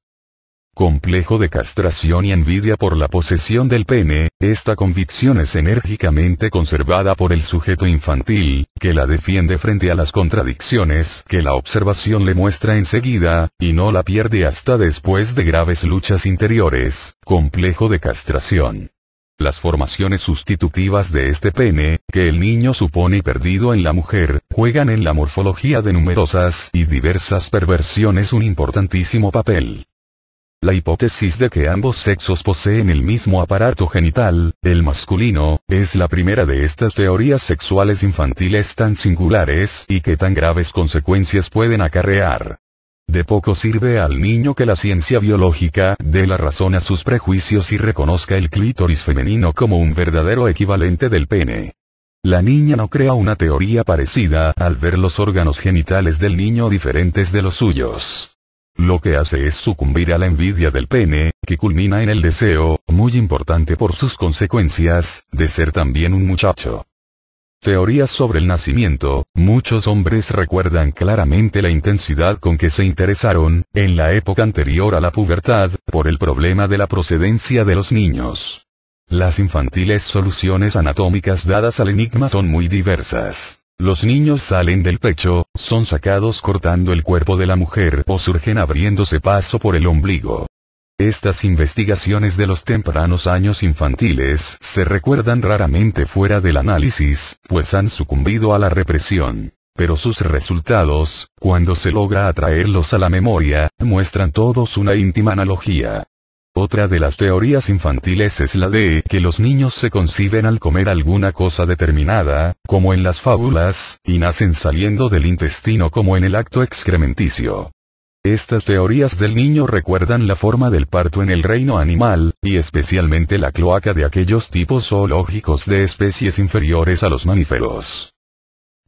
Complejo de castración y envidia por la posesión del pene, esta convicción es enérgicamente conservada por el sujeto infantil, que la defiende frente a las contradicciones que la observación le muestra enseguida, y no la pierde hasta después de graves luchas interiores, complejo de castración. Las formaciones sustitutivas de este pene, que el niño supone perdido en la mujer, juegan en la morfología de numerosas y diversas perversiones un importantísimo papel. La hipótesis de que ambos sexos poseen el mismo aparato genital, el masculino, es la primera de estas teorías sexuales infantiles tan singulares y que tan graves consecuencias pueden acarrear. De poco sirve al niño que la ciencia biológica dé la razón a sus prejuicios y reconozca el clítoris femenino como un verdadero equivalente del pene. La niña no crea una teoría parecida al ver los órganos genitales del niño diferentes de los suyos. Lo que hace es sucumbir a la envidia del pene, que culmina en el deseo, muy importante por sus consecuencias, de ser también un muchacho. Teorías sobre el nacimiento. Muchos hombres recuerdan claramente la intensidad con que se interesaron, en la época anterior a la pubertad, por el problema de la procedencia de los niños. Las infantiles soluciones anatómicas dadas al enigma son muy diversas. Los niños salen del pecho, son sacados cortando el cuerpo de la mujer o surgen abriéndose paso por el ombligo. Estas investigaciones de los tempranos años infantiles se recuerdan raramente fuera del análisis, pues han sucumbido a la represión. Pero sus resultados, cuando se logra atraerlos a la memoria, muestran todos una íntima analogía. Otra de las teorías infantiles es la de que los niños se conciben al comer alguna cosa determinada, como en las fábulas, y nacen saliendo del intestino como en el acto excrementicio. Estas teorías del niño recuerdan la forma del parto en el reino animal, y especialmente la cloaca de aquellos tipos zoológicos de especies inferiores a los mamíferos.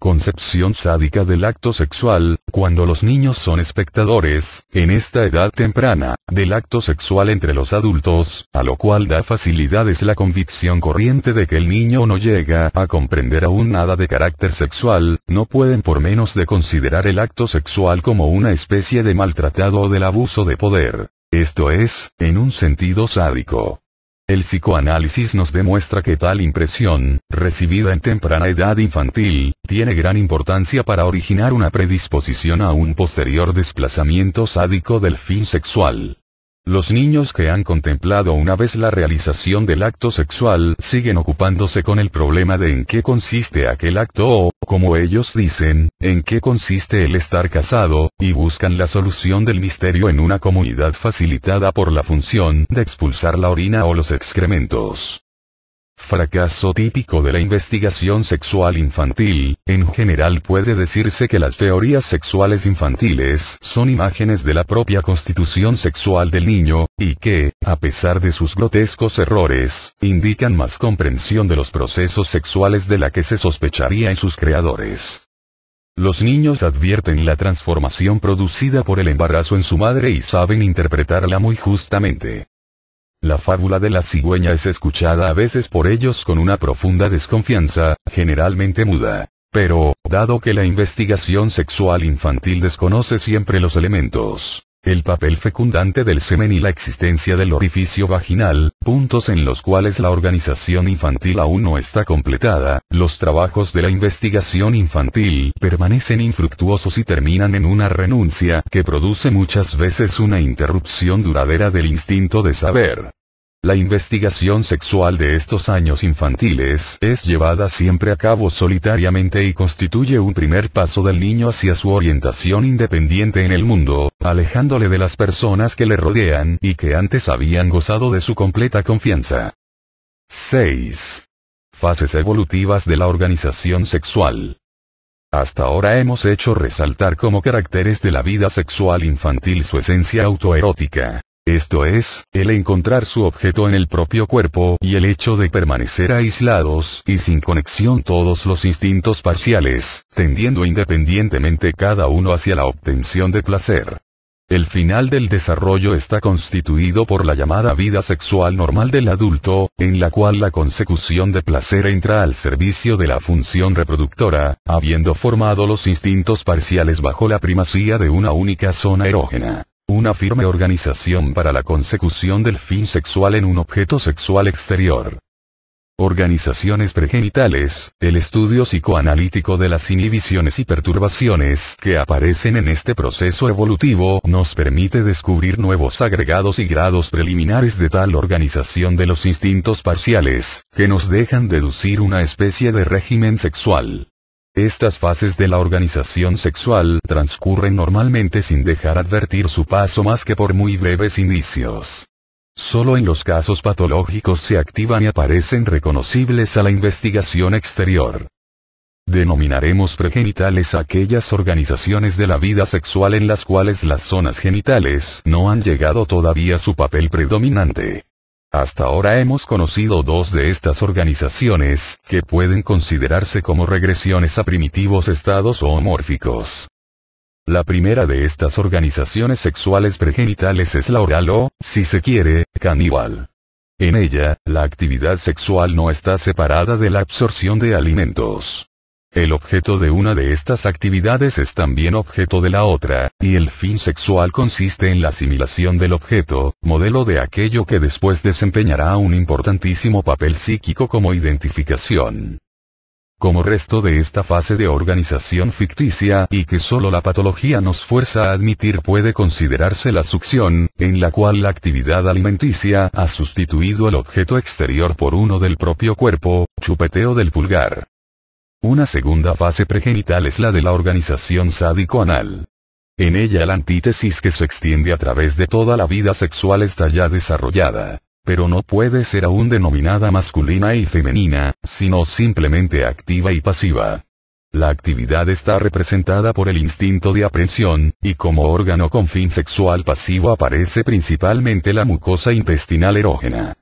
Concepción sádica del acto sexual, cuando los niños son espectadores, en esta edad temprana, del acto sexual entre los adultos, a lo cual da facilidades la convicción corriente de que el niño no llega a comprender aún nada de carácter sexual, no pueden por menos de considerar el acto sexual como una especie de maltratado o del abuso de poder. Esto es, en un sentido sádico. El psicoanálisis nos demuestra que tal impresión, recibida en temprana edad infantil, tiene gran importancia para originar una predisposición a un posterior desplazamiento sádico del fin sexual. Los niños que han contemplado una vez la realización del acto sexual siguen ocupándose con el problema de en qué consiste aquel acto o, como ellos dicen, en qué consiste el estar casado, y buscan la solución del misterio en una comunidad facilitada por la función de expulsar la orina o los excrementos fracaso típico de la investigación sexual infantil, en general puede decirse que las teorías sexuales infantiles son imágenes de la propia constitución sexual del niño, y que, a pesar de sus grotescos errores, indican más comprensión de los procesos sexuales de la que se sospecharía en sus creadores. Los niños advierten la transformación producida por el embarazo en su madre y saben interpretarla muy justamente. La fábula de la cigüeña es escuchada a veces por ellos con una profunda desconfianza, generalmente muda. Pero, dado que la investigación sexual infantil desconoce siempre los elementos el papel fecundante del semen y la existencia del orificio vaginal, puntos en los cuales la organización infantil aún no está completada, los trabajos de la investigación infantil permanecen infructuosos y terminan en una renuncia que produce muchas veces una interrupción duradera del instinto de saber. La investigación sexual de estos años infantiles es llevada siempre a cabo solitariamente y constituye un primer paso del niño hacia su orientación independiente en el mundo, alejándole de las personas que le rodean y que antes habían gozado de su completa confianza. 6. Fases evolutivas de la organización sexual. Hasta ahora hemos hecho resaltar como caracteres de la vida sexual infantil su esencia autoerótica. Esto es, el encontrar su objeto en el propio cuerpo y el hecho de permanecer aislados y sin conexión todos los instintos parciales, tendiendo independientemente cada uno hacia la obtención de placer. El final del desarrollo está constituido por la llamada vida sexual normal del adulto, en la cual la consecución de placer entra al servicio de la función reproductora, habiendo formado los instintos parciales bajo la primacía de una única zona erógena. Una firme organización para la consecución del fin sexual en un objeto sexual exterior. Organizaciones pregenitales, el estudio psicoanalítico de las inhibiciones y perturbaciones que aparecen en este proceso evolutivo nos permite descubrir nuevos agregados y grados preliminares de tal organización de los instintos parciales, que nos dejan deducir una especie de régimen sexual. Estas fases de la organización sexual transcurren normalmente sin dejar advertir su paso más que por muy breves inicios. Solo en los casos patológicos se activan y aparecen reconocibles a la investigación exterior. Denominaremos pregenitales aquellas organizaciones de la vida sexual en las cuales las zonas genitales no han llegado todavía a su papel predominante. Hasta ahora hemos conocido dos de estas organizaciones, que pueden considerarse como regresiones a primitivos estados o homórficos. La primera de estas organizaciones sexuales pregenitales es la oral o, si se quiere, caníbal. En ella, la actividad sexual no está separada de la absorción de alimentos. El objeto de una de estas actividades es también objeto de la otra, y el fin sexual consiste en la asimilación del objeto, modelo de aquello que después desempeñará un importantísimo papel psíquico como identificación. Como resto de esta fase de organización ficticia y que solo la patología nos fuerza a admitir puede considerarse la succión, en la cual la actividad alimenticia ha sustituido el objeto exterior por uno del propio cuerpo, chupeteo del pulgar. Una segunda fase pregenital es la de la organización sádico-anal. En ella la antítesis que se extiende a través de toda la vida sexual está ya desarrollada, pero no puede ser aún denominada masculina y femenina, sino simplemente activa y pasiva. La actividad está representada por el instinto de aprensión, y como órgano con fin sexual pasivo aparece principalmente la mucosa intestinal erógena.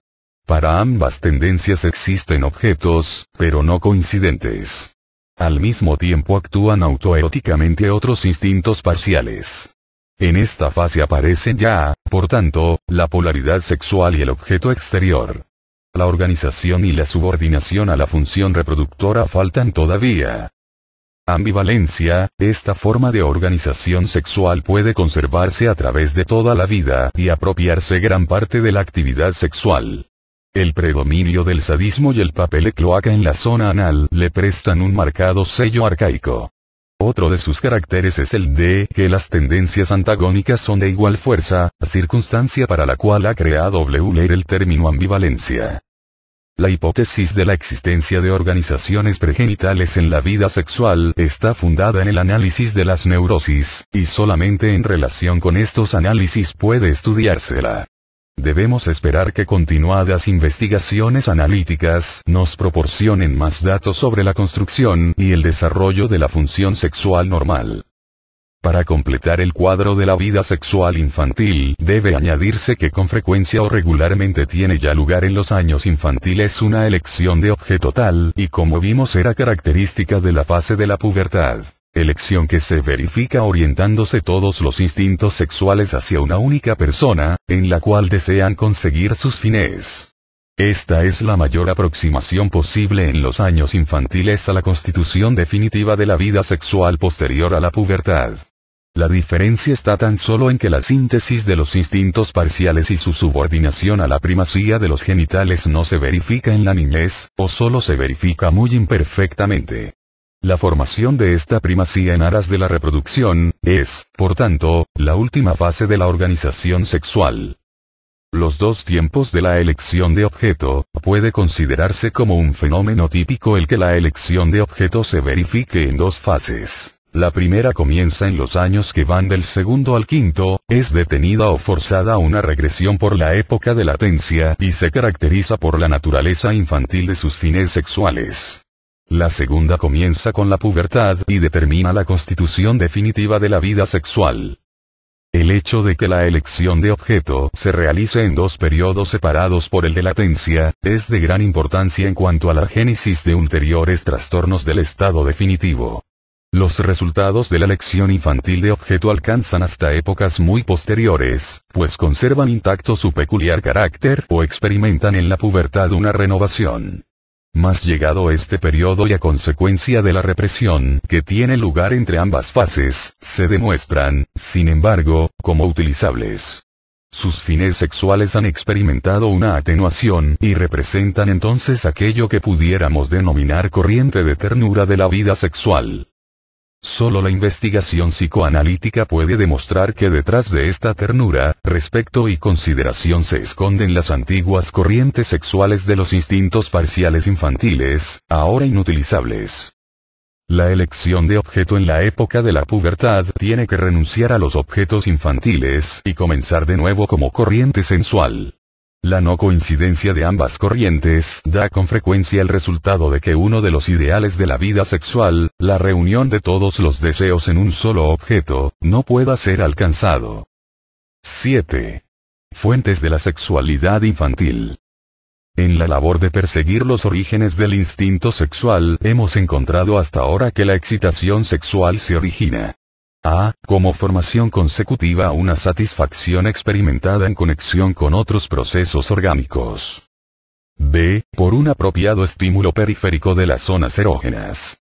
Para ambas tendencias existen objetos, pero no coincidentes. Al mismo tiempo actúan autoeróticamente otros instintos parciales. En esta fase aparecen ya, por tanto, la polaridad sexual y el objeto exterior. La organización y la subordinación a la función reproductora faltan todavía. Ambivalencia, esta forma de organización sexual puede conservarse a través de toda la vida y apropiarse gran parte de la actividad sexual. El predominio del sadismo y el papel de cloaca en la zona anal le prestan un marcado sello arcaico. Otro de sus caracteres es el de que las tendencias antagónicas son de igual fuerza, circunstancia para la cual ha creado Bleuler el término ambivalencia. La hipótesis de la existencia de organizaciones pregenitales en la vida sexual está fundada en el análisis de las neurosis, y solamente en relación con estos análisis puede estudiársela. Debemos esperar que continuadas investigaciones analíticas nos proporcionen más datos sobre la construcción y el desarrollo de la función sexual normal. Para completar el cuadro de la vida sexual infantil, debe añadirse que con frecuencia o regularmente tiene ya lugar en los años infantiles una elección de objeto tal y como vimos era característica de la fase de la pubertad. Elección que se verifica orientándose todos los instintos sexuales hacia una única persona, en la cual desean conseguir sus fines. Esta es la mayor aproximación posible en los años infantiles a la constitución definitiva de la vida sexual posterior a la pubertad. La diferencia está tan solo en que la síntesis de los instintos parciales y su subordinación a la primacía de los genitales no se verifica en la niñez, o solo se verifica muy imperfectamente. La formación de esta primacía en aras de la reproducción, es, por tanto, la última fase de la organización sexual. Los dos tiempos de la elección de objeto, puede considerarse como un fenómeno típico el que la elección de objeto se verifique en dos fases. La primera comienza en los años que van del segundo al quinto, es detenida o forzada a una regresión por la época de latencia y se caracteriza por la naturaleza infantil de sus fines sexuales. La segunda comienza con la pubertad y determina la constitución definitiva de la vida sexual. El hecho de que la elección de objeto se realice en dos periodos separados por el de latencia, es de gran importancia en cuanto a la génesis de ulteriores trastornos del estado definitivo. Los resultados de la elección infantil de objeto alcanzan hasta épocas muy posteriores, pues conservan intacto su peculiar carácter o experimentan en la pubertad una renovación. Más llegado este periodo y a consecuencia de la represión que tiene lugar entre ambas fases, se demuestran, sin embargo, como utilizables. Sus fines sexuales han experimentado una atenuación y representan entonces aquello que pudiéramos denominar corriente de ternura de la vida sexual. Solo la investigación psicoanalítica puede demostrar que detrás de esta ternura, respecto y consideración se esconden las antiguas corrientes sexuales de los instintos parciales infantiles, ahora inutilizables. La elección de objeto en la época de la pubertad tiene que renunciar a los objetos infantiles y comenzar de nuevo como corriente sensual. La no coincidencia de ambas corrientes da con frecuencia el resultado de que uno de los ideales de la vida sexual, la reunión de todos los deseos en un solo objeto, no pueda ser alcanzado. 7. Fuentes de la sexualidad infantil. En la labor de perseguir los orígenes del instinto sexual hemos encontrado hasta ahora que la excitación sexual se origina a. Como formación consecutiva a una satisfacción experimentada en conexión con otros procesos orgánicos. B. Por un apropiado estímulo periférico de las zonas erógenas.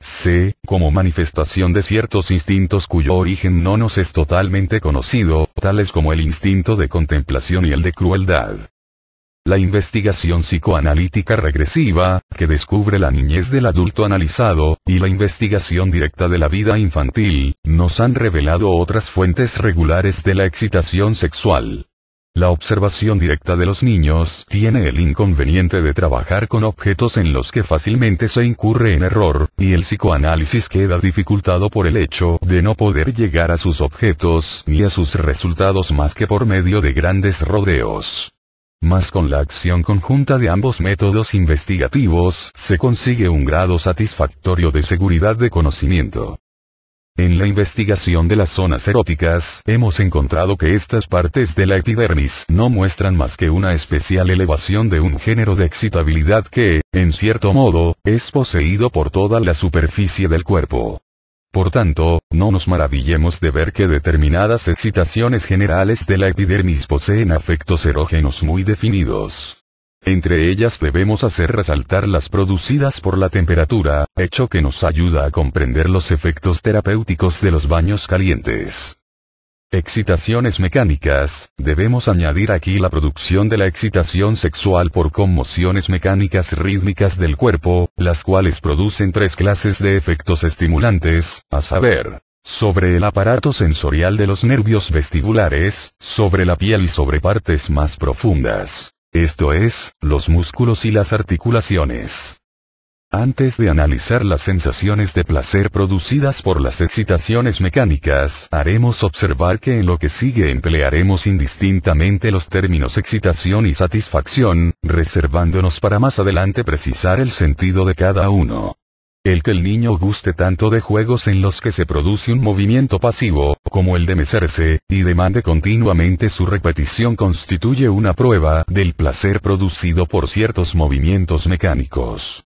C. Como manifestación de ciertos instintos cuyo origen no nos es totalmente conocido, tales como el instinto de contemplación y el de crueldad. La investigación psicoanalítica regresiva, que descubre la niñez del adulto analizado, y la investigación directa de la vida infantil, nos han revelado otras fuentes regulares de la excitación sexual. La observación directa de los niños tiene el inconveniente de trabajar con objetos en los que fácilmente se incurre en error, y el psicoanálisis queda dificultado por el hecho de no poder llegar a sus objetos ni a sus resultados más que por medio de grandes rodeos. Mas con la acción conjunta de ambos métodos investigativos se consigue un grado satisfactorio de seguridad de conocimiento. En la investigación de las zonas eróticas, hemos encontrado que estas partes de la epidermis no muestran más que una especial elevación de un género de excitabilidad que, en cierto modo, es poseído por toda la superficie del cuerpo. Por tanto, no nos maravillemos de ver que determinadas excitaciones generales de la epidermis poseen afectos erógenos muy definidos. Entre ellas debemos hacer resaltar las producidas por la temperatura, hecho que nos ayuda a comprender los efectos terapéuticos de los baños calientes. Excitaciones mecánicas, debemos añadir aquí la producción de la excitación sexual por conmociones mecánicas rítmicas del cuerpo, las cuales producen tres clases de efectos estimulantes, a saber, sobre el aparato sensorial de los nervios vestibulares, sobre la piel y sobre partes más profundas. Esto es, los músculos y las articulaciones. Antes de analizar las sensaciones de placer producidas por las excitaciones mecánicas, haremos observar que en lo que sigue emplearemos indistintamente los términos excitación y satisfacción, reservándonos para más adelante precisar el sentido de cada uno. El que el niño guste tanto de juegos en los que se produce un movimiento pasivo, como el de mecerse, y demande continuamente su repetición constituye una prueba del placer producido por ciertos movimientos mecánicos.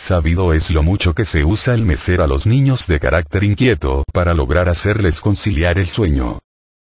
Sabido es lo mucho que se usa el mecer a los niños de carácter inquieto para lograr hacerles conciliar el sueño.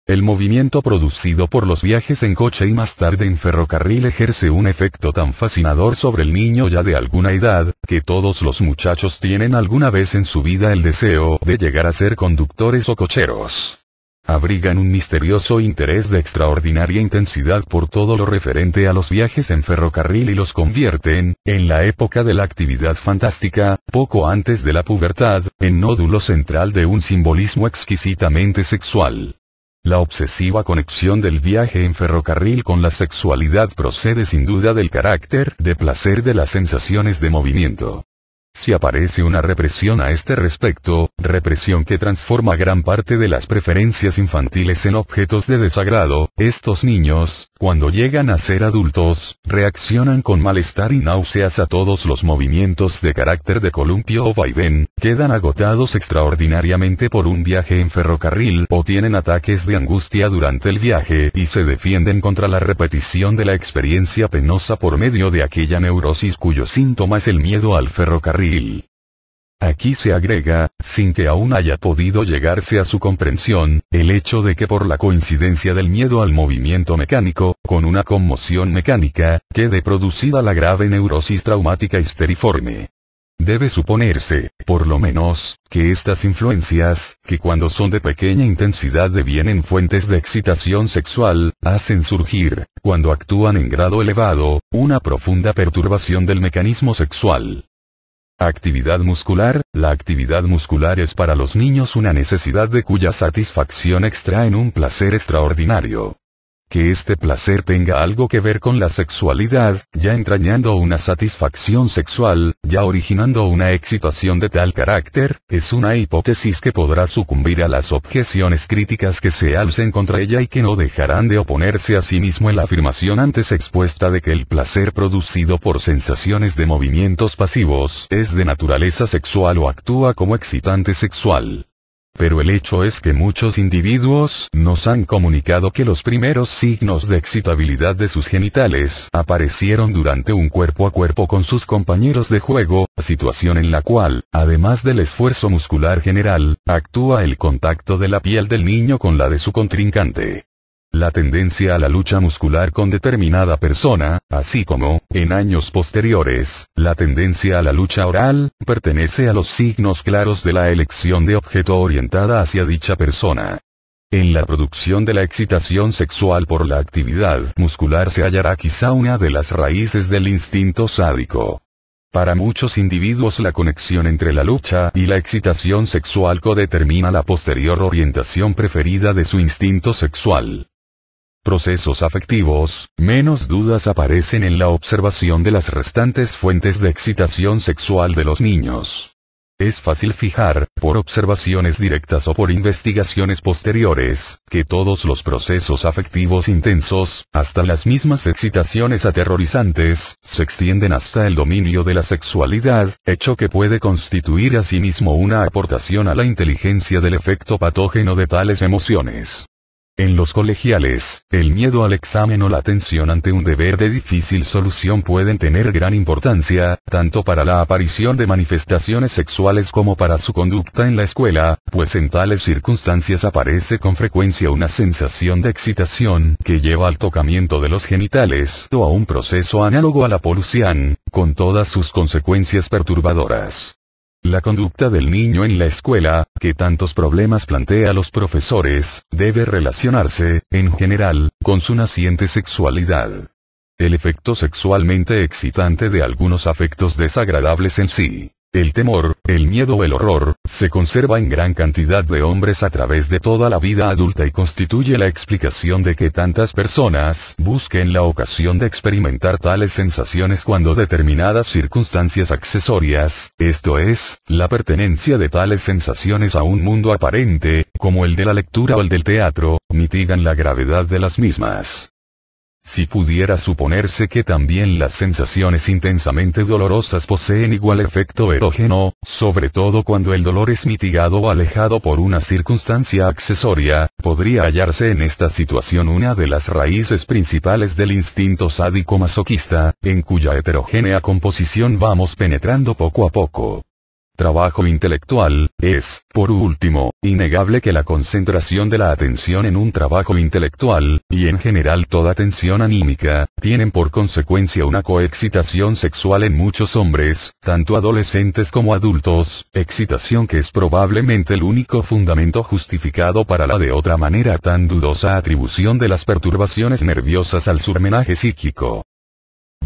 El movimiento producido por los viajes en coche y más tarde en ferrocarril ejerce un efecto tan fascinador sobre el niño ya de alguna edad, que todos los muchachos tienen alguna vez en su vida el deseo de llegar a ser conductores o cocheros abrigan un misterioso interés de extraordinaria intensidad por todo lo referente a los viajes en ferrocarril y los convierten, en la época de la actividad fantástica, poco antes de la pubertad, en nódulo central de un simbolismo exquisitamente sexual. La obsesiva conexión del viaje en ferrocarril con la sexualidad procede sin duda del carácter de placer de las sensaciones de movimiento. Si aparece una represión a este respecto, represión que transforma gran parte de las preferencias infantiles en objetos de desagrado, estos niños, cuando llegan a ser adultos, reaccionan con malestar y náuseas a todos los movimientos de carácter de columpio o vaivén, quedan agotados extraordinariamente por un viaje en ferrocarril o tienen ataques de angustia durante el viaje y se defienden contra la repetición de la experiencia penosa por medio de aquella neurosis cuyo síntoma es el miedo al ferrocarril Aquí se agrega, sin que aún haya podido llegarse a su comprensión, el hecho de que por la coincidencia del miedo al movimiento mecánico, con una conmoción mecánica, quede producida la grave neurosis traumática histeriforme. Debe suponerse, por lo menos, que estas influencias, que cuando son de pequeña intensidad devienen fuentes de excitación sexual, hacen surgir, cuando actúan en grado elevado, una profunda perturbación del mecanismo sexual. Actividad muscular. La actividad muscular es para los niños una necesidad de cuya satisfacción extraen un placer extraordinario que este placer tenga algo que ver con la sexualidad, ya entrañando una satisfacción sexual, ya originando una excitación de tal carácter, es una hipótesis que podrá sucumbir a las objeciones críticas que se alcen contra ella y que no dejarán de oponerse a sí mismo en la afirmación antes expuesta de que el placer producido por sensaciones de movimientos pasivos es de naturaleza sexual o actúa como excitante sexual. Pero el hecho es que muchos individuos nos han comunicado que los primeros signos de excitabilidad de sus genitales aparecieron durante un cuerpo a cuerpo con sus compañeros de juego, situación en la cual, además del esfuerzo muscular general, actúa el contacto de la piel del niño con la de su contrincante. La tendencia a la lucha muscular con determinada persona, así como, en años posteriores, la tendencia a la lucha oral, pertenece a los signos claros de la elección de objeto orientada hacia dicha persona. En la producción de la excitación sexual por la actividad muscular se hallará quizá una de las raíces del instinto sádico. Para muchos individuos la conexión entre la lucha y la excitación sexual codetermina la posterior orientación preferida de su instinto sexual procesos afectivos, menos dudas aparecen en la observación de las restantes fuentes de excitación sexual de los niños. Es fácil fijar, por observaciones directas o por investigaciones posteriores, que todos los procesos afectivos intensos, hasta las mismas excitaciones aterrorizantes, se extienden hasta el dominio de la sexualidad, hecho que puede constituir asimismo una aportación a la inteligencia del efecto patógeno de tales emociones. En los colegiales, el miedo al examen o la tensión ante un deber de difícil solución pueden tener gran importancia, tanto para la aparición de manifestaciones sexuales como para su conducta en la escuela, pues en tales circunstancias aparece con frecuencia una sensación de excitación que lleva al tocamiento de los genitales o a un proceso análogo a la polución, con todas sus consecuencias perturbadoras. La conducta del niño en la escuela, que tantos problemas plantea a los profesores, debe relacionarse, en general, con su naciente sexualidad. El efecto sexualmente excitante de algunos afectos desagradables en sí. El temor, el miedo o el horror, se conserva en gran cantidad de hombres a través de toda la vida adulta y constituye la explicación de que tantas personas busquen la ocasión de experimentar tales sensaciones cuando determinadas circunstancias accesorias, esto es, la pertenencia de tales sensaciones a un mundo aparente, como el de la lectura o el del teatro, mitigan la gravedad de las mismas. Si pudiera suponerse que también las sensaciones intensamente dolorosas poseen igual efecto erógeno, sobre todo cuando el dolor es mitigado o alejado por una circunstancia accesoria, podría hallarse en esta situación una de las raíces principales del instinto sádico masoquista, en cuya heterogénea composición vamos penetrando poco a poco trabajo intelectual, es, por último, innegable que la concentración de la atención en un trabajo intelectual, y en general toda atención anímica, tienen por consecuencia una coexcitación sexual en muchos hombres, tanto adolescentes como adultos, excitación que es probablemente el único fundamento justificado para la de otra manera tan dudosa atribución de las perturbaciones nerviosas al surmenaje psíquico.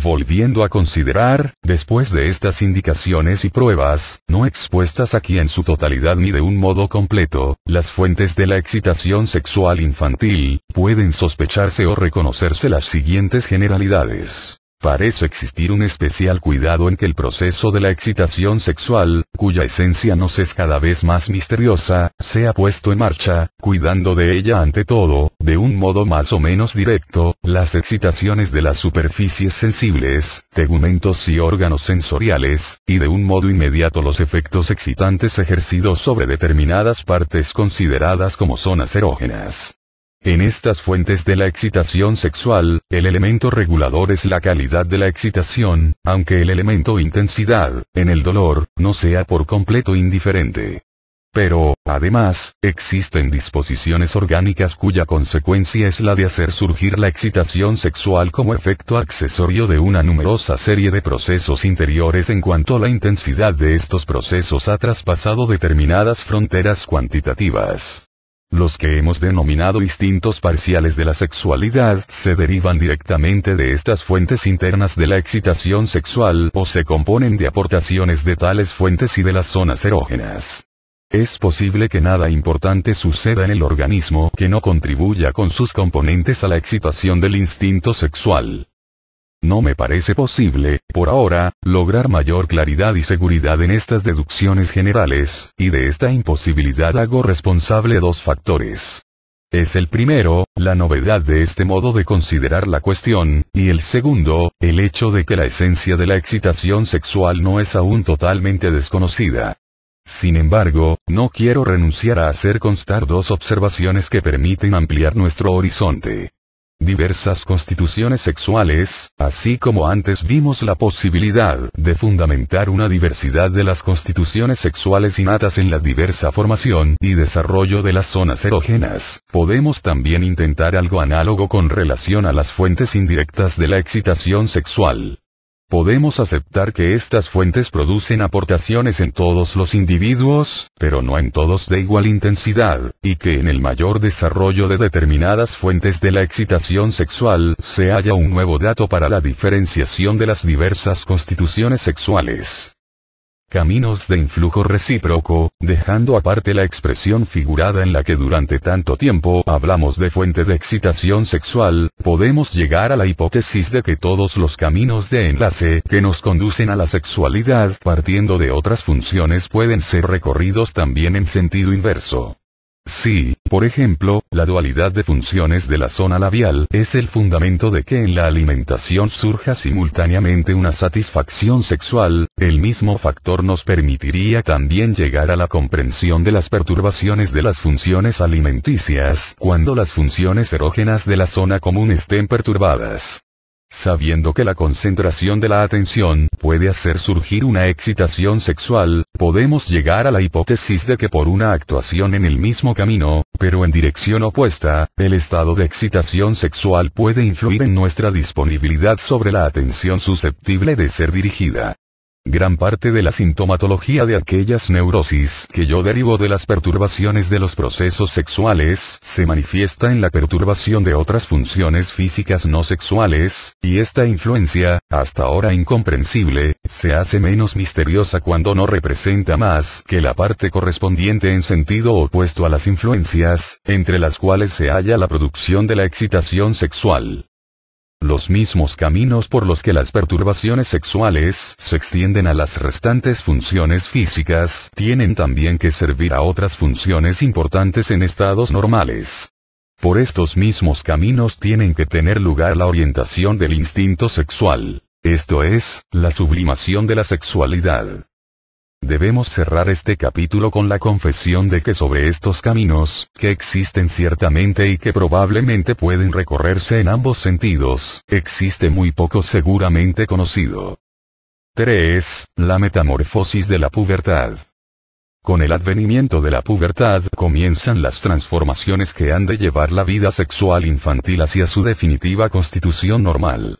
Volviendo a considerar, después de estas indicaciones y pruebas, no expuestas aquí en su totalidad ni de un modo completo, las fuentes de la excitación sexual infantil, pueden sospecharse o reconocerse las siguientes generalidades. Parece existir un especial cuidado en que el proceso de la excitación sexual, cuya esencia nos es cada vez más misteriosa, sea puesto en marcha, cuidando de ella ante todo, de un modo más o menos directo, las excitaciones de las superficies sensibles, tegumentos y órganos sensoriales, y de un modo inmediato los efectos excitantes ejercidos sobre determinadas partes consideradas como zonas erógenas. En estas fuentes de la excitación sexual, el elemento regulador es la calidad de la excitación, aunque el elemento intensidad, en el dolor, no sea por completo indiferente. Pero, además, existen disposiciones orgánicas cuya consecuencia es la de hacer surgir la excitación sexual como efecto accesorio de una numerosa serie de procesos interiores en cuanto a la intensidad de estos procesos ha traspasado determinadas fronteras cuantitativas. Los que hemos denominado instintos parciales de la sexualidad se derivan directamente de estas fuentes internas de la excitación sexual o se componen de aportaciones de tales fuentes y de las zonas erógenas. Es posible que nada importante suceda en el organismo que no contribuya con sus componentes a la excitación del instinto sexual. No me parece posible, por ahora, lograr mayor claridad y seguridad en estas deducciones generales, y de esta imposibilidad hago responsable dos factores. Es el primero, la novedad de este modo de considerar la cuestión, y el segundo, el hecho de que la esencia de la excitación sexual no es aún totalmente desconocida. Sin embargo, no quiero renunciar a hacer constar dos observaciones que permiten ampliar nuestro horizonte diversas constituciones sexuales, así como antes vimos la posibilidad de fundamentar una diversidad de las constituciones sexuales innatas en la diversa formación y desarrollo de las zonas erógenas, podemos también intentar algo análogo con relación a las fuentes indirectas de la excitación sexual. Podemos aceptar que estas fuentes producen aportaciones en todos los individuos, pero no en todos de igual intensidad, y que en el mayor desarrollo de determinadas fuentes de la excitación sexual se halla un nuevo dato para la diferenciación de las diversas constituciones sexuales caminos de influjo recíproco, dejando aparte la expresión figurada en la que durante tanto tiempo hablamos de fuente de excitación sexual, podemos llegar a la hipótesis de que todos los caminos de enlace que nos conducen a la sexualidad partiendo de otras funciones pueden ser recorridos también en sentido inverso. Si, por ejemplo, la dualidad de funciones de la zona labial es el fundamento de que en la alimentación surja simultáneamente una satisfacción sexual, el mismo factor nos permitiría también llegar a la comprensión de las perturbaciones de las funciones alimenticias cuando las funciones erógenas de la zona común estén perturbadas. Sabiendo que la concentración de la atención puede hacer surgir una excitación sexual, podemos llegar a la hipótesis de que por una actuación en el mismo camino, pero en dirección opuesta, el estado de excitación sexual puede influir en nuestra disponibilidad sobre la atención susceptible de ser dirigida. Gran parte de la sintomatología de aquellas neurosis que yo derivo de las perturbaciones de los procesos sexuales se manifiesta en la perturbación de otras funciones físicas no sexuales, y esta influencia, hasta ahora incomprensible, se hace menos misteriosa cuando no representa más que la parte correspondiente en sentido opuesto a las influencias, entre las cuales se halla la producción de la excitación sexual los mismos caminos por los que las perturbaciones sexuales se extienden a las restantes funciones físicas, tienen también que servir a otras funciones importantes en estados normales. Por estos mismos caminos tienen que tener lugar la orientación del instinto sexual, esto es, la sublimación de la sexualidad. Debemos cerrar este capítulo con la confesión de que sobre estos caminos, que existen ciertamente y que probablemente pueden recorrerse en ambos sentidos, existe muy poco seguramente conocido. 3. La metamorfosis de la pubertad. Con el advenimiento de la pubertad comienzan las transformaciones que han de llevar la vida sexual infantil hacia su definitiva constitución normal.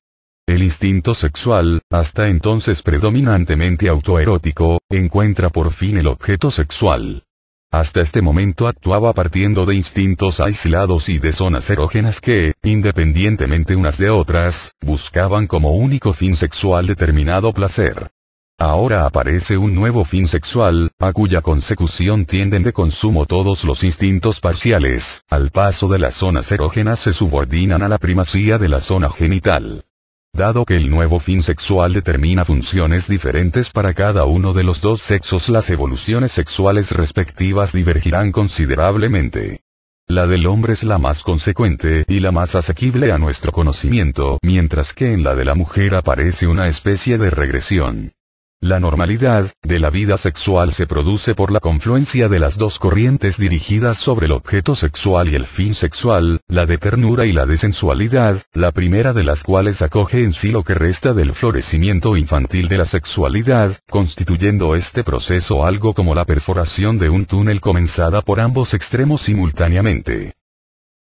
El instinto sexual, hasta entonces predominantemente autoerótico, encuentra por fin el objeto sexual. Hasta este momento actuaba partiendo de instintos aislados y de zonas erógenas que, independientemente unas de otras, buscaban como único fin sexual determinado placer. Ahora aparece un nuevo fin sexual, a cuya consecución tienden de consumo todos los instintos parciales, al paso de las zonas erógenas se subordinan a la primacía de la zona genital. Dado que el nuevo fin sexual determina funciones diferentes para cada uno de los dos sexos, las evoluciones sexuales respectivas divergirán considerablemente. La del hombre es la más consecuente y la más asequible a nuestro conocimiento, mientras que en la de la mujer aparece una especie de regresión. La normalidad, de la vida sexual se produce por la confluencia de las dos corrientes dirigidas sobre el objeto sexual y el fin sexual, la de ternura y la de sensualidad, la primera de las cuales acoge en sí lo que resta del florecimiento infantil de la sexualidad, constituyendo este proceso algo como la perforación de un túnel comenzada por ambos extremos simultáneamente.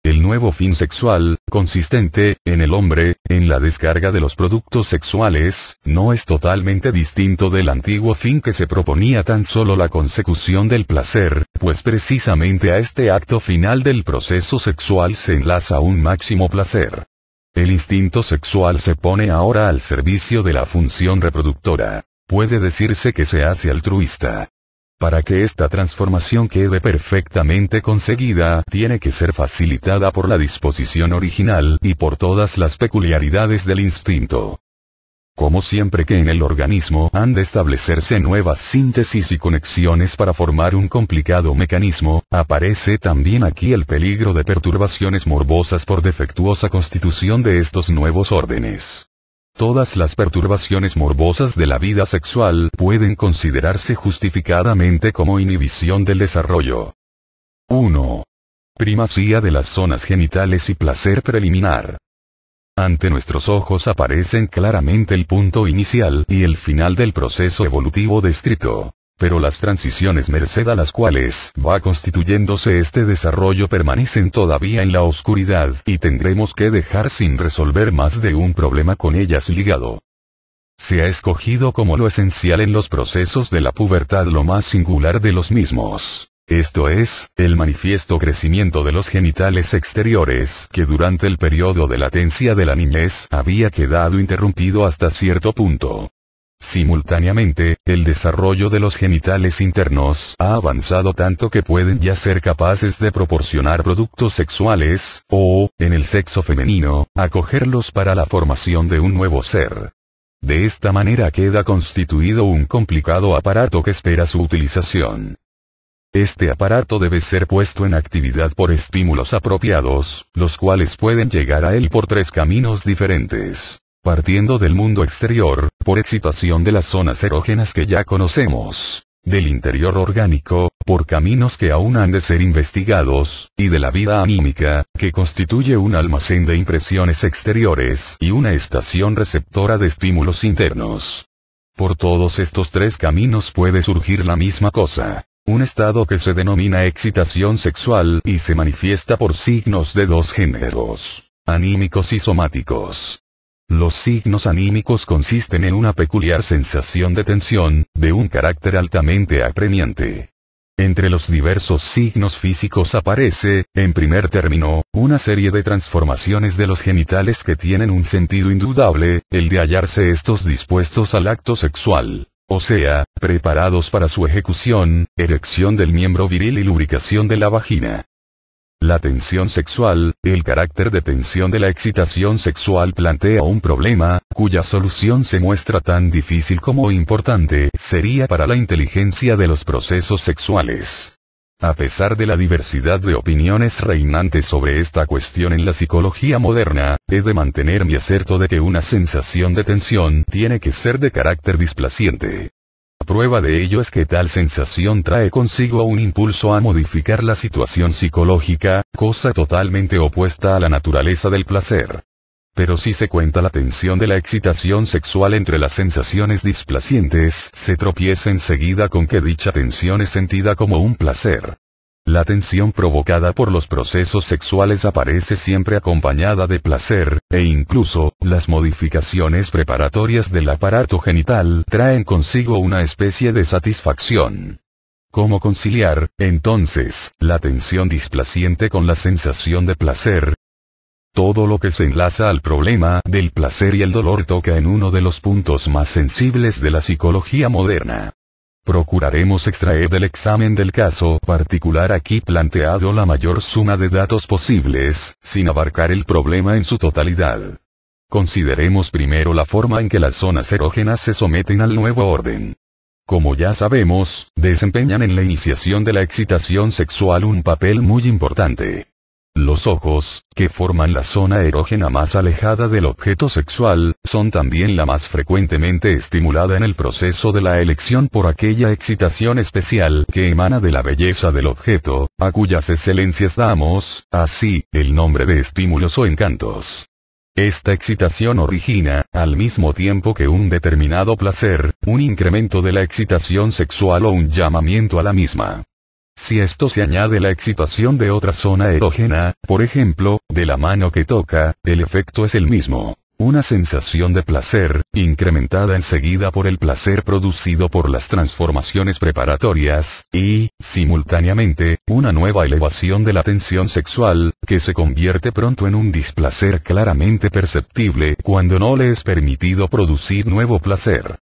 El nuevo fin sexual, consistente, en el hombre, en la descarga de los productos sexuales, no es totalmente distinto del antiguo fin que se proponía tan solo la consecución del placer, pues precisamente a este acto final del proceso sexual se enlaza un máximo placer. El instinto sexual se pone ahora al servicio de la función reproductora. Puede decirse que se hace altruista. Para que esta transformación quede perfectamente conseguida, tiene que ser facilitada por la disposición original y por todas las peculiaridades del instinto. Como siempre que en el organismo han de establecerse nuevas síntesis y conexiones para formar un complicado mecanismo, aparece también aquí el peligro de perturbaciones morbosas por defectuosa constitución de estos nuevos órdenes. Todas las perturbaciones morbosas de la vida sexual pueden considerarse justificadamente como inhibición del desarrollo. 1. Primacía de las zonas genitales y placer preliminar. Ante nuestros ojos aparecen claramente el punto inicial y el final del proceso evolutivo descrito pero las transiciones merced a las cuales va constituyéndose este desarrollo permanecen todavía en la oscuridad y tendremos que dejar sin resolver más de un problema con ellas ligado. Se ha escogido como lo esencial en los procesos de la pubertad lo más singular de los mismos. Esto es, el manifiesto crecimiento de los genitales exteriores que durante el periodo de latencia de la niñez había quedado interrumpido hasta cierto punto. Simultáneamente, el desarrollo de los genitales internos ha avanzado tanto que pueden ya ser capaces de proporcionar productos sexuales, o, en el sexo femenino, acogerlos para la formación de un nuevo ser. De esta manera queda constituido un complicado aparato que espera su utilización. Este aparato debe ser puesto en actividad por estímulos apropiados, los cuales pueden llegar a él por tres caminos diferentes partiendo del mundo exterior, por excitación de las zonas erógenas que ya conocemos, del interior orgánico, por caminos que aún han de ser investigados, y de la vida anímica, que constituye un almacén de impresiones exteriores y una estación receptora de estímulos internos. Por todos estos tres caminos puede surgir la misma cosa. Un estado que se denomina excitación sexual y se manifiesta por signos de dos géneros, anímicos y somáticos. Los signos anímicos consisten en una peculiar sensación de tensión, de un carácter altamente apremiante. Entre los diversos signos físicos aparece, en primer término, una serie de transformaciones de los genitales que tienen un sentido indudable, el de hallarse estos dispuestos al acto sexual. O sea, preparados para su ejecución, erección del miembro viril y lubricación de la vagina. La tensión sexual, el carácter de tensión de la excitación sexual plantea un problema, cuya solución se muestra tan difícil como importante sería para la inteligencia de los procesos sexuales. A pesar de la diversidad de opiniones reinantes sobre esta cuestión en la psicología moderna, he de mantener mi acerto de que una sensación de tensión tiene que ser de carácter displaciente. Prueba de ello es que tal sensación trae consigo un impulso a modificar la situación psicológica, cosa totalmente opuesta a la naturaleza del placer. Pero si se cuenta la tensión de la excitación sexual entre las sensaciones displacientes, se tropieza enseguida con que dicha tensión es sentida como un placer. La tensión provocada por los procesos sexuales aparece siempre acompañada de placer, e incluso, las modificaciones preparatorias del aparato genital traen consigo una especie de satisfacción. ¿Cómo conciliar, entonces, la tensión displaciente con la sensación de placer? Todo lo que se enlaza al problema del placer y el dolor toca en uno de los puntos más sensibles de la psicología moderna. Procuraremos extraer del examen del caso particular aquí planteado la mayor suma de datos posibles, sin abarcar el problema en su totalidad. Consideremos primero la forma en que las zonas erógenas se someten al nuevo orden. Como ya sabemos, desempeñan en la iniciación de la excitación sexual un papel muy importante. Los ojos, que forman la zona erógena más alejada del objeto sexual, son también la más frecuentemente estimulada en el proceso de la elección por aquella excitación especial que emana de la belleza del objeto, a cuyas excelencias damos, así, el nombre de estímulos o encantos. Esta excitación origina, al mismo tiempo que un determinado placer, un incremento de la excitación sexual o un llamamiento a la misma. Si esto se añade la excitación de otra zona erógena, por ejemplo, de la mano que toca, el efecto es el mismo. Una sensación de placer, incrementada enseguida por el placer producido por las transformaciones preparatorias, y, simultáneamente, una nueva elevación de la tensión sexual, que se convierte pronto en un displacer claramente perceptible cuando no le es permitido producir nuevo placer.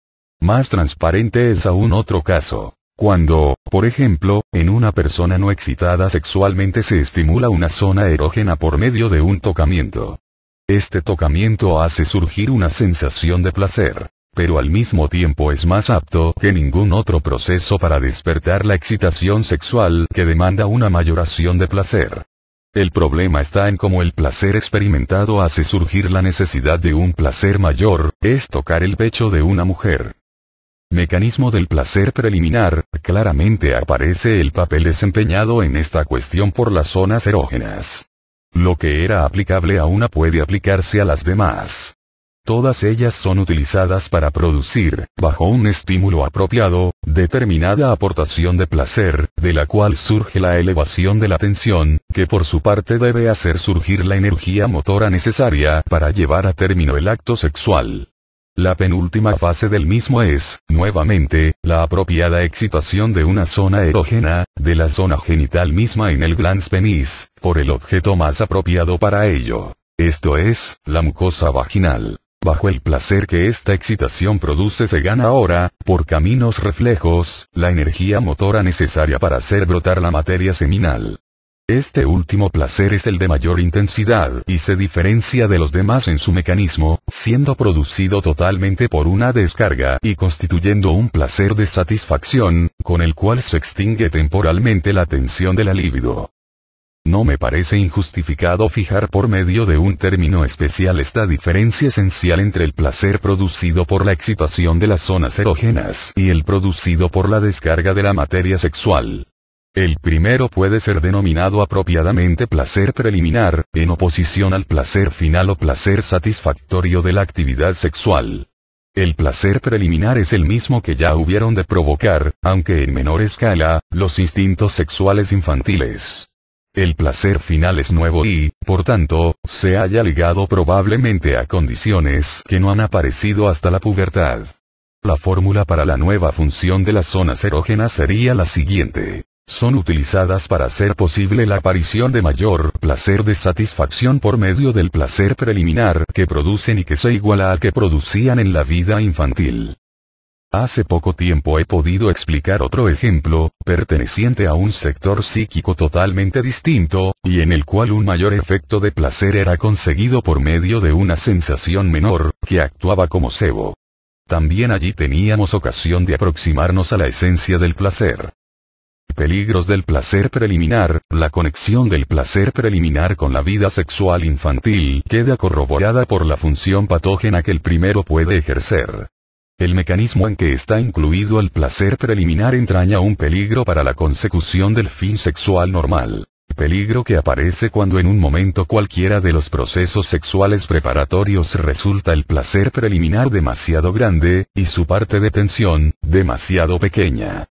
Más transparente es aún otro caso. Cuando, por ejemplo, en una persona no excitada sexualmente se estimula una zona erógena por medio de un tocamiento. Este tocamiento hace surgir una sensación de placer, pero al mismo tiempo es más apto que ningún otro proceso para despertar la excitación sexual que demanda una mayoración de placer. El problema está en cómo el placer experimentado hace surgir la necesidad de un placer mayor, es tocar el pecho de una mujer mecanismo del placer preliminar, claramente aparece el papel desempeñado en esta cuestión por las zonas erógenas. Lo que era aplicable a una puede aplicarse a las demás. Todas ellas son utilizadas para producir, bajo un estímulo apropiado, determinada aportación de placer, de la cual surge la elevación de la tensión, que por su parte debe hacer surgir la energía motora necesaria para llevar a término el acto sexual. La penúltima fase del mismo es, nuevamente, la apropiada excitación de una zona erógena, de la zona genital misma en el glans penis, por el objeto más apropiado para ello. Esto es, la mucosa vaginal. Bajo el placer que esta excitación produce se gana ahora, por caminos reflejos, la energía motora necesaria para hacer brotar la materia seminal. Este último placer es el de mayor intensidad y se diferencia de los demás en su mecanismo, siendo producido totalmente por una descarga y constituyendo un placer de satisfacción, con el cual se extingue temporalmente la tensión de la libido. No me parece injustificado fijar por medio de un término especial esta diferencia esencial entre el placer producido por la excitación de las zonas erógenas y el producido por la descarga de la materia sexual. El primero puede ser denominado apropiadamente placer preliminar, en oposición al placer final o placer satisfactorio de la actividad sexual. El placer preliminar es el mismo que ya hubieron de provocar, aunque en menor escala, los instintos sexuales infantiles. El placer final es nuevo y, por tanto, se haya ligado probablemente a condiciones que no han aparecido hasta la pubertad. La fórmula para la nueva función de las zonas erógenas sería la siguiente son utilizadas para hacer posible la aparición de mayor placer de satisfacción por medio del placer preliminar que producen y que se iguala al que producían en la vida infantil. Hace poco tiempo he podido explicar otro ejemplo, perteneciente a un sector psíquico totalmente distinto, y en el cual un mayor efecto de placer era conseguido por medio de una sensación menor, que actuaba como cebo. También allí teníamos ocasión de aproximarnos a la esencia del placer. Peligros del placer preliminar, la conexión del placer preliminar con la vida sexual infantil queda corroborada por la función patógena que el primero puede ejercer. El mecanismo en que está incluido el placer preliminar entraña un peligro para la consecución del fin sexual normal. Peligro que aparece cuando en un momento cualquiera de los procesos sexuales preparatorios resulta el placer preliminar demasiado grande, y su parte de tensión, demasiado pequeña.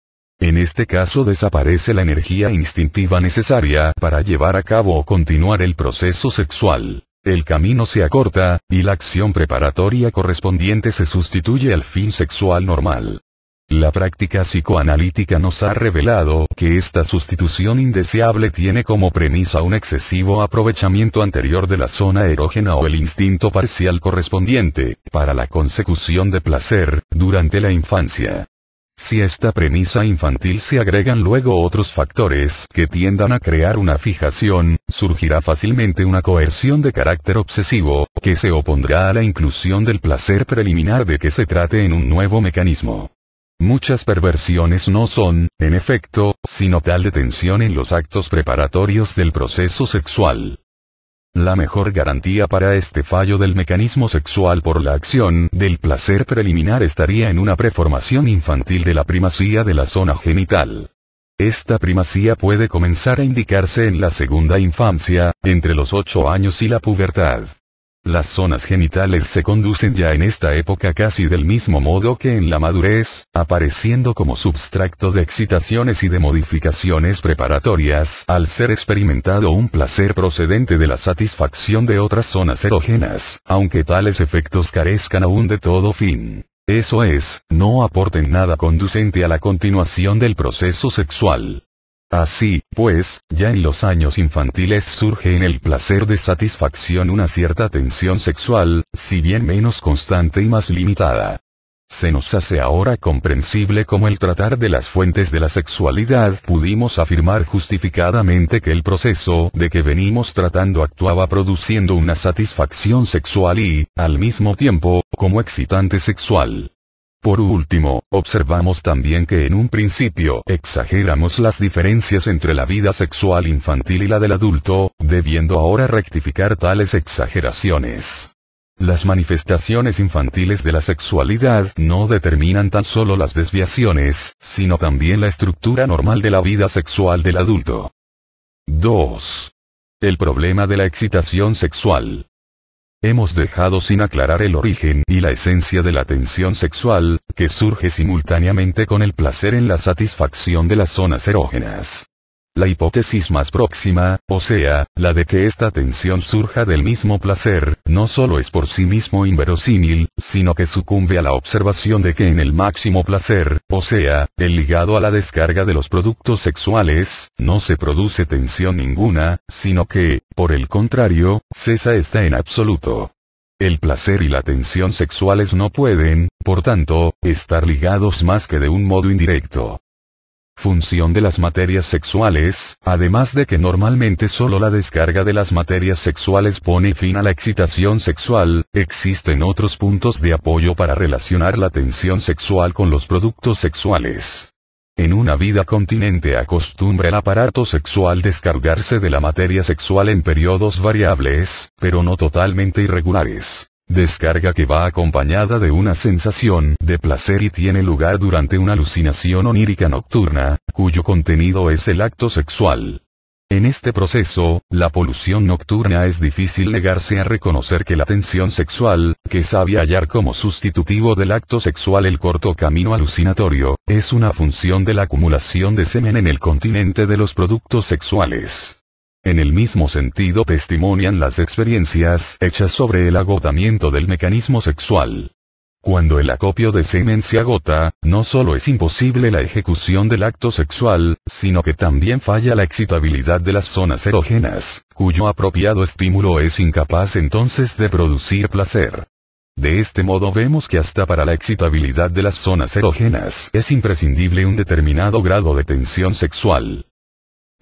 En este caso desaparece la energía instintiva necesaria para llevar a cabo o continuar el proceso sexual. El camino se acorta, y la acción preparatoria correspondiente se sustituye al fin sexual normal. La práctica psicoanalítica nos ha revelado que esta sustitución indeseable tiene como premisa un excesivo aprovechamiento anterior de la zona erógena o el instinto parcial correspondiente, para la consecución de placer, durante la infancia. Si a esta premisa infantil se agregan luego otros factores que tiendan a crear una fijación, surgirá fácilmente una coerción de carácter obsesivo, que se opondrá a la inclusión del placer preliminar de que se trate en un nuevo mecanismo. Muchas perversiones no son, en efecto, sino tal detención en los actos preparatorios del proceso sexual. La mejor garantía para este fallo del mecanismo sexual por la acción del placer preliminar estaría en una preformación infantil de la primacía de la zona genital. Esta primacía puede comenzar a indicarse en la segunda infancia, entre los 8 años y la pubertad. Las zonas genitales se conducen ya en esta época casi del mismo modo que en la madurez, apareciendo como substrato de excitaciones y de modificaciones preparatorias al ser experimentado un placer procedente de la satisfacción de otras zonas erógenas, aunque tales efectos carezcan aún de todo fin. Eso es, no aporten nada conducente a la continuación del proceso sexual. Así, pues, ya en los años infantiles surge en el placer de satisfacción una cierta tensión sexual, si bien menos constante y más limitada. Se nos hace ahora comprensible como el tratar de las fuentes de la sexualidad pudimos afirmar justificadamente que el proceso de que venimos tratando actuaba produciendo una satisfacción sexual y, al mismo tiempo, como excitante sexual. Por último, observamos también que en un principio exageramos las diferencias entre la vida sexual infantil y la del adulto, debiendo ahora rectificar tales exageraciones. Las manifestaciones infantiles de la sexualidad no determinan tan solo las desviaciones, sino también la estructura normal de la vida sexual del adulto. 2. El problema de la excitación sexual. Hemos dejado sin aclarar el origen y la esencia de la tensión sexual, que surge simultáneamente con el placer en la satisfacción de las zonas erógenas. La hipótesis más próxima, o sea, la de que esta tensión surja del mismo placer, no solo es por sí mismo inverosímil, sino que sucumbe a la observación de que en el máximo placer, o sea, el ligado a la descarga de los productos sexuales, no se produce tensión ninguna, sino que, por el contrario, cesa esta en absoluto. El placer y la tensión sexuales no pueden, por tanto, estar ligados más que de un modo indirecto función de las materias sexuales, además de que normalmente solo la descarga de las materias sexuales pone fin a la excitación sexual, existen otros puntos de apoyo para relacionar la tensión sexual con los productos sexuales. En una vida continente acostumbra el aparato sexual descargarse de la materia sexual en periodos variables, pero no totalmente irregulares. Descarga que va acompañada de una sensación de placer y tiene lugar durante una alucinación onírica nocturna, cuyo contenido es el acto sexual. En este proceso, la polución nocturna es difícil negarse a reconocer que la tensión sexual, que sabe hallar como sustitutivo del acto sexual el corto camino alucinatorio, es una función de la acumulación de semen en el continente de los productos sexuales. En el mismo sentido testimonian las experiencias hechas sobre el agotamiento del mecanismo sexual. Cuando el acopio de semen se agota, no solo es imposible la ejecución del acto sexual, sino que también falla la excitabilidad de las zonas erógenas, cuyo apropiado estímulo es incapaz entonces de producir placer. De este modo vemos que hasta para la excitabilidad de las zonas erógenas es imprescindible un determinado grado de tensión sexual.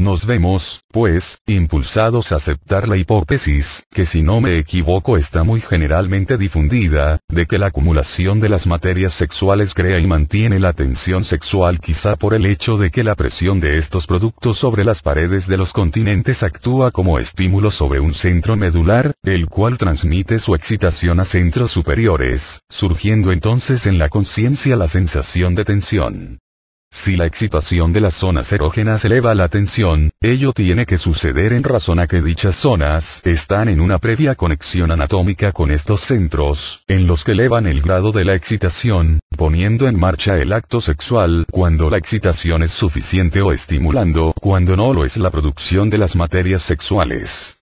Nos vemos, pues, impulsados a aceptar la hipótesis, que si no me equivoco está muy generalmente difundida, de que la acumulación de las materias sexuales crea y mantiene la tensión sexual quizá por el hecho de que la presión de estos productos sobre las paredes de los continentes actúa como estímulo sobre un centro medular, el cual transmite su excitación a centros superiores, surgiendo entonces en la conciencia la sensación de tensión. Si la excitación de las zonas erógenas eleva la tensión, ello tiene que suceder en razón a que dichas zonas están en una previa conexión anatómica con estos centros, en los que elevan el grado de la excitación, poniendo en marcha el acto sexual cuando la excitación es suficiente o estimulando cuando no lo es la producción de las materias sexuales.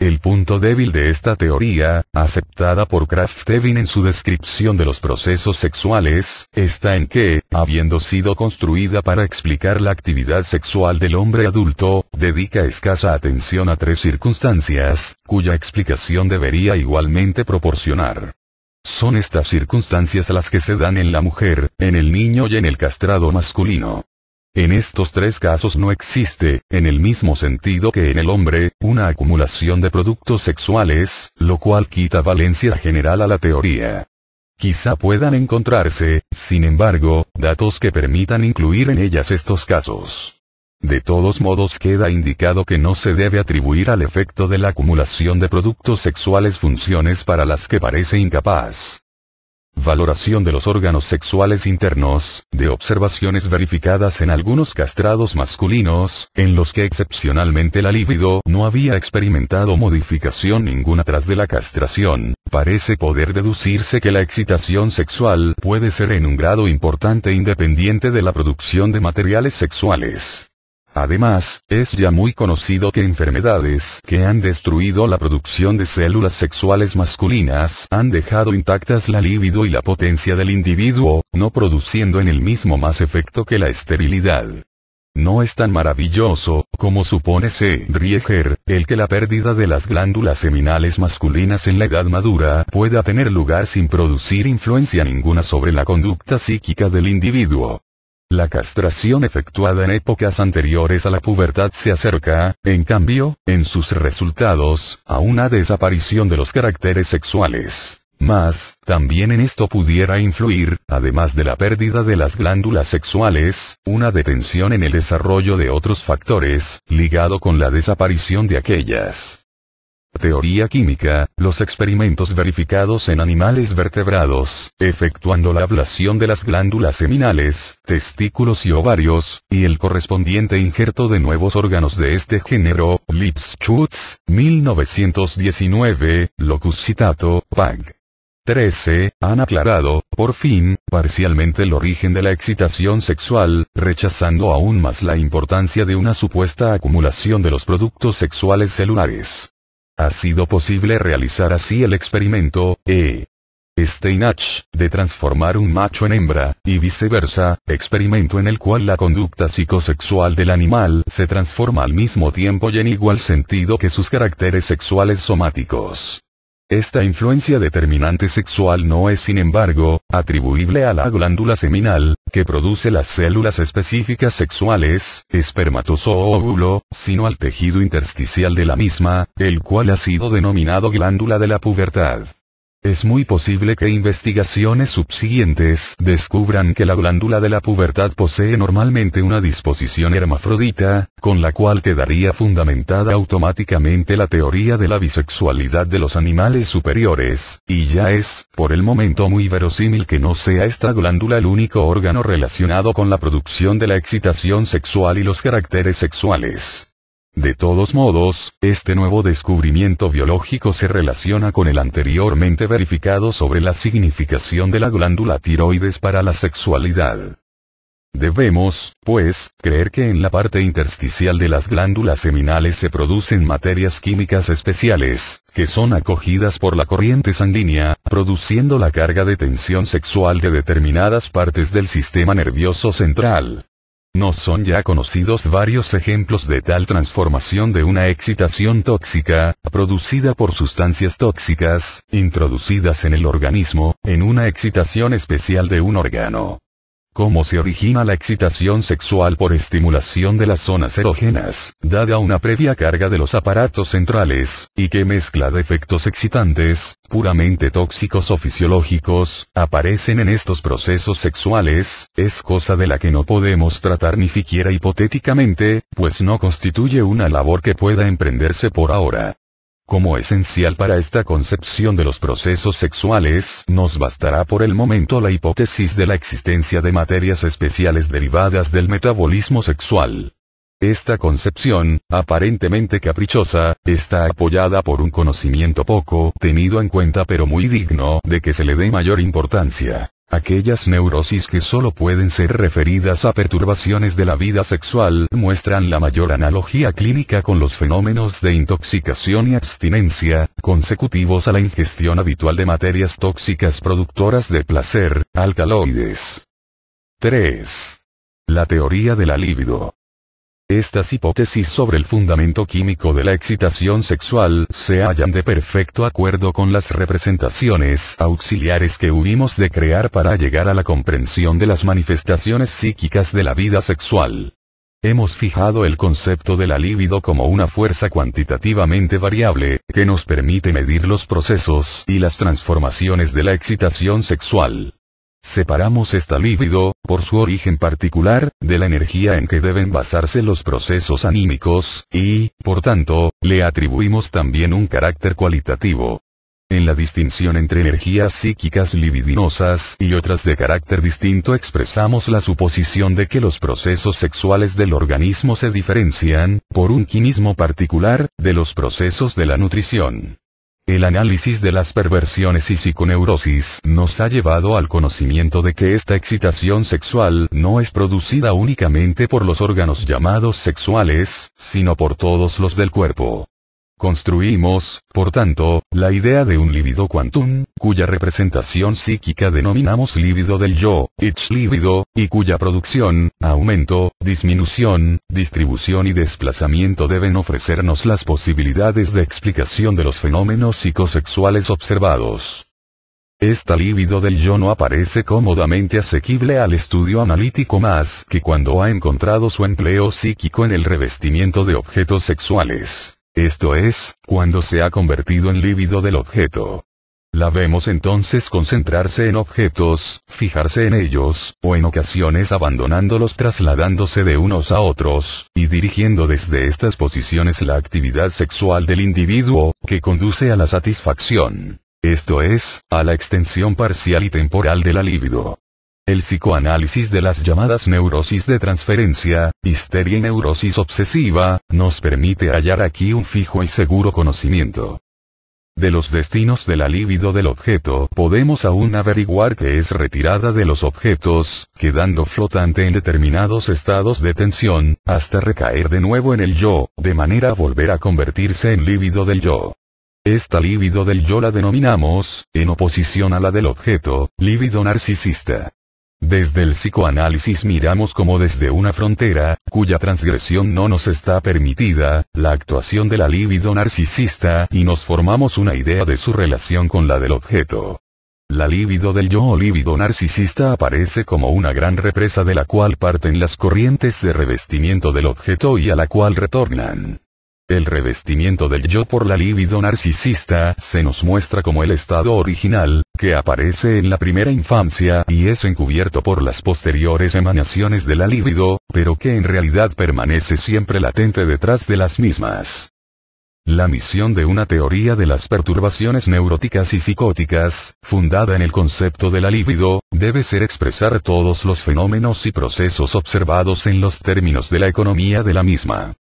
El punto débil de esta teoría, aceptada por kraft evin en su descripción de los procesos sexuales, está en que, habiendo sido construida para explicar la actividad sexual del hombre adulto, dedica escasa atención a tres circunstancias, cuya explicación debería igualmente proporcionar. Son estas circunstancias las que se dan en la mujer, en el niño y en el castrado masculino. En estos tres casos no existe, en el mismo sentido que en el hombre, una acumulación de productos sexuales, lo cual quita valencia general a la teoría. Quizá puedan encontrarse, sin embargo, datos que permitan incluir en ellas estos casos. De todos modos queda indicado que no se debe atribuir al efecto de la acumulación de productos sexuales funciones para las que parece incapaz. Valoración de los órganos sexuales internos, de observaciones verificadas en algunos castrados masculinos, en los que excepcionalmente la libido no había experimentado modificación ninguna tras de la castración, parece poder deducirse que la excitación sexual puede ser en un grado importante independiente de la producción de materiales sexuales. Además, es ya muy conocido que enfermedades que han destruido la producción de células sexuales masculinas han dejado intactas la libido y la potencia del individuo, no produciendo en el mismo más efecto que la esterilidad. No es tan maravilloso, como supone C. Rieger, el que la pérdida de las glándulas seminales masculinas en la edad madura pueda tener lugar sin producir influencia ninguna sobre la conducta psíquica del individuo. La castración efectuada en épocas anteriores a la pubertad se acerca, en cambio, en sus resultados, a una desaparición de los caracteres sexuales. Más, también en esto pudiera influir, además de la pérdida de las glándulas sexuales, una detención en el desarrollo de otros factores, ligado con la desaparición de aquellas. Teoría química, los experimentos verificados en animales vertebrados, efectuando la ablación de las glándulas seminales, testículos y ovarios, y el correspondiente injerto de nuevos órganos de este género, Lipschutz, 1919, citato, Pag. 13, han aclarado, por fin, parcialmente el origen de la excitación sexual, rechazando aún más la importancia de una supuesta acumulación de los productos sexuales celulares. Ha sido posible realizar así el experimento, E. Steinach, de transformar un macho en hembra, y viceversa, experimento en el cual la conducta psicosexual del animal se transforma al mismo tiempo y en igual sentido que sus caracteres sexuales somáticos. Esta influencia determinante sexual no es sin embargo, atribuible a la glándula seminal, que produce las células específicas sexuales, espermatoso o óvulo, sino al tejido intersticial de la misma, el cual ha sido denominado glándula de la pubertad. Es muy posible que investigaciones subsiguientes descubran que la glándula de la pubertad posee normalmente una disposición hermafrodita, con la cual quedaría fundamentada automáticamente la teoría de la bisexualidad de los animales superiores, y ya es, por el momento muy verosímil que no sea esta glándula el único órgano relacionado con la producción de la excitación sexual y los caracteres sexuales. De todos modos, este nuevo descubrimiento biológico se relaciona con el anteriormente verificado sobre la significación de la glándula tiroides para la sexualidad. Debemos, pues, creer que en la parte intersticial de las glándulas seminales se producen materias químicas especiales, que son acogidas por la corriente sanguínea, produciendo la carga de tensión sexual de determinadas partes del sistema nervioso central, no son ya conocidos varios ejemplos de tal transformación de una excitación tóxica, producida por sustancias tóxicas, introducidas en el organismo, en una excitación especial de un órgano cómo se origina la excitación sexual por estimulación de las zonas erógenas, dada una previa carga de los aparatos centrales, y que mezcla de efectos excitantes, puramente tóxicos o fisiológicos, aparecen en estos procesos sexuales, es cosa de la que no podemos tratar ni siquiera hipotéticamente, pues no constituye una labor que pueda emprenderse por ahora. Como esencial para esta concepción de los procesos sexuales, nos bastará por el momento la hipótesis de la existencia de materias especiales derivadas del metabolismo sexual. Esta concepción, aparentemente caprichosa, está apoyada por un conocimiento poco tenido en cuenta pero muy digno de que se le dé mayor importancia. Aquellas neurosis que solo pueden ser referidas a perturbaciones de la vida sexual muestran la mayor analogía clínica con los fenómenos de intoxicación y abstinencia, consecutivos a la ingestión habitual de materias tóxicas productoras de placer, alcaloides. 3. La teoría de la libido. Estas hipótesis sobre el fundamento químico de la excitación sexual se hallan de perfecto acuerdo con las representaciones auxiliares que hubimos de crear para llegar a la comprensión de las manifestaciones psíquicas de la vida sexual. Hemos fijado el concepto de la libido como una fuerza cuantitativamente variable, que nos permite medir los procesos y las transformaciones de la excitación sexual. Separamos esta lívido, por su origen particular, de la energía en que deben basarse los procesos anímicos, y, por tanto, le atribuimos también un carácter cualitativo. En la distinción entre energías psíquicas libidinosas y otras de carácter distinto expresamos la suposición de que los procesos sexuales del organismo se diferencian, por un quinismo particular, de los procesos de la nutrición. El análisis de las perversiones y psiconeurosis nos ha llevado al conocimiento de que esta excitación sexual no es producida únicamente por los órganos llamados sexuales, sino por todos los del cuerpo. Construimos, por tanto, la idea de un líbido quantum, cuya representación psíquica denominamos líbido del yo, it's libido, y cuya producción, aumento, disminución, distribución y desplazamiento deben ofrecernos las posibilidades de explicación de los fenómenos psicosexuales observados. Esta lívido del yo no aparece cómodamente asequible al estudio analítico más que cuando ha encontrado su empleo psíquico en el revestimiento de objetos sexuales. Esto es, cuando se ha convertido en lívido del objeto. La vemos entonces concentrarse en objetos, fijarse en ellos, o en ocasiones abandonándolos trasladándose de unos a otros, y dirigiendo desde estas posiciones la actividad sexual del individuo, que conduce a la satisfacción. Esto es, a la extensión parcial y temporal de la libido. El psicoanálisis de las llamadas neurosis de transferencia, histeria y neurosis obsesiva, nos permite hallar aquí un fijo y seguro conocimiento. De los destinos de la libido del objeto podemos aún averiguar que es retirada de los objetos, quedando flotante en determinados estados de tensión, hasta recaer de nuevo en el yo, de manera a volver a convertirse en lívido del yo. Esta libido del yo la denominamos, en oposición a la del objeto, libido narcisista. Desde el psicoanálisis miramos como desde una frontera, cuya transgresión no nos está permitida, la actuación de la libido narcisista y nos formamos una idea de su relación con la del objeto. La libido del yo o líbido narcisista aparece como una gran represa de la cual parten las corrientes de revestimiento del objeto y a la cual retornan. El revestimiento del yo por la libido narcisista se nos muestra como el estado original, que aparece en la primera infancia y es encubierto por las posteriores emanaciones de la libido, pero que en realidad permanece siempre latente detrás de las mismas. La misión de una teoría de las perturbaciones neuróticas y psicóticas, fundada en el concepto de la libido, debe ser expresar todos los fenómenos y procesos observados en los términos de la economía de la misma.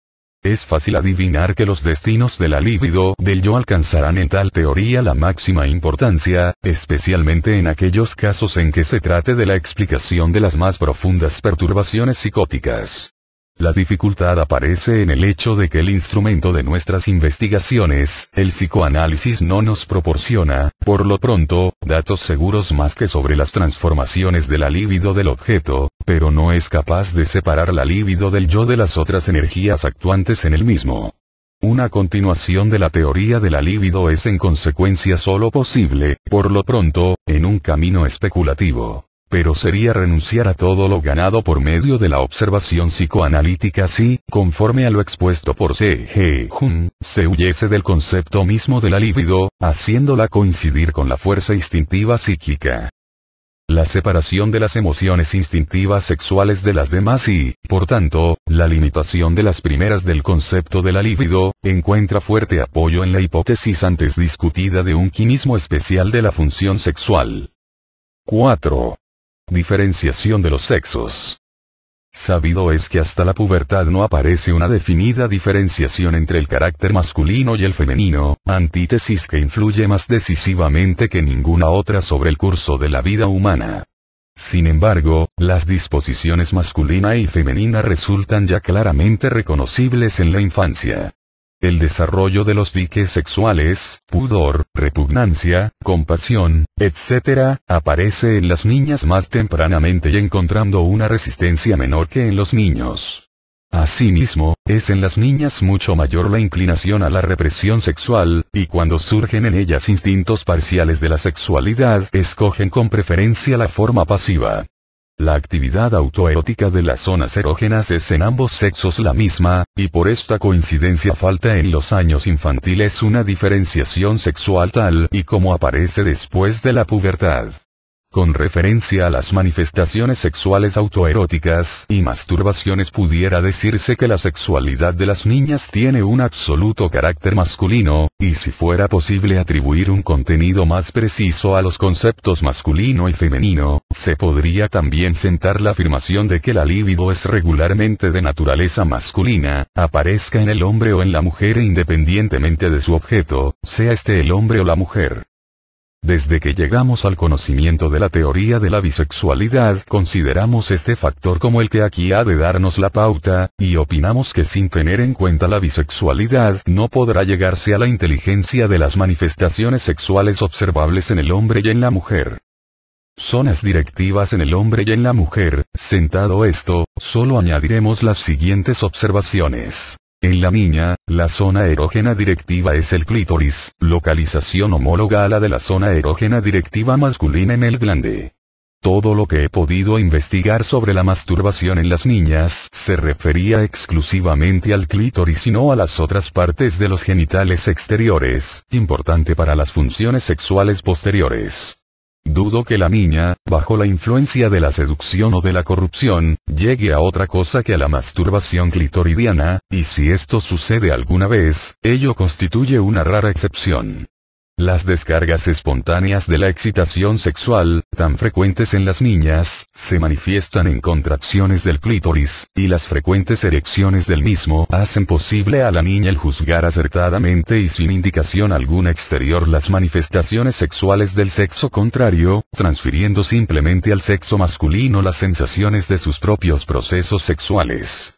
Es fácil adivinar que los destinos de la libido del yo alcanzarán en tal teoría la máxima importancia, especialmente en aquellos casos en que se trate de la explicación de las más profundas perturbaciones psicóticas. La dificultad aparece en el hecho de que el instrumento de nuestras investigaciones, el psicoanálisis, no nos proporciona, por lo pronto, datos seguros más que sobre las transformaciones de la libido del objeto, pero no es capaz de separar la libido del yo de las otras energías actuantes en el mismo. Una continuación de la teoría de la libido es en consecuencia solo posible, por lo pronto, en un camino especulativo pero sería renunciar a todo lo ganado por medio de la observación psicoanalítica si, conforme a lo expuesto por C. G. Jung, se huyese del concepto mismo de la libido, haciéndola coincidir con la fuerza instintiva psíquica. La separación de las emociones instintivas sexuales de las demás y, por tanto, la limitación de las primeras del concepto de la libido, encuentra fuerte apoyo en la hipótesis antes discutida de un quinismo especial de la función sexual. 4. Diferenciación de los sexos. Sabido es que hasta la pubertad no aparece una definida diferenciación entre el carácter masculino y el femenino, antítesis que influye más decisivamente que ninguna otra sobre el curso de la vida humana. Sin embargo, las disposiciones masculina y femenina resultan ya claramente reconocibles en la infancia el desarrollo de los diques sexuales, pudor, repugnancia, compasión, etc., aparece en las niñas más tempranamente y encontrando una resistencia menor que en los niños. Asimismo, es en las niñas mucho mayor la inclinación a la represión sexual, y cuando surgen en ellas instintos parciales de la sexualidad, escogen con preferencia la forma pasiva. La actividad autoerótica de las zonas erógenas es en ambos sexos la misma, y por esta coincidencia falta en los años infantiles una diferenciación sexual tal y como aparece después de la pubertad con referencia a las manifestaciones sexuales autoeróticas y masturbaciones pudiera decirse que la sexualidad de las niñas tiene un absoluto carácter masculino, y si fuera posible atribuir un contenido más preciso a los conceptos masculino y femenino, se podría también sentar la afirmación de que la libido es regularmente de naturaleza masculina, aparezca en el hombre o en la mujer e independientemente de su objeto, sea este el hombre o la mujer. Desde que llegamos al conocimiento de la teoría de la bisexualidad consideramos este factor como el que aquí ha de darnos la pauta, y opinamos que sin tener en cuenta la bisexualidad no podrá llegarse a la inteligencia de las manifestaciones sexuales observables en el hombre y en la mujer. Zonas directivas en el hombre y en la mujer, sentado esto, solo añadiremos las siguientes observaciones. En la niña, la zona erógena directiva es el clítoris, localización homóloga a la de la zona erógena directiva masculina en el glande. Todo lo que he podido investigar sobre la masturbación en las niñas se refería exclusivamente al clítoris y no a las otras partes de los genitales exteriores, importante para las funciones sexuales posteriores. Dudo que la niña, bajo la influencia de la seducción o de la corrupción, llegue a otra cosa que a la masturbación clitoridiana, y si esto sucede alguna vez, ello constituye una rara excepción. Las descargas espontáneas de la excitación sexual, tan frecuentes en las niñas, se manifiestan en contracciones del clítoris, y las frecuentes erecciones del mismo hacen posible a la niña el juzgar acertadamente y sin indicación alguna exterior las manifestaciones sexuales del sexo contrario, transfiriendo simplemente al sexo masculino las sensaciones de sus propios procesos sexuales.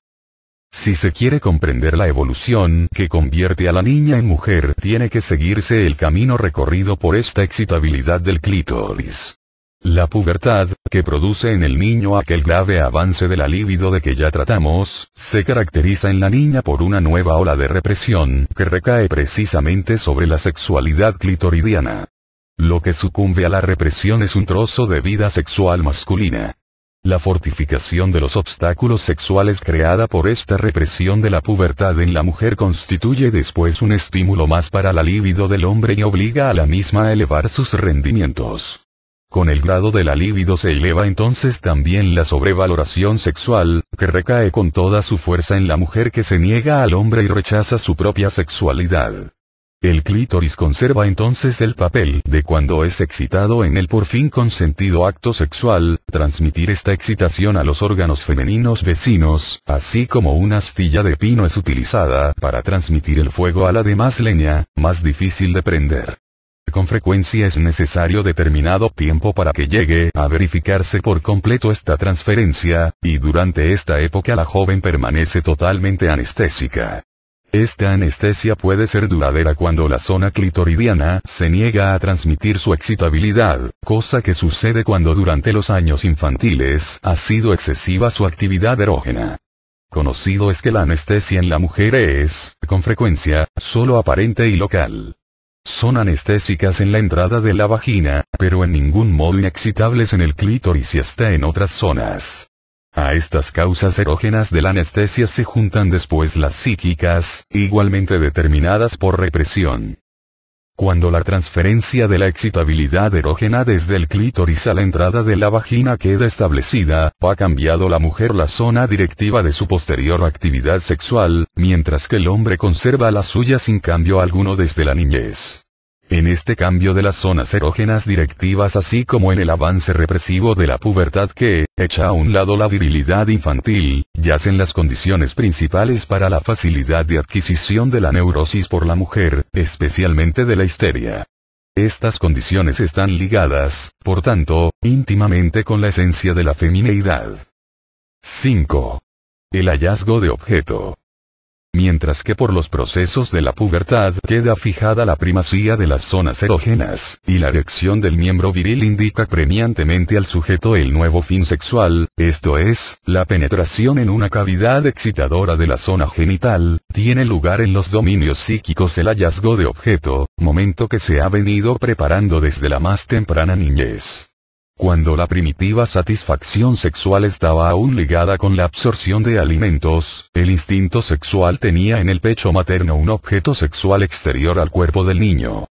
Si se quiere comprender la evolución que convierte a la niña en mujer, tiene que seguirse el camino recorrido por esta excitabilidad del clítoris. La pubertad, que produce en el niño aquel grave avance de la libido de que ya tratamos, se caracteriza en la niña por una nueva ola de represión que recae precisamente sobre la sexualidad clitoridiana. Lo que sucumbe a la represión es un trozo de vida sexual masculina. La fortificación de los obstáculos sexuales creada por esta represión de la pubertad en la mujer constituye después un estímulo más para la libido del hombre y obliga a la misma a elevar sus rendimientos. Con el grado de la libido se eleva entonces también la sobrevaloración sexual, que recae con toda su fuerza en la mujer que se niega al hombre y rechaza su propia sexualidad. El clítoris conserva entonces el papel de cuando es excitado en el por fin consentido acto sexual, transmitir esta excitación a los órganos femeninos vecinos, así como una astilla de pino es utilizada para transmitir el fuego a la demás leña, más difícil de prender. Con frecuencia es necesario determinado tiempo para que llegue a verificarse por completo esta transferencia, y durante esta época la joven permanece totalmente anestésica. Esta anestesia puede ser duradera cuando la zona clitoridiana se niega a transmitir su excitabilidad, cosa que sucede cuando durante los años infantiles ha sido excesiva su actividad erógena. Conocido es que la anestesia en la mujer es, con frecuencia, solo aparente y local. Son anestésicas en la entrada de la vagina, pero en ningún modo inexcitables en el clítoris y hasta en otras zonas. A estas causas erógenas de la anestesia se juntan después las psíquicas, igualmente determinadas por represión. Cuando la transferencia de la excitabilidad erógena desde el clítoris a la entrada de la vagina queda establecida, ha cambiado la mujer la zona directiva de su posterior actividad sexual, mientras que el hombre conserva la suya sin cambio alguno desde la niñez. En este cambio de las zonas erógenas directivas así como en el avance represivo de la pubertad que, echa a un lado la virilidad infantil, yacen las condiciones principales para la facilidad de adquisición de la neurosis por la mujer, especialmente de la histeria. Estas condiciones están ligadas, por tanto, íntimamente con la esencia de la femineidad. 5. El hallazgo de objeto mientras que por los procesos de la pubertad queda fijada la primacía de las zonas erógenas, y la erección del miembro viril indica premiantemente al sujeto el nuevo fin sexual, esto es, la penetración en una cavidad excitadora de la zona genital, tiene lugar en los dominios psíquicos el hallazgo de objeto, momento que se ha venido preparando desde la más temprana niñez cuando la primitiva satisfacción sexual estaba aún ligada con la absorción de alimentos, el instinto sexual tenía en el pecho materno un objeto sexual exterior al cuerpo del niño.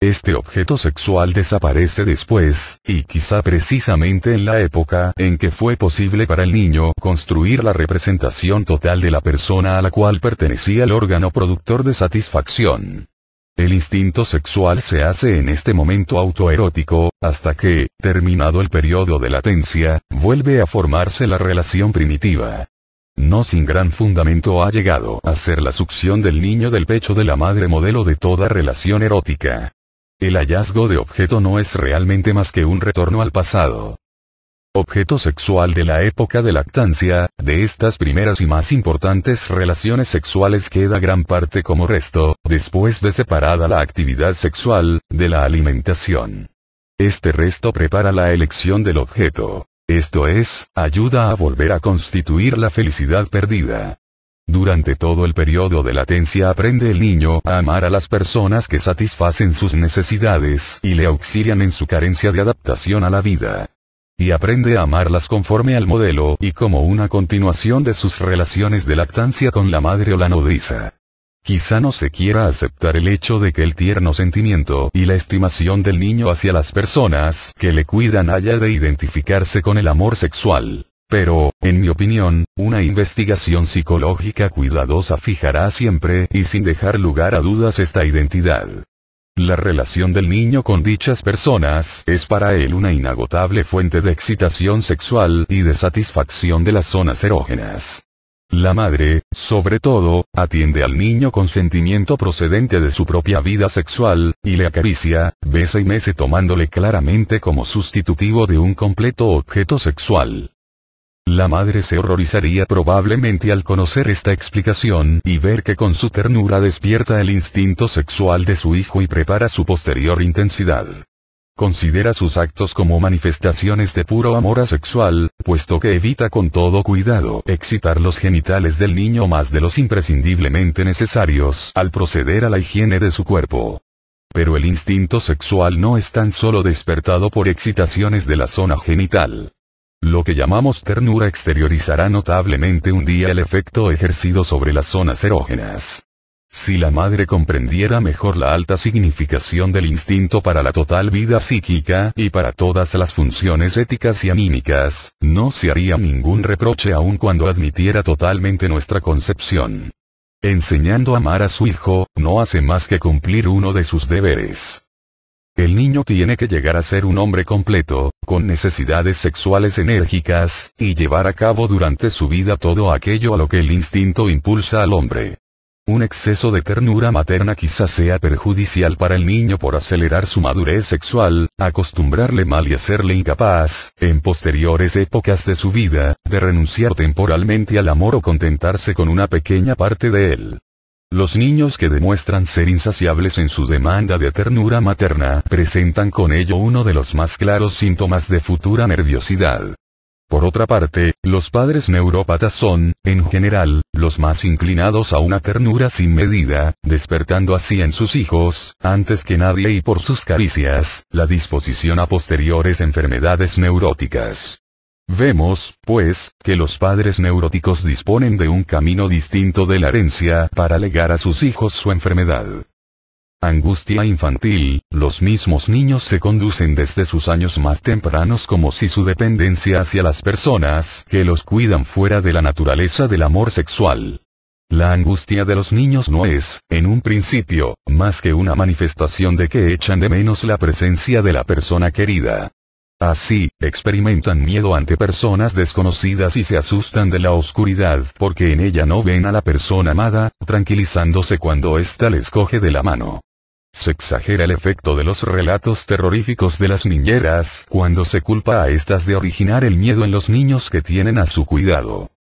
Este objeto sexual desaparece después, y quizá precisamente en la época en que fue posible para el niño construir la representación total de la persona a la cual pertenecía el órgano productor de satisfacción. El instinto sexual se hace en este momento autoerótico, hasta que, terminado el periodo de latencia, vuelve a formarse la relación primitiva. No sin gran fundamento ha llegado a ser la succión del niño del pecho de la madre modelo de toda relación erótica. El hallazgo de objeto no es realmente más que un retorno al pasado objeto sexual de la época de lactancia, de estas primeras y más importantes relaciones sexuales queda gran parte como resto, después de separada la actividad sexual, de la alimentación. Este resto prepara la elección del objeto. Esto es, ayuda a volver a constituir la felicidad perdida. Durante todo el periodo de latencia aprende el niño a amar a las personas que satisfacen sus necesidades y le auxilian en su carencia de adaptación a la vida y aprende a amarlas conforme al modelo y como una continuación de sus relaciones de lactancia con la madre o la nodriza. Quizá no se quiera aceptar el hecho de que el tierno sentimiento y la estimación del niño hacia las personas que le cuidan haya de identificarse con el amor sexual. Pero, en mi opinión, una investigación psicológica cuidadosa fijará siempre y sin dejar lugar a dudas esta identidad. La relación del niño con dichas personas es para él una inagotable fuente de excitación sexual y de satisfacción de las zonas erógenas. La madre, sobre todo, atiende al niño con sentimiento procedente de su propia vida sexual, y le acaricia, besa y mece tomándole claramente como sustitutivo de un completo objeto sexual. La madre se horrorizaría probablemente al conocer esta explicación y ver que con su ternura despierta el instinto sexual de su hijo y prepara su posterior intensidad. Considera sus actos como manifestaciones de puro amor asexual, puesto que evita con todo cuidado excitar los genitales del niño más de los imprescindiblemente necesarios al proceder a la higiene de su cuerpo. Pero el instinto sexual no es tan solo despertado por excitaciones de la zona genital. Lo que llamamos ternura exteriorizará notablemente un día el efecto ejercido sobre las zonas erógenas. Si la madre comprendiera mejor la alta significación del instinto para la total vida psíquica y para todas las funciones éticas y anímicas, no se haría ningún reproche aun cuando admitiera totalmente nuestra concepción. Enseñando a amar a su hijo, no hace más que cumplir uno de sus deberes. El niño tiene que llegar a ser un hombre completo, con necesidades sexuales enérgicas, y llevar a cabo durante su vida todo aquello a lo que el instinto impulsa al hombre. Un exceso de ternura materna quizás sea perjudicial para el niño por acelerar su madurez sexual, acostumbrarle mal y hacerle incapaz, en posteriores épocas de su vida, de renunciar temporalmente al amor o contentarse con una pequeña parte de él. Los niños que demuestran ser insaciables en su demanda de ternura materna presentan con ello uno de los más claros síntomas de futura nerviosidad. Por otra parte, los padres neurópatas son, en general, los más inclinados a una ternura sin medida, despertando así en sus hijos, antes que nadie y por sus caricias, la disposición a posteriores enfermedades neuróticas. Vemos, pues, que los padres neuróticos disponen de un camino distinto de la herencia para legar a sus hijos su enfermedad. Angustia infantil, los mismos niños se conducen desde sus años más tempranos como si su dependencia hacia las personas que los cuidan fuera de la naturaleza del amor sexual. La angustia de los niños no es, en un principio, más que una manifestación de que echan de menos la presencia de la persona querida. Así, experimentan miedo ante personas desconocidas y se asustan de la oscuridad porque en ella no ven a la persona amada, tranquilizándose cuando ésta les coge de la mano. Se exagera el efecto de los relatos terroríficos de las niñeras cuando se culpa a estas de originar el miedo en los niños que tienen a su cuidado.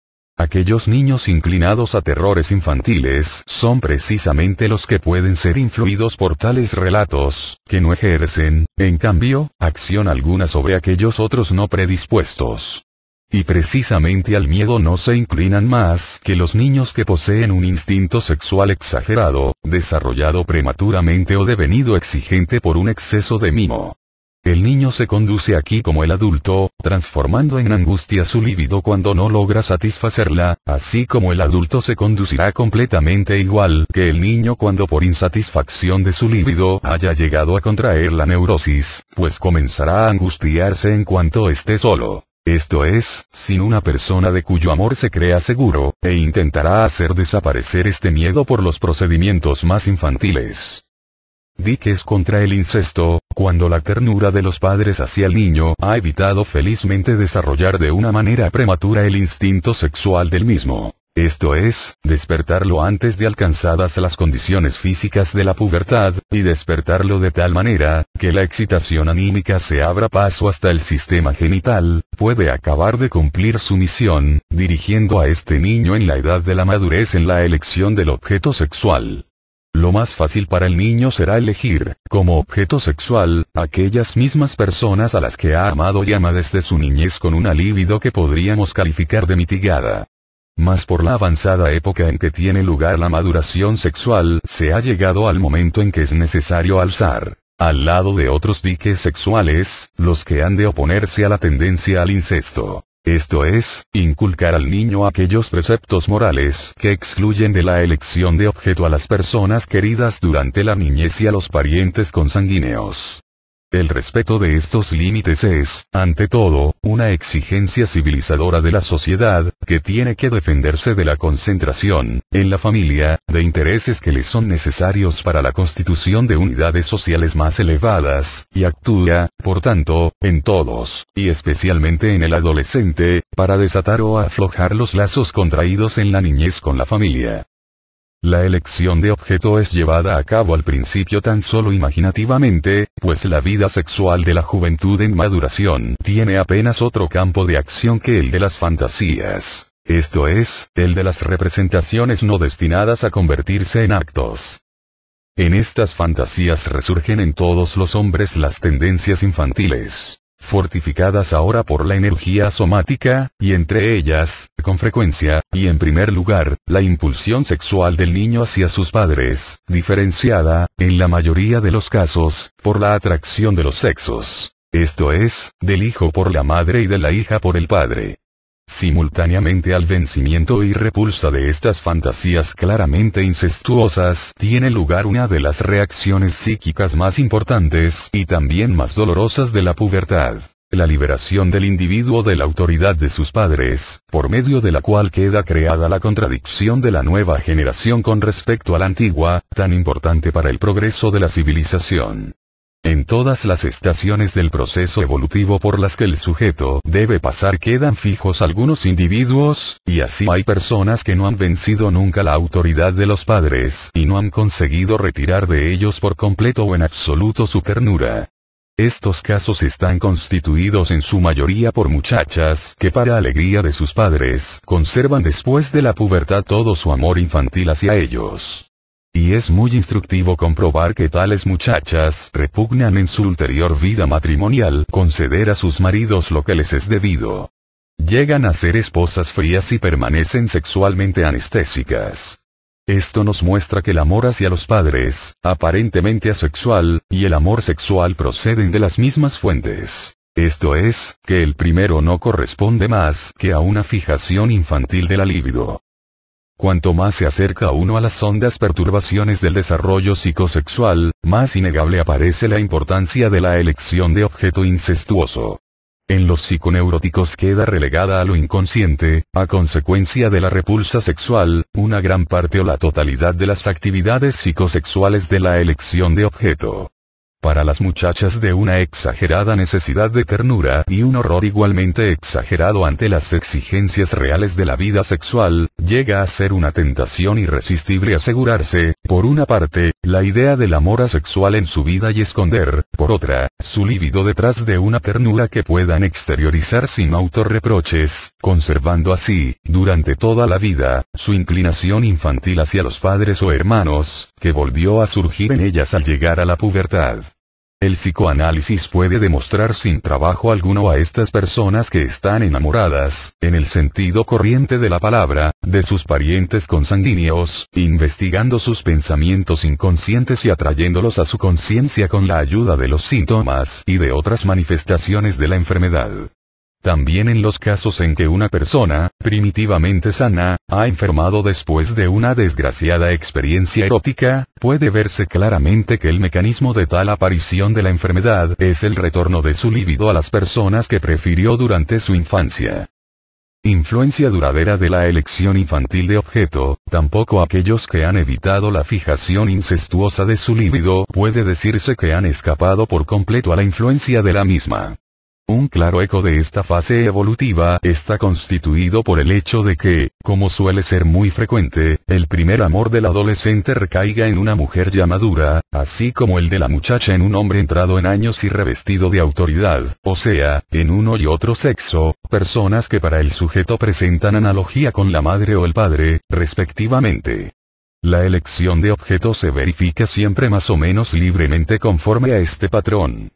Aquellos niños inclinados a terrores infantiles son precisamente los que pueden ser influidos por tales relatos, que no ejercen, en cambio, acción alguna sobre aquellos otros no predispuestos. Y precisamente al miedo no se inclinan más que los niños que poseen un instinto sexual exagerado, desarrollado prematuramente o devenido exigente por un exceso de mimo. El niño se conduce aquí como el adulto, transformando en angustia su líbido cuando no logra satisfacerla, así como el adulto se conducirá completamente igual que el niño cuando por insatisfacción de su líbido haya llegado a contraer la neurosis, pues comenzará a angustiarse en cuanto esté solo. Esto es, sin una persona de cuyo amor se crea seguro, e intentará hacer desaparecer este miedo por los procedimientos más infantiles diques contra el incesto, cuando la ternura de los padres hacia el niño ha evitado felizmente desarrollar de una manera prematura el instinto sexual del mismo. Esto es, despertarlo antes de alcanzadas las condiciones físicas de la pubertad, y despertarlo de tal manera, que la excitación anímica se abra paso hasta el sistema genital, puede acabar de cumplir su misión, dirigiendo a este niño en la edad de la madurez en la elección del objeto sexual. Lo más fácil para el niño será elegir, como objeto sexual, aquellas mismas personas a las que ha amado y ama desde su niñez con una libido que podríamos calificar de mitigada. Mas por la avanzada época en que tiene lugar la maduración sexual, se ha llegado al momento en que es necesario alzar, al lado de otros diques sexuales, los que han de oponerse a la tendencia al incesto. Esto es, inculcar al niño aquellos preceptos morales que excluyen de la elección de objeto a las personas queridas durante la niñez y a los parientes consanguíneos. El respeto de estos límites es, ante todo, una exigencia civilizadora de la sociedad, que tiene que defenderse de la concentración, en la familia, de intereses que le son necesarios para la constitución de unidades sociales más elevadas, y actúa, por tanto, en todos, y especialmente en el adolescente, para desatar o aflojar los lazos contraídos en la niñez con la familia. La elección de objeto es llevada a cabo al principio tan solo imaginativamente, pues la vida sexual de la juventud en maduración tiene apenas otro campo de acción que el de las fantasías. Esto es, el de las representaciones no destinadas a convertirse en actos. En estas fantasías resurgen en todos los hombres las tendencias infantiles fortificadas ahora por la energía somática, y entre ellas, con frecuencia, y en primer lugar, la impulsión sexual del niño hacia sus padres, diferenciada, en la mayoría de los casos, por la atracción de los sexos. Esto es, del hijo por la madre y de la hija por el padre. Simultáneamente al vencimiento y repulsa de estas fantasías claramente incestuosas tiene lugar una de las reacciones psíquicas más importantes y también más dolorosas de la pubertad. La liberación del individuo de la autoridad de sus padres, por medio de la cual queda creada la contradicción de la nueva generación con respecto a la antigua, tan importante para el progreso de la civilización. En todas las estaciones del proceso evolutivo por las que el sujeto debe pasar quedan fijos algunos individuos, y así hay personas que no han vencido nunca la autoridad de los padres y no han conseguido retirar de ellos por completo o en absoluto su ternura. Estos casos están constituidos en su mayoría por muchachas que para alegría de sus padres conservan después de la pubertad todo su amor infantil hacia ellos. Y es muy instructivo comprobar que tales muchachas repugnan en su ulterior vida matrimonial conceder a sus maridos lo que les es debido. Llegan a ser esposas frías y permanecen sexualmente anestésicas. Esto nos muestra que el amor hacia los padres, aparentemente asexual, y el amor sexual proceden de las mismas fuentes. Esto es, que el primero no corresponde más que a una fijación infantil de la libido. Cuanto más se acerca uno a las hondas perturbaciones del desarrollo psicosexual, más innegable aparece la importancia de la elección de objeto incestuoso. En los psiconeuróticos queda relegada a lo inconsciente, a consecuencia de la repulsa sexual, una gran parte o la totalidad de las actividades psicosexuales de la elección de objeto. Para las muchachas de una exagerada necesidad de ternura y un horror igualmente exagerado ante las exigencias reales de la vida sexual, llega a ser una tentación irresistible asegurarse, por una parte, la idea del amor asexual en su vida y esconder, por otra, su líbido detrás de una ternura que puedan exteriorizar sin autorreproches, conservando así, durante toda la vida, su inclinación infantil hacia los padres o hermanos, que volvió a surgir en ellas al llegar a la pubertad. El psicoanálisis puede demostrar sin trabajo alguno a estas personas que están enamoradas, en el sentido corriente de la palabra, de sus parientes consanguíneos, investigando sus pensamientos inconscientes y atrayéndolos a su conciencia con la ayuda de los síntomas y de otras manifestaciones de la enfermedad. También en los casos en que una persona, primitivamente sana, ha enfermado después de una desgraciada experiencia erótica, puede verse claramente que el mecanismo de tal aparición de la enfermedad es el retorno de su líbido a las personas que prefirió durante su infancia. Influencia duradera de la elección infantil de objeto, tampoco aquellos que han evitado la fijación incestuosa de su líbido puede decirse que han escapado por completo a la influencia de la misma. Un claro eco de esta fase evolutiva está constituido por el hecho de que, como suele ser muy frecuente, el primer amor del adolescente recaiga en una mujer ya madura, así como el de la muchacha en un hombre entrado en años y revestido de autoridad, o sea, en uno y otro sexo, personas que para el sujeto presentan analogía con la madre o el padre, respectivamente. La elección de objetos se verifica siempre más o menos libremente conforme a este patrón.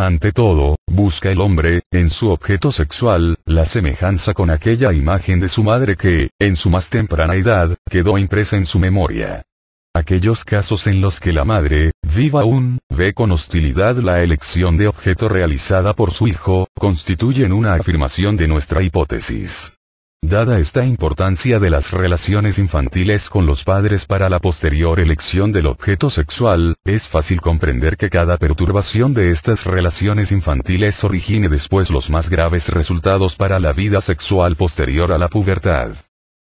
Ante todo, busca el hombre, en su objeto sexual, la semejanza con aquella imagen de su madre que, en su más temprana edad, quedó impresa en su memoria. Aquellos casos en los que la madre, viva aún, ve con hostilidad la elección de objeto realizada por su hijo, constituyen una afirmación de nuestra hipótesis. Dada esta importancia de las relaciones infantiles con los padres para la posterior elección del objeto sexual, es fácil comprender que cada perturbación de estas relaciones infantiles origine después los más graves resultados para la vida sexual posterior a la pubertad.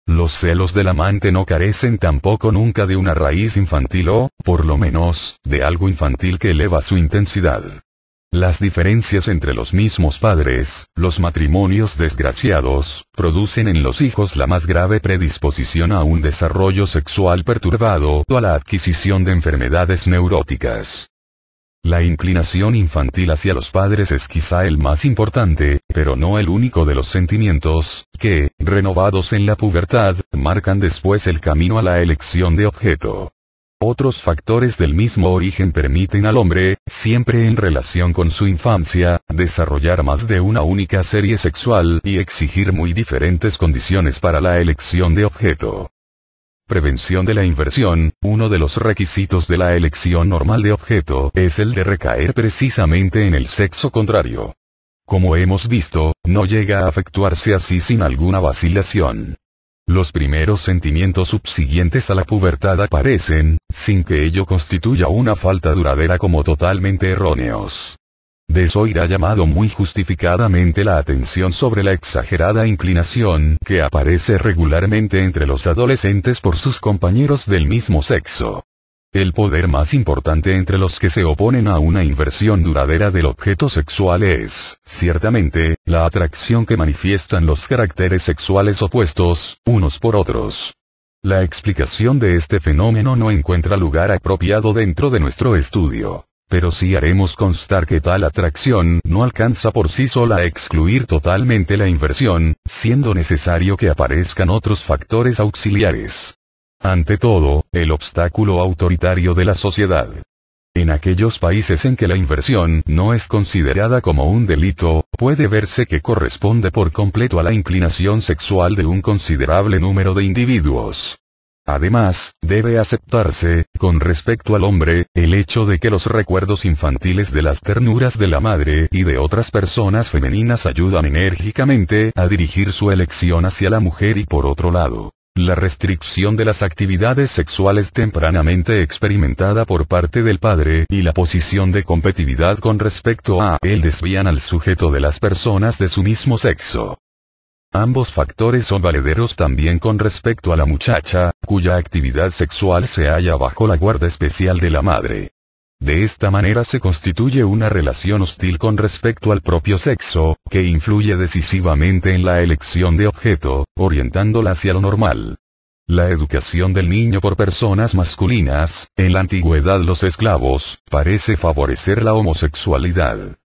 Los celos del amante no carecen tampoco nunca de una raíz infantil o, por lo menos, de algo infantil que eleva su intensidad. Las diferencias entre los mismos padres, los matrimonios desgraciados, producen en los hijos la más grave predisposición a un desarrollo sexual perturbado o a la adquisición de enfermedades neuróticas. La inclinación infantil hacia los padres es quizá el más importante, pero no el único de los sentimientos, que, renovados en la pubertad, marcan después el camino a la elección de objeto. Otros factores del mismo origen permiten al hombre, siempre en relación con su infancia, desarrollar más de una única serie sexual y exigir muy diferentes condiciones para la elección de objeto. Prevención de la inversión, uno de los requisitos de la elección normal de objeto es el de recaer precisamente en el sexo contrario. Como hemos visto, no llega a efectuarse así sin alguna vacilación. Los primeros sentimientos subsiguientes a la pubertad aparecen, sin que ello constituya una falta duradera como totalmente erróneos. Desoir ha llamado muy justificadamente la atención sobre la exagerada inclinación que aparece regularmente entre los adolescentes por sus compañeros del mismo sexo. El poder más importante entre los que se oponen a una inversión duradera del objeto sexual es, ciertamente, la atracción que manifiestan los caracteres sexuales opuestos, unos por otros. La explicación de este fenómeno no encuentra lugar apropiado dentro de nuestro estudio. Pero sí haremos constar que tal atracción no alcanza por sí sola a excluir totalmente la inversión, siendo necesario que aparezcan otros factores auxiliares. Ante todo, el obstáculo autoritario de la sociedad. En aquellos países en que la inversión no es considerada como un delito, puede verse que corresponde por completo a la inclinación sexual de un considerable número de individuos. Además, debe aceptarse, con respecto al hombre, el hecho de que los recuerdos infantiles de las ternuras de la madre y de otras personas femeninas ayudan enérgicamente a dirigir su elección hacia la mujer y por otro lado, la restricción de las actividades sexuales tempranamente experimentada por parte del padre y la posición de competitividad con respecto a él desvían al sujeto de las personas de su mismo sexo. Ambos factores son valederos también con respecto a la muchacha, cuya actividad sexual se halla bajo la guarda especial de la madre. De esta manera se constituye una relación hostil con respecto al propio sexo, que influye decisivamente en la elección de objeto, orientándola hacia lo normal. La educación del niño por personas masculinas, en la antigüedad los esclavos, parece favorecer la homosexualidad.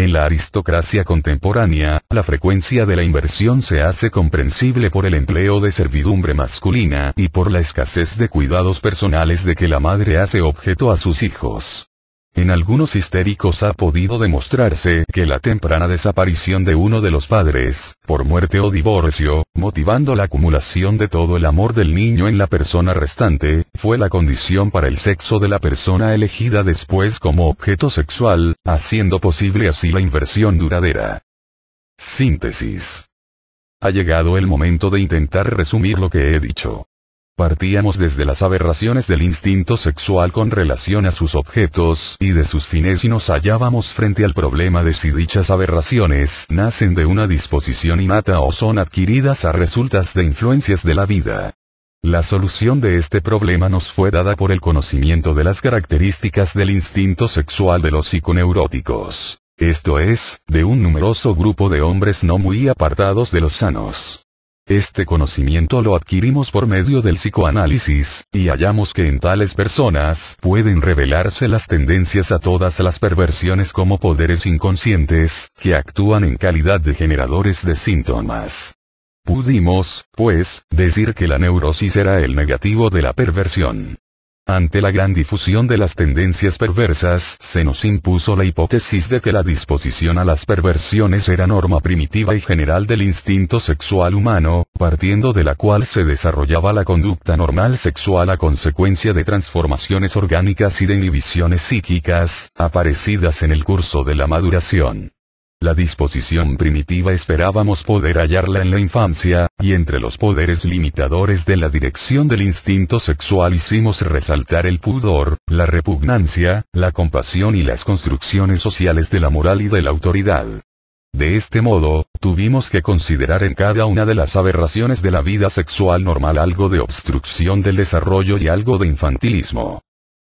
En la aristocracia contemporánea, la frecuencia de la inversión se hace comprensible por el empleo de servidumbre masculina y por la escasez de cuidados personales de que la madre hace objeto a sus hijos. En algunos histéricos ha podido demostrarse que la temprana desaparición de uno de los padres, por muerte o divorcio, motivando la acumulación de todo el amor del niño en la persona restante, fue la condición para el sexo de la persona elegida después como objeto sexual, haciendo posible así la inversión duradera. Síntesis. Ha llegado el momento de intentar resumir lo que he dicho. Partíamos desde las aberraciones del instinto sexual con relación a sus objetos y de sus fines y nos hallábamos frente al problema de si dichas aberraciones nacen de una disposición innata o son adquiridas a resultas de influencias de la vida. La solución de este problema nos fue dada por el conocimiento de las características del instinto sexual de los psiconeuróticos. Esto es, de un numeroso grupo de hombres no muy apartados de los sanos. Este conocimiento lo adquirimos por medio del psicoanálisis, y hallamos que en tales personas pueden revelarse las tendencias a todas las perversiones como poderes inconscientes, que actúan en calidad de generadores de síntomas. Pudimos, pues, decir que la neurosis era el negativo de la perversión. Ante la gran difusión de las tendencias perversas, se nos impuso la hipótesis de que la disposición a las perversiones era norma primitiva y general del instinto sexual humano, partiendo de la cual se desarrollaba la conducta normal sexual a consecuencia de transformaciones orgánicas y de inhibiciones psíquicas, aparecidas en el curso de la maduración. La disposición primitiva esperábamos poder hallarla en la infancia, y entre los poderes limitadores de la dirección del instinto sexual hicimos resaltar el pudor, la repugnancia, la compasión y las construcciones sociales de la moral y de la autoridad. De este modo, tuvimos que considerar en cada una de las aberraciones de la vida sexual normal algo de obstrucción del desarrollo y algo de infantilismo.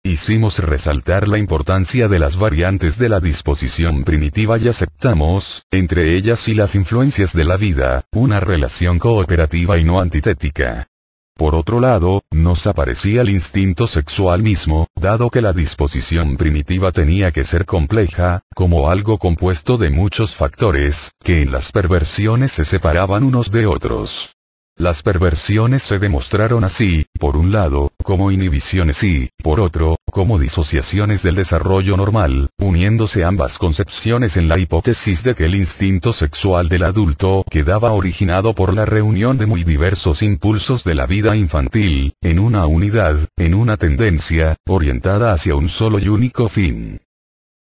Hicimos resaltar la importancia de las variantes de la disposición primitiva y aceptamos, entre ellas y las influencias de la vida, una relación cooperativa y no antitética. Por otro lado, nos aparecía el instinto sexual mismo, dado que la disposición primitiva tenía que ser compleja, como algo compuesto de muchos factores, que en las perversiones se separaban unos de otros. Las perversiones se demostraron así, por un lado, como inhibiciones y, por otro, como disociaciones del desarrollo normal, uniéndose ambas concepciones en la hipótesis de que el instinto sexual del adulto quedaba originado por la reunión de muy diversos impulsos de la vida infantil, en una unidad, en una tendencia, orientada hacia un solo y único fin.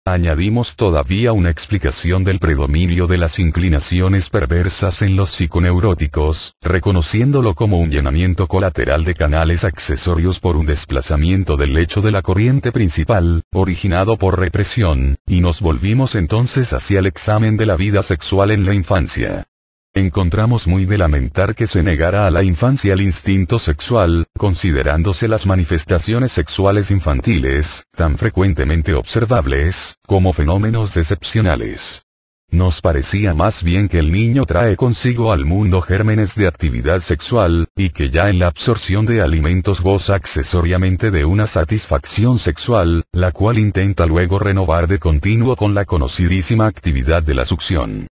Añadimos todavía una explicación del predominio de las inclinaciones perversas en los psiconeuróticos, reconociéndolo como un llenamiento colateral de canales accesorios por un desplazamiento del lecho de la corriente principal, originado por represión, y nos volvimos entonces hacia el examen de la vida sexual en la infancia. Encontramos muy de lamentar que se negara a la infancia el instinto sexual, considerándose las manifestaciones sexuales infantiles, tan frecuentemente observables, como fenómenos excepcionales. Nos parecía más bien que el niño trae consigo al mundo gérmenes de actividad sexual, y que ya en la absorción de alimentos goza accesoriamente de una satisfacción sexual, la cual intenta luego renovar de continuo con la conocidísima actividad de la succión.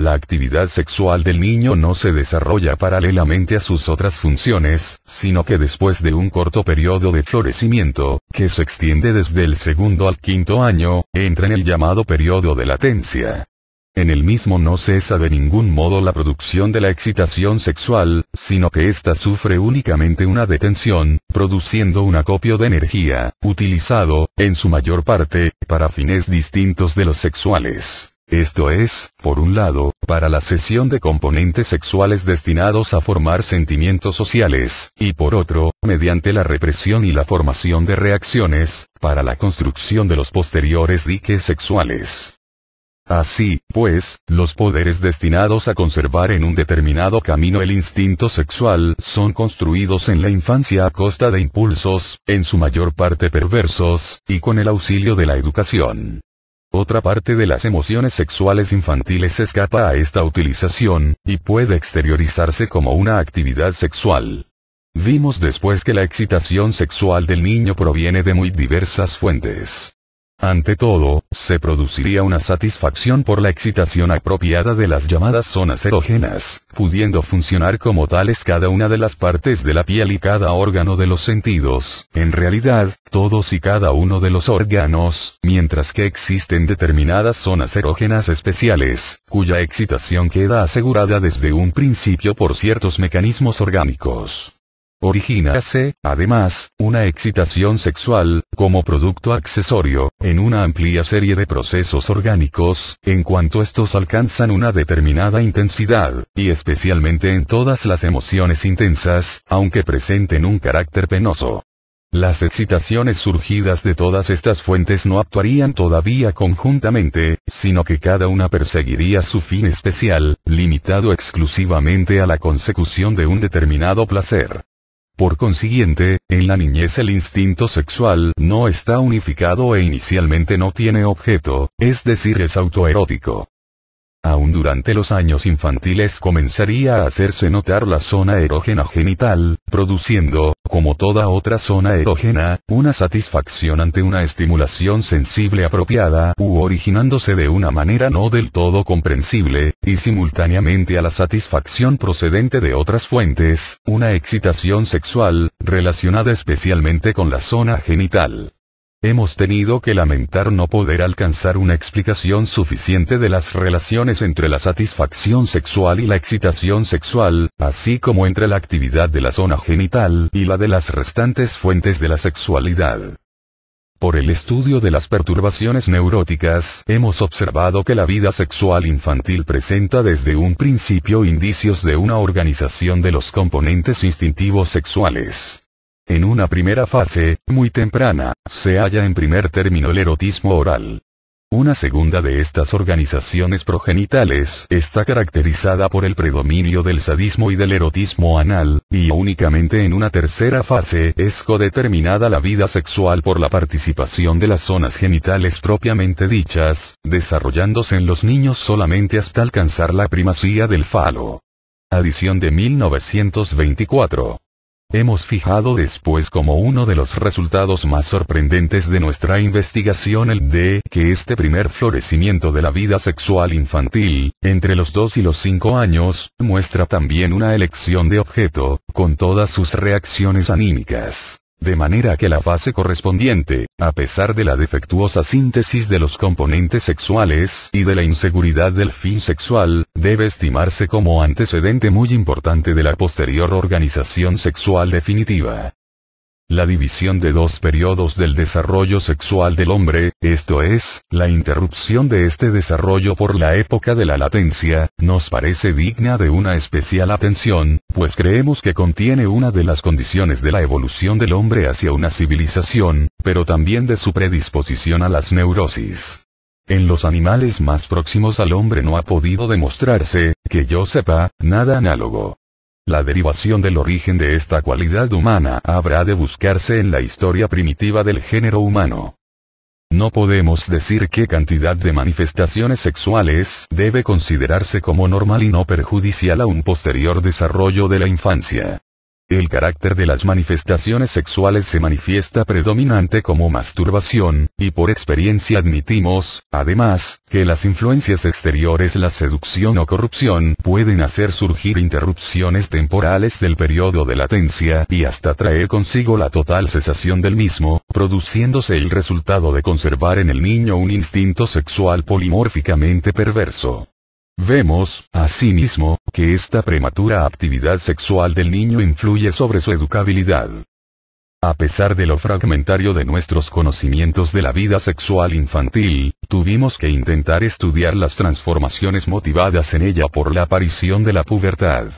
La actividad sexual del niño no se desarrolla paralelamente a sus otras funciones, sino que después de un corto periodo de florecimiento, que se extiende desde el segundo al quinto año, entra en el llamado periodo de latencia. En el mismo no cesa de ningún modo la producción de la excitación sexual, sino que ésta sufre únicamente una detención, produciendo un acopio de energía, utilizado, en su mayor parte, para fines distintos de los sexuales. Esto es, por un lado, para la cesión de componentes sexuales destinados a formar sentimientos sociales, y por otro, mediante la represión y la formación de reacciones, para la construcción de los posteriores diques sexuales. Así, pues, los poderes destinados a conservar en un determinado camino el instinto sexual son construidos en la infancia a costa de impulsos, en su mayor parte perversos, y con el auxilio de la educación. Otra parte de las emociones sexuales infantiles escapa a esta utilización, y puede exteriorizarse como una actividad sexual. Vimos después que la excitación sexual del niño proviene de muy diversas fuentes. Ante todo, se produciría una satisfacción por la excitación apropiada de las llamadas zonas erógenas, pudiendo funcionar como tales cada una de las partes de la piel y cada órgano de los sentidos, en realidad, todos y cada uno de los órganos, mientras que existen determinadas zonas erógenas especiales, cuya excitación queda asegurada desde un principio por ciertos mecanismos orgánicos. Origínase, además, una excitación sexual, como producto accesorio, en una amplia serie de procesos orgánicos, en cuanto estos alcanzan una determinada intensidad, y especialmente en todas las emociones intensas, aunque presenten un carácter penoso. Las excitaciones surgidas de todas estas fuentes no actuarían todavía conjuntamente, sino que cada una perseguiría su fin especial, limitado exclusivamente a la consecución de un determinado placer. Por consiguiente, en la niñez el instinto sexual no está unificado e inicialmente no tiene objeto, es decir, es autoerótico. Aún durante los años infantiles comenzaría a hacerse notar la zona erógena genital, produciendo, como toda otra zona erógena, una satisfacción ante una estimulación sensible apropiada u originándose de una manera no del todo comprensible, y simultáneamente a la satisfacción procedente de otras fuentes, una excitación sexual, relacionada especialmente con la zona genital. Hemos tenido que lamentar no poder alcanzar una explicación suficiente de las relaciones entre la satisfacción sexual y la excitación sexual, así como entre la actividad de la zona genital y la de las restantes fuentes de la sexualidad. Por el estudio de las perturbaciones neuróticas, hemos observado que la vida sexual infantil presenta desde un principio indicios de una organización de los componentes instintivos sexuales. En una primera fase, muy temprana, se halla en primer término el erotismo oral. Una segunda de estas organizaciones progenitales está caracterizada por el predominio del sadismo y del erotismo anal, y únicamente en una tercera fase es codeterminada la vida sexual por la participación de las zonas genitales propiamente dichas, desarrollándose en los niños solamente hasta alcanzar la primacía del falo. Adición de 1924. Hemos fijado después como uno de los resultados más sorprendentes de nuestra investigación el de que este primer florecimiento de la vida sexual infantil, entre los 2 y los 5 años, muestra también una elección de objeto, con todas sus reacciones anímicas de manera que la fase correspondiente, a pesar de la defectuosa síntesis de los componentes sexuales y de la inseguridad del fin sexual, debe estimarse como antecedente muy importante de la posterior organización sexual definitiva. La división de dos periodos del desarrollo sexual del hombre, esto es, la interrupción de este desarrollo por la época de la latencia, nos parece digna de una especial atención, pues creemos que contiene una de las condiciones de la evolución del hombre hacia una civilización, pero también de su predisposición a las neurosis. En los animales más próximos al hombre no ha podido demostrarse, que yo sepa, nada análogo. La derivación del origen de esta cualidad humana habrá de buscarse en la historia primitiva del género humano. No podemos decir qué cantidad de manifestaciones sexuales debe considerarse como normal y no perjudicial a un posterior desarrollo de la infancia. El carácter de las manifestaciones sexuales se manifiesta predominante como masturbación, y por experiencia admitimos, además, que las influencias exteriores, la seducción o corrupción, pueden hacer surgir interrupciones temporales del periodo de latencia y hasta traer consigo la total cesación del mismo, produciéndose el resultado de conservar en el niño un instinto sexual polimórficamente perverso. Vemos, asimismo, que esta prematura actividad sexual del niño influye sobre su educabilidad. A pesar de lo fragmentario de nuestros conocimientos de la vida sexual infantil, tuvimos que intentar estudiar las transformaciones motivadas en ella por la aparición de la pubertad.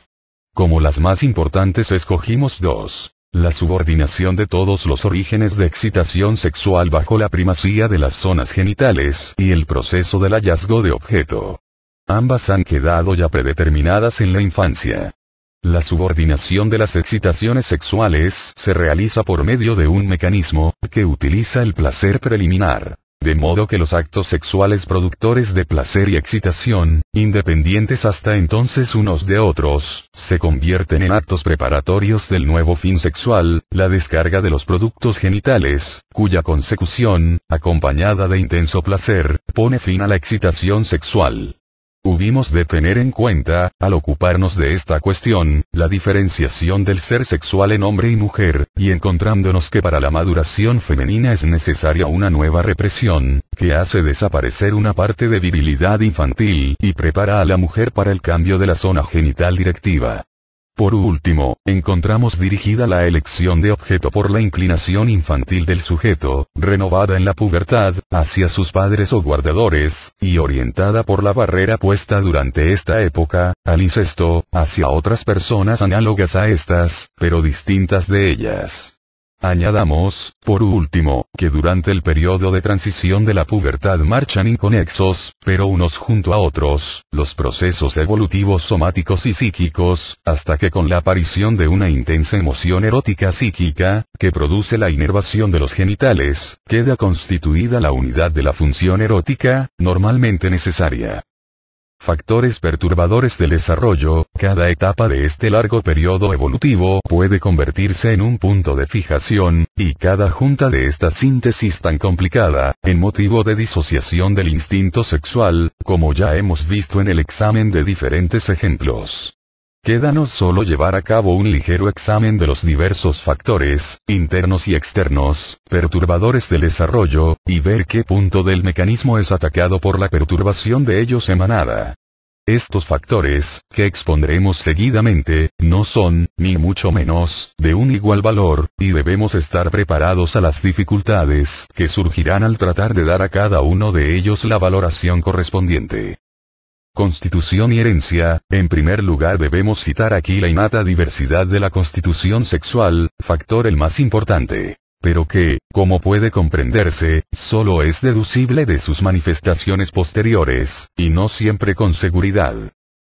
Como las más importantes escogimos dos. La subordinación de todos los orígenes de excitación sexual bajo la primacía de las zonas genitales y el proceso del hallazgo de objeto. Ambas han quedado ya predeterminadas en la infancia. La subordinación de las excitaciones sexuales se realiza por medio de un mecanismo, que utiliza el placer preliminar. De modo que los actos sexuales productores de placer y excitación, independientes hasta entonces unos de otros, se convierten en actos preparatorios del nuevo fin sexual, la descarga de los productos genitales, cuya consecución, acompañada de intenso placer, pone fin a la excitación sexual. Hubimos de tener en cuenta, al ocuparnos de esta cuestión, la diferenciación del ser sexual en hombre y mujer, y encontrándonos que para la maduración femenina es necesaria una nueva represión, que hace desaparecer una parte de virilidad infantil y prepara a la mujer para el cambio de la zona genital directiva. Por último, encontramos dirigida la elección de objeto por la inclinación infantil del sujeto, renovada en la pubertad, hacia sus padres o guardadores, y orientada por la barrera puesta durante esta época, al incesto, hacia otras personas análogas a estas, pero distintas de ellas. Añadamos, por último, que durante el periodo de transición de la pubertad marchan inconexos, pero unos junto a otros, los procesos evolutivos somáticos y psíquicos, hasta que con la aparición de una intensa emoción erótica psíquica, que produce la inervación de los genitales, queda constituida la unidad de la función erótica, normalmente necesaria factores perturbadores del desarrollo, cada etapa de este largo periodo evolutivo puede convertirse en un punto de fijación, y cada junta de esta síntesis tan complicada, en motivo de disociación del instinto sexual, como ya hemos visto en el examen de diferentes ejemplos. Quédanos solo llevar a cabo un ligero examen de los diversos factores, internos y externos, perturbadores del desarrollo, y ver qué punto del mecanismo es atacado por la perturbación de ellos emanada. Estos factores, que expondremos seguidamente, no son, ni mucho menos, de un igual valor, y debemos estar preparados a las dificultades que surgirán al tratar de dar a cada uno de ellos la valoración correspondiente. Constitución y herencia, en primer lugar debemos citar aquí la innata diversidad de la constitución sexual, factor el más importante pero que, como puede comprenderse, solo es deducible de sus manifestaciones posteriores, y no siempre con seguridad.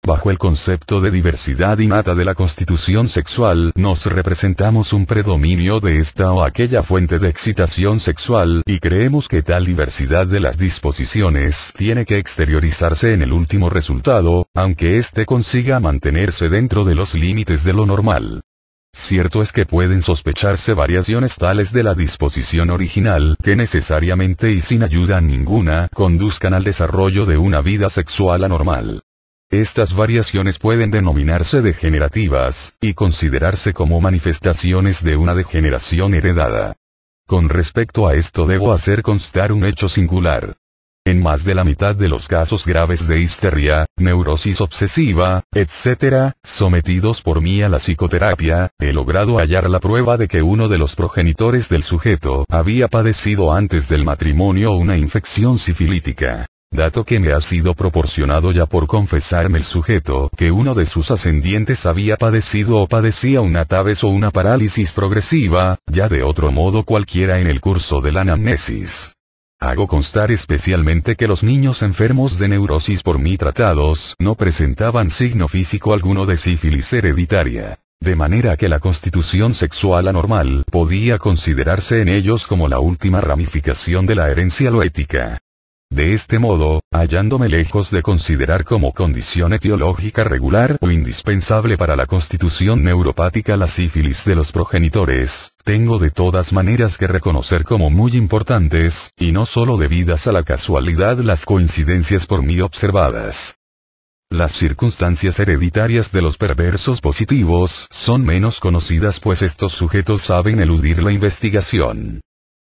Bajo el concepto de diversidad innata de la constitución sexual, nos representamos un predominio de esta o aquella fuente de excitación sexual, y creemos que tal diversidad de las disposiciones tiene que exteriorizarse en el último resultado, aunque éste consiga mantenerse dentro de los límites de lo normal. Cierto es que pueden sospecharse variaciones tales de la disposición original, que necesariamente y sin ayuda ninguna, conduzcan al desarrollo de una vida sexual anormal. Estas variaciones pueden denominarse degenerativas, y considerarse como manifestaciones de una degeneración heredada. Con respecto a esto debo hacer constar un hecho singular. En más de la mitad de los casos graves de histeria, neurosis obsesiva, etc., sometidos por mí a la psicoterapia, he logrado hallar la prueba de que uno de los progenitores del sujeto había padecido antes del matrimonio una infección sifilítica dato que me ha sido proporcionado ya por confesarme el sujeto que uno de sus ascendientes había padecido o padecía una tabes o una parálisis progresiva, ya de otro modo cualquiera en el curso de la anamnesis. Hago constar especialmente que los niños enfermos de neurosis por mí tratados no presentaban signo físico alguno de sífilis hereditaria. De manera que la constitución sexual anormal podía considerarse en ellos como la última ramificación de la herencia loética. De este modo, hallándome lejos de considerar como condición etiológica regular o indispensable para la constitución neuropática la sífilis de los progenitores, tengo de todas maneras que reconocer como muy importantes, y no solo debidas a la casualidad las coincidencias por mí observadas. Las circunstancias hereditarias de los perversos positivos son menos conocidas pues estos sujetos saben eludir la investigación.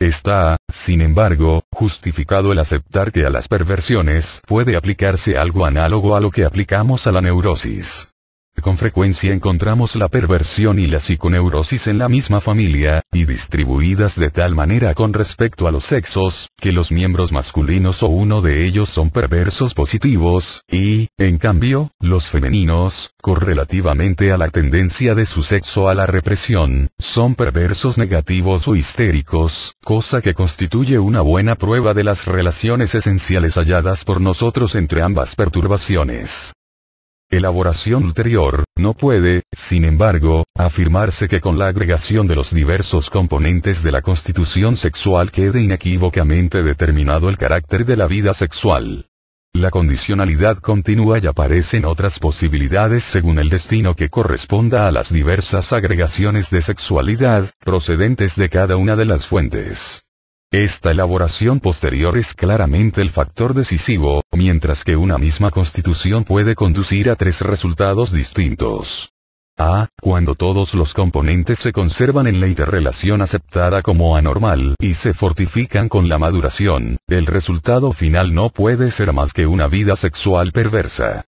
Está, sin embargo, justificado el aceptar que a las perversiones puede aplicarse algo análogo a lo que aplicamos a la neurosis. Con frecuencia encontramos la perversión y la psiconeurosis en la misma familia, y distribuidas de tal manera con respecto a los sexos, que los miembros masculinos o uno de ellos son perversos positivos, y, en cambio, los femeninos, correlativamente a la tendencia de su sexo a la represión, son perversos negativos o histéricos, cosa que constituye una buena prueba de las relaciones esenciales halladas por nosotros entre ambas perturbaciones elaboración ulterior, no puede, sin embargo, afirmarse que con la agregación de los diversos componentes de la constitución sexual quede inequívocamente determinado el carácter de la vida sexual. La condicionalidad continúa y aparecen otras posibilidades según el destino que corresponda a las diversas agregaciones de sexualidad, procedentes de cada una de las fuentes. Esta elaboración posterior es claramente el factor decisivo, mientras que una misma constitución puede conducir a tres resultados distintos. A. Cuando todos los componentes se conservan en la interrelación aceptada como anormal y se fortifican con la maduración, el resultado final no puede ser más que una vida sexual perversa.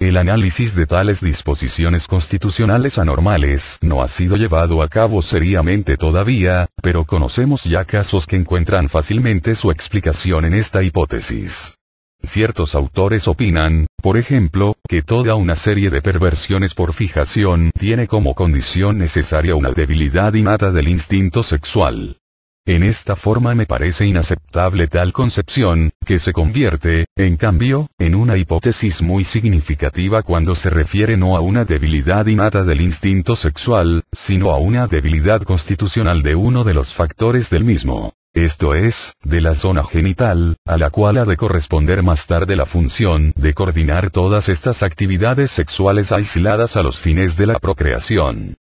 El análisis de tales disposiciones constitucionales anormales no ha sido llevado a cabo seriamente todavía, pero conocemos ya casos que encuentran fácilmente su explicación en esta hipótesis. Ciertos autores opinan, por ejemplo, que toda una serie de perversiones por fijación tiene como condición necesaria una debilidad innata del instinto sexual. En esta forma me parece inaceptable tal concepción, que se convierte, en cambio, en una hipótesis muy significativa cuando se refiere no a una debilidad innata del instinto sexual, sino a una debilidad constitucional de uno de los factores del mismo. Esto es, de la zona genital, a la cual ha de corresponder más tarde la función de coordinar todas estas actividades sexuales aisladas a los fines de la procreación.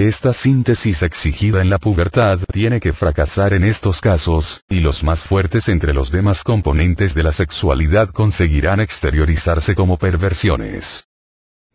Esta síntesis exigida en la pubertad tiene que fracasar en estos casos, y los más fuertes entre los demás componentes de la sexualidad conseguirán exteriorizarse como perversiones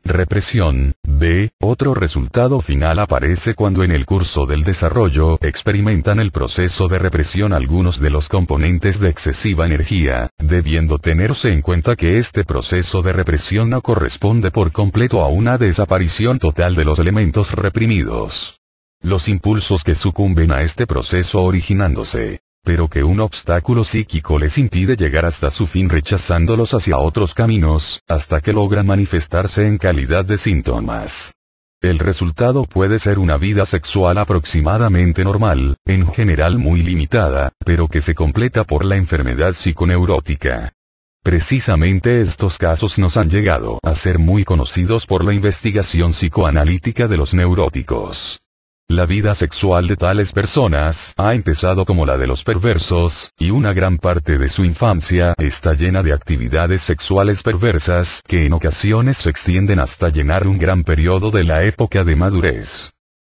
represión, b. Otro resultado final aparece cuando en el curso del desarrollo experimentan el proceso de represión algunos de los componentes de excesiva energía, debiendo tenerse en cuenta que este proceso de represión no corresponde por completo a una desaparición total de los elementos reprimidos los impulsos que sucumben a este proceso originándose pero que un obstáculo psíquico les impide llegar hasta su fin rechazándolos hacia otros caminos, hasta que logran manifestarse en calidad de síntomas. El resultado puede ser una vida sexual aproximadamente normal, en general muy limitada, pero que se completa por la enfermedad psiconeurótica. Precisamente estos casos nos han llegado a ser muy conocidos por la investigación psicoanalítica de los neuróticos. La vida sexual de tales personas ha empezado como la de los perversos, y una gran parte de su infancia está llena de actividades sexuales perversas que en ocasiones se extienden hasta llenar un gran periodo de la época de madurez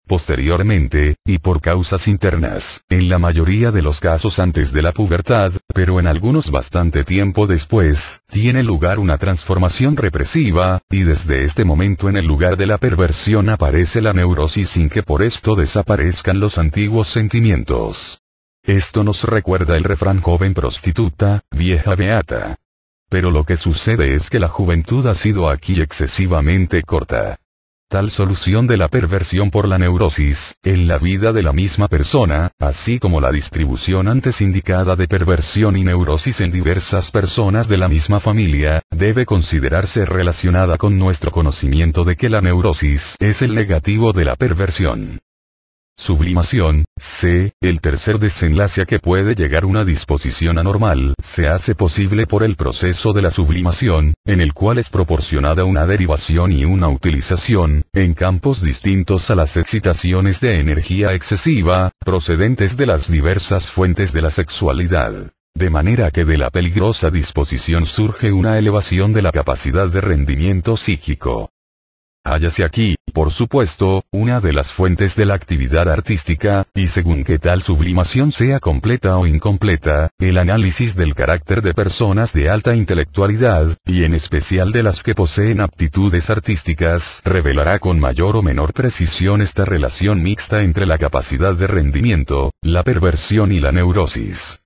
posteriormente, y por causas internas, en la mayoría de los casos antes de la pubertad, pero en algunos bastante tiempo después, tiene lugar una transformación represiva, y desde este momento en el lugar de la perversión aparece la neurosis sin que por esto desaparezcan los antiguos sentimientos. Esto nos recuerda el refrán joven prostituta, vieja beata. Pero lo que sucede es que la juventud ha sido aquí excesivamente corta. Tal solución de la perversión por la neurosis, en la vida de la misma persona, así como la distribución antes indicada de perversión y neurosis en diversas personas de la misma familia, debe considerarse relacionada con nuestro conocimiento de que la neurosis es el negativo de la perversión. Sublimación, c. El tercer desenlace a que puede llegar una disposición anormal se hace posible por el proceso de la sublimación, en el cual es proporcionada una derivación y una utilización, en campos distintos a las excitaciones de energía excesiva, procedentes de las diversas fuentes de la sexualidad. De manera que de la peligrosa disposición surge una elevación de la capacidad de rendimiento psíquico. Hállase aquí, por supuesto, una de las fuentes de la actividad artística, y según que tal sublimación sea completa o incompleta, el análisis del carácter de personas de alta intelectualidad, y en especial de las que poseen aptitudes artísticas, revelará con mayor o menor precisión esta relación mixta entre la capacidad de rendimiento, la perversión y la neurosis.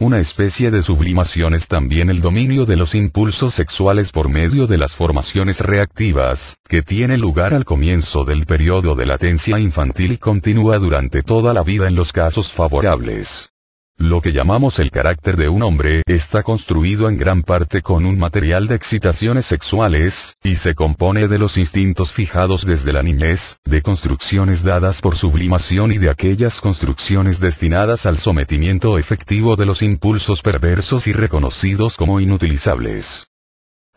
Una especie de sublimación es también el dominio de los impulsos sexuales por medio de las formaciones reactivas, que tiene lugar al comienzo del periodo de latencia infantil y continúa durante toda la vida en los casos favorables. Lo que llamamos el carácter de un hombre está construido en gran parte con un material de excitaciones sexuales, y se compone de los instintos fijados desde la niñez, de construcciones dadas por sublimación y de aquellas construcciones destinadas al sometimiento efectivo de los impulsos perversos y reconocidos como inutilizables.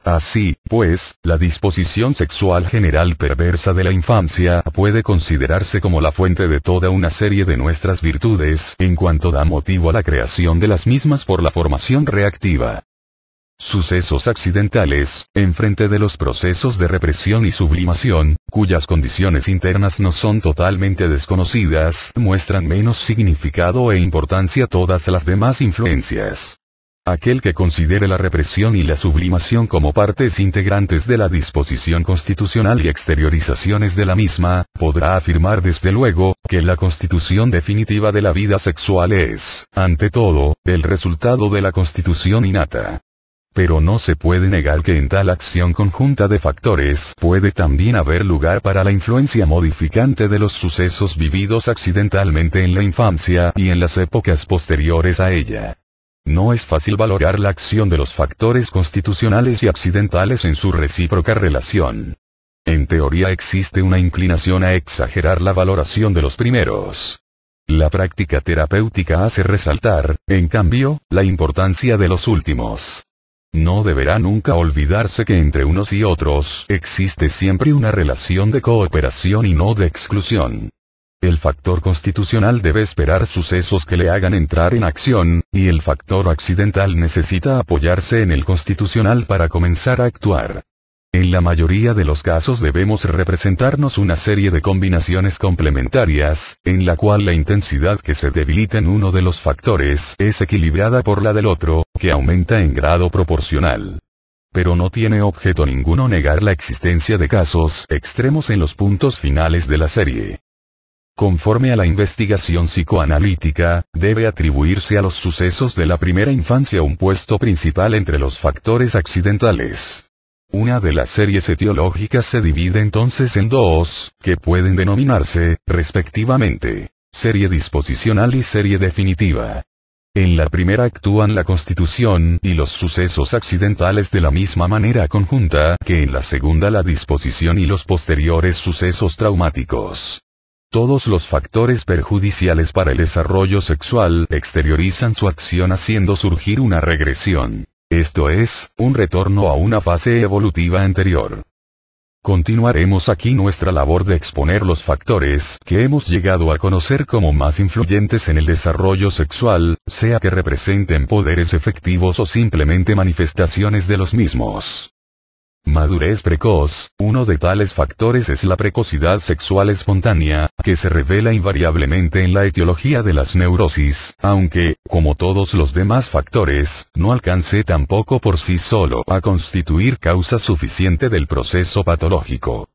Así, pues, la disposición sexual general perversa de la infancia puede considerarse como la fuente de toda una serie de nuestras virtudes, en cuanto da motivo a la creación de las mismas por la formación reactiva. Sucesos accidentales, en frente de los procesos de represión y sublimación, cuyas condiciones internas no son totalmente desconocidas, muestran menos significado e importancia todas las demás influencias. Aquel que considere la represión y la sublimación como partes integrantes de la disposición constitucional y exteriorizaciones de la misma, podrá afirmar desde luego, que la constitución definitiva de la vida sexual es, ante todo, el resultado de la constitución innata. Pero no se puede negar que en tal acción conjunta de factores puede también haber lugar para la influencia modificante de los sucesos vividos accidentalmente en la infancia y en las épocas posteriores a ella. No es fácil valorar la acción de los factores constitucionales y accidentales en su recíproca relación. En teoría existe una inclinación a exagerar la valoración de los primeros. La práctica terapéutica hace resaltar, en cambio, la importancia de los últimos. No deberá nunca olvidarse que entre unos y otros existe siempre una relación de cooperación y no de exclusión. El factor constitucional debe esperar sucesos que le hagan entrar en acción, y el factor accidental necesita apoyarse en el constitucional para comenzar a actuar. En la mayoría de los casos debemos representarnos una serie de combinaciones complementarias, en la cual la intensidad que se debilita en uno de los factores es equilibrada por la del otro, que aumenta en grado proporcional pero no tiene objeto ninguno negar la existencia de casos extremos en los puntos finales de la serie conforme a la investigación psicoanalítica, debe atribuirse a los sucesos de la primera infancia un puesto principal entre los factores accidentales. Una de las series etiológicas se divide entonces en dos, que pueden denominarse, respectivamente, serie disposicional y serie definitiva. En la primera actúan la constitución y los sucesos accidentales de la misma manera conjunta que en la segunda la disposición y los posteriores sucesos traumáticos. Todos los factores perjudiciales para el desarrollo sexual exteriorizan su acción haciendo surgir una regresión. Esto es, un retorno a una fase evolutiva anterior. Continuaremos aquí nuestra labor de exponer los factores que hemos llegado a conocer como más influyentes en el desarrollo sexual, sea que representen poderes efectivos o simplemente manifestaciones de los mismos. Madurez precoz, uno de tales factores es la precocidad sexual espontánea, que se revela invariablemente en la etiología de las neurosis, aunque, como todos los demás factores, no alcance tampoco por sí solo a constituir causa suficiente del proceso patológico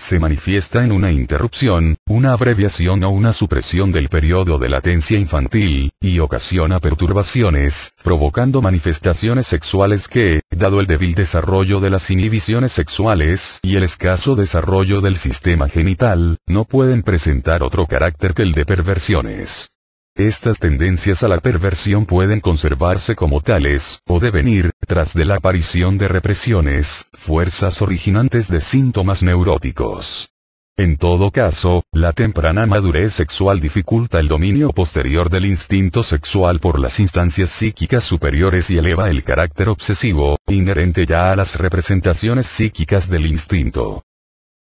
se manifiesta en una interrupción, una abreviación o una supresión del periodo de latencia infantil, y ocasiona perturbaciones, provocando manifestaciones sexuales que, dado el débil desarrollo de las inhibiciones sexuales y el escaso desarrollo del sistema genital, no pueden presentar otro carácter que el de perversiones. Estas tendencias a la perversión pueden conservarse como tales, o devenir, tras de la aparición de represiones, fuerzas originantes de síntomas neuróticos. En todo caso, la temprana madurez sexual dificulta el dominio posterior del instinto sexual por las instancias psíquicas superiores y eleva el carácter obsesivo, inherente ya a las representaciones psíquicas del instinto.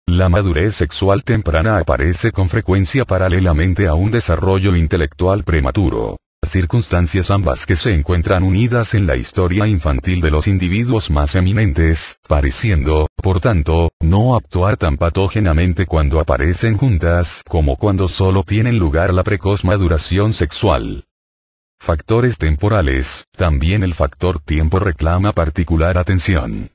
La madurez sexual temprana aparece con frecuencia paralelamente a un desarrollo intelectual prematuro circunstancias ambas que se encuentran unidas en la historia infantil de los individuos más eminentes, pareciendo, por tanto, no actuar tan patógenamente cuando aparecen juntas como cuando solo tienen lugar la precoz maduración sexual. Factores temporales, también el factor tiempo reclama particular atención.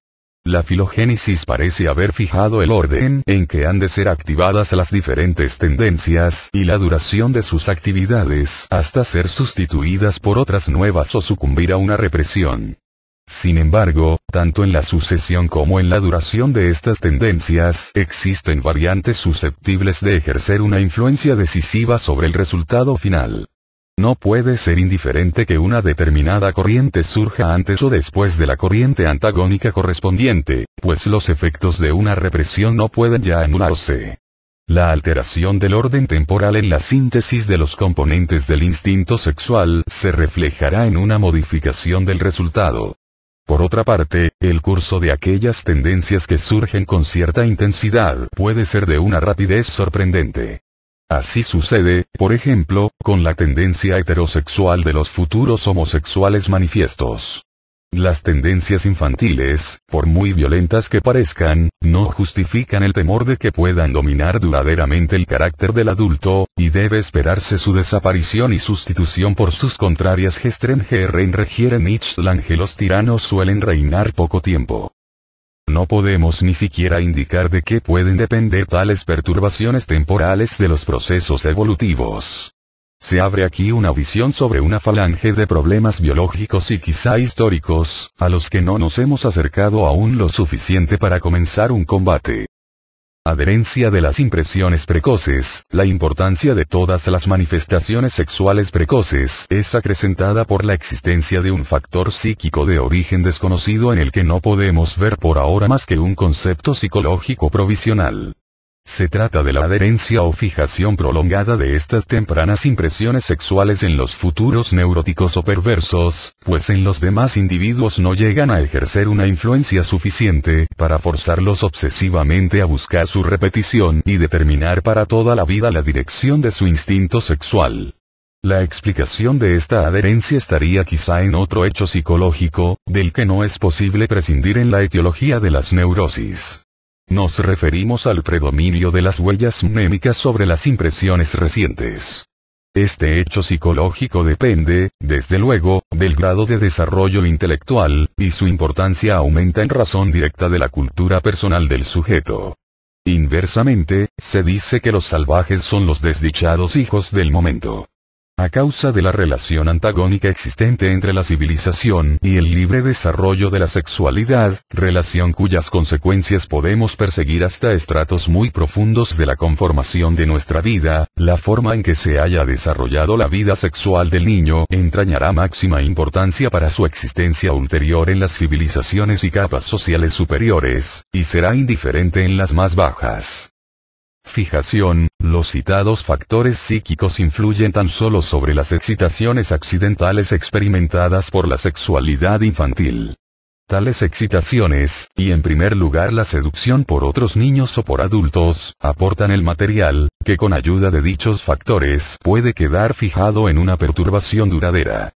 La filogénesis parece haber fijado el orden en que han de ser activadas las diferentes tendencias y la duración de sus actividades hasta ser sustituidas por otras nuevas o sucumbir a una represión. Sin embargo, tanto en la sucesión como en la duración de estas tendencias existen variantes susceptibles de ejercer una influencia decisiva sobre el resultado final. No puede ser indiferente que una determinada corriente surja antes o después de la corriente antagónica correspondiente, pues los efectos de una represión no pueden ya anularse. La alteración del orden temporal en la síntesis de los componentes del instinto sexual se reflejará en una modificación del resultado. Por otra parte, el curso de aquellas tendencias que surgen con cierta intensidad puede ser de una rapidez sorprendente. Así sucede, por ejemplo, con la tendencia heterosexual de los futuros homosexuales manifiestos. Las tendencias infantiles, por muy violentas que parezcan, no justifican el temor de que puedan dominar duraderamente el carácter del adulto, y debe esperarse su desaparición y sustitución por sus contrarias Gestren Herren Regieren los tiranos suelen reinar poco tiempo. No podemos ni siquiera indicar de qué pueden depender tales perturbaciones temporales de los procesos evolutivos. Se abre aquí una visión sobre una falange de problemas biológicos y quizá históricos, a los que no nos hemos acercado aún lo suficiente para comenzar un combate. Adherencia de las impresiones precoces. La importancia de todas las manifestaciones sexuales precoces es acrecentada por la existencia de un factor psíquico de origen desconocido en el que no podemos ver por ahora más que un concepto psicológico provisional. Se trata de la adherencia o fijación prolongada de estas tempranas impresiones sexuales en los futuros neuróticos o perversos, pues en los demás individuos no llegan a ejercer una influencia suficiente para forzarlos obsesivamente a buscar su repetición y determinar para toda la vida la dirección de su instinto sexual. La explicación de esta adherencia estaría quizá en otro hecho psicológico, del que no es posible prescindir en la etiología de las neurosis. Nos referimos al predominio de las huellas mnémicas sobre las impresiones recientes. Este hecho psicológico depende, desde luego, del grado de desarrollo intelectual, y su importancia aumenta en razón directa de la cultura personal del sujeto. Inversamente, se dice que los salvajes son los desdichados hijos del momento. A causa de la relación antagónica existente entre la civilización y el libre desarrollo de la sexualidad, relación cuyas consecuencias podemos perseguir hasta estratos muy profundos de la conformación de nuestra vida, la forma en que se haya desarrollado la vida sexual del niño entrañará máxima importancia para su existencia ulterior en las civilizaciones y capas sociales superiores, y será indiferente en las más bajas. Fijación, los citados factores psíquicos influyen tan solo sobre las excitaciones accidentales experimentadas por la sexualidad infantil. Tales excitaciones, y en primer lugar la seducción por otros niños o por adultos, aportan el material, que con ayuda de dichos factores puede quedar fijado en una perturbación duradera.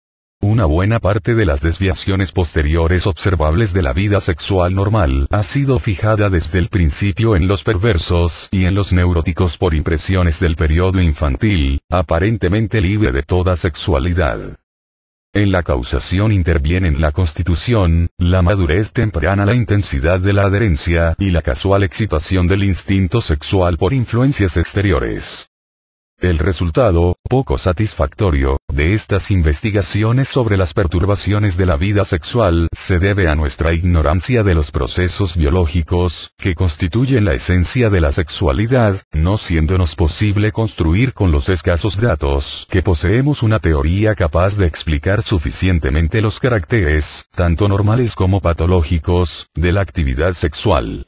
Una buena parte de las desviaciones posteriores observables de la vida sexual normal ha sido fijada desde el principio en los perversos y en los neuróticos por impresiones del periodo infantil, aparentemente libre de toda sexualidad. En la causación intervienen la constitución, la madurez temprana, la intensidad de la adherencia y la casual excitación del instinto sexual por influencias exteriores. El resultado, poco satisfactorio, de estas investigaciones sobre las perturbaciones de la vida sexual se debe a nuestra ignorancia de los procesos biológicos, que constituyen la esencia de la sexualidad, no siéndonos posible construir con los escasos datos que poseemos una teoría capaz de explicar suficientemente los caracteres, tanto normales como patológicos, de la actividad sexual.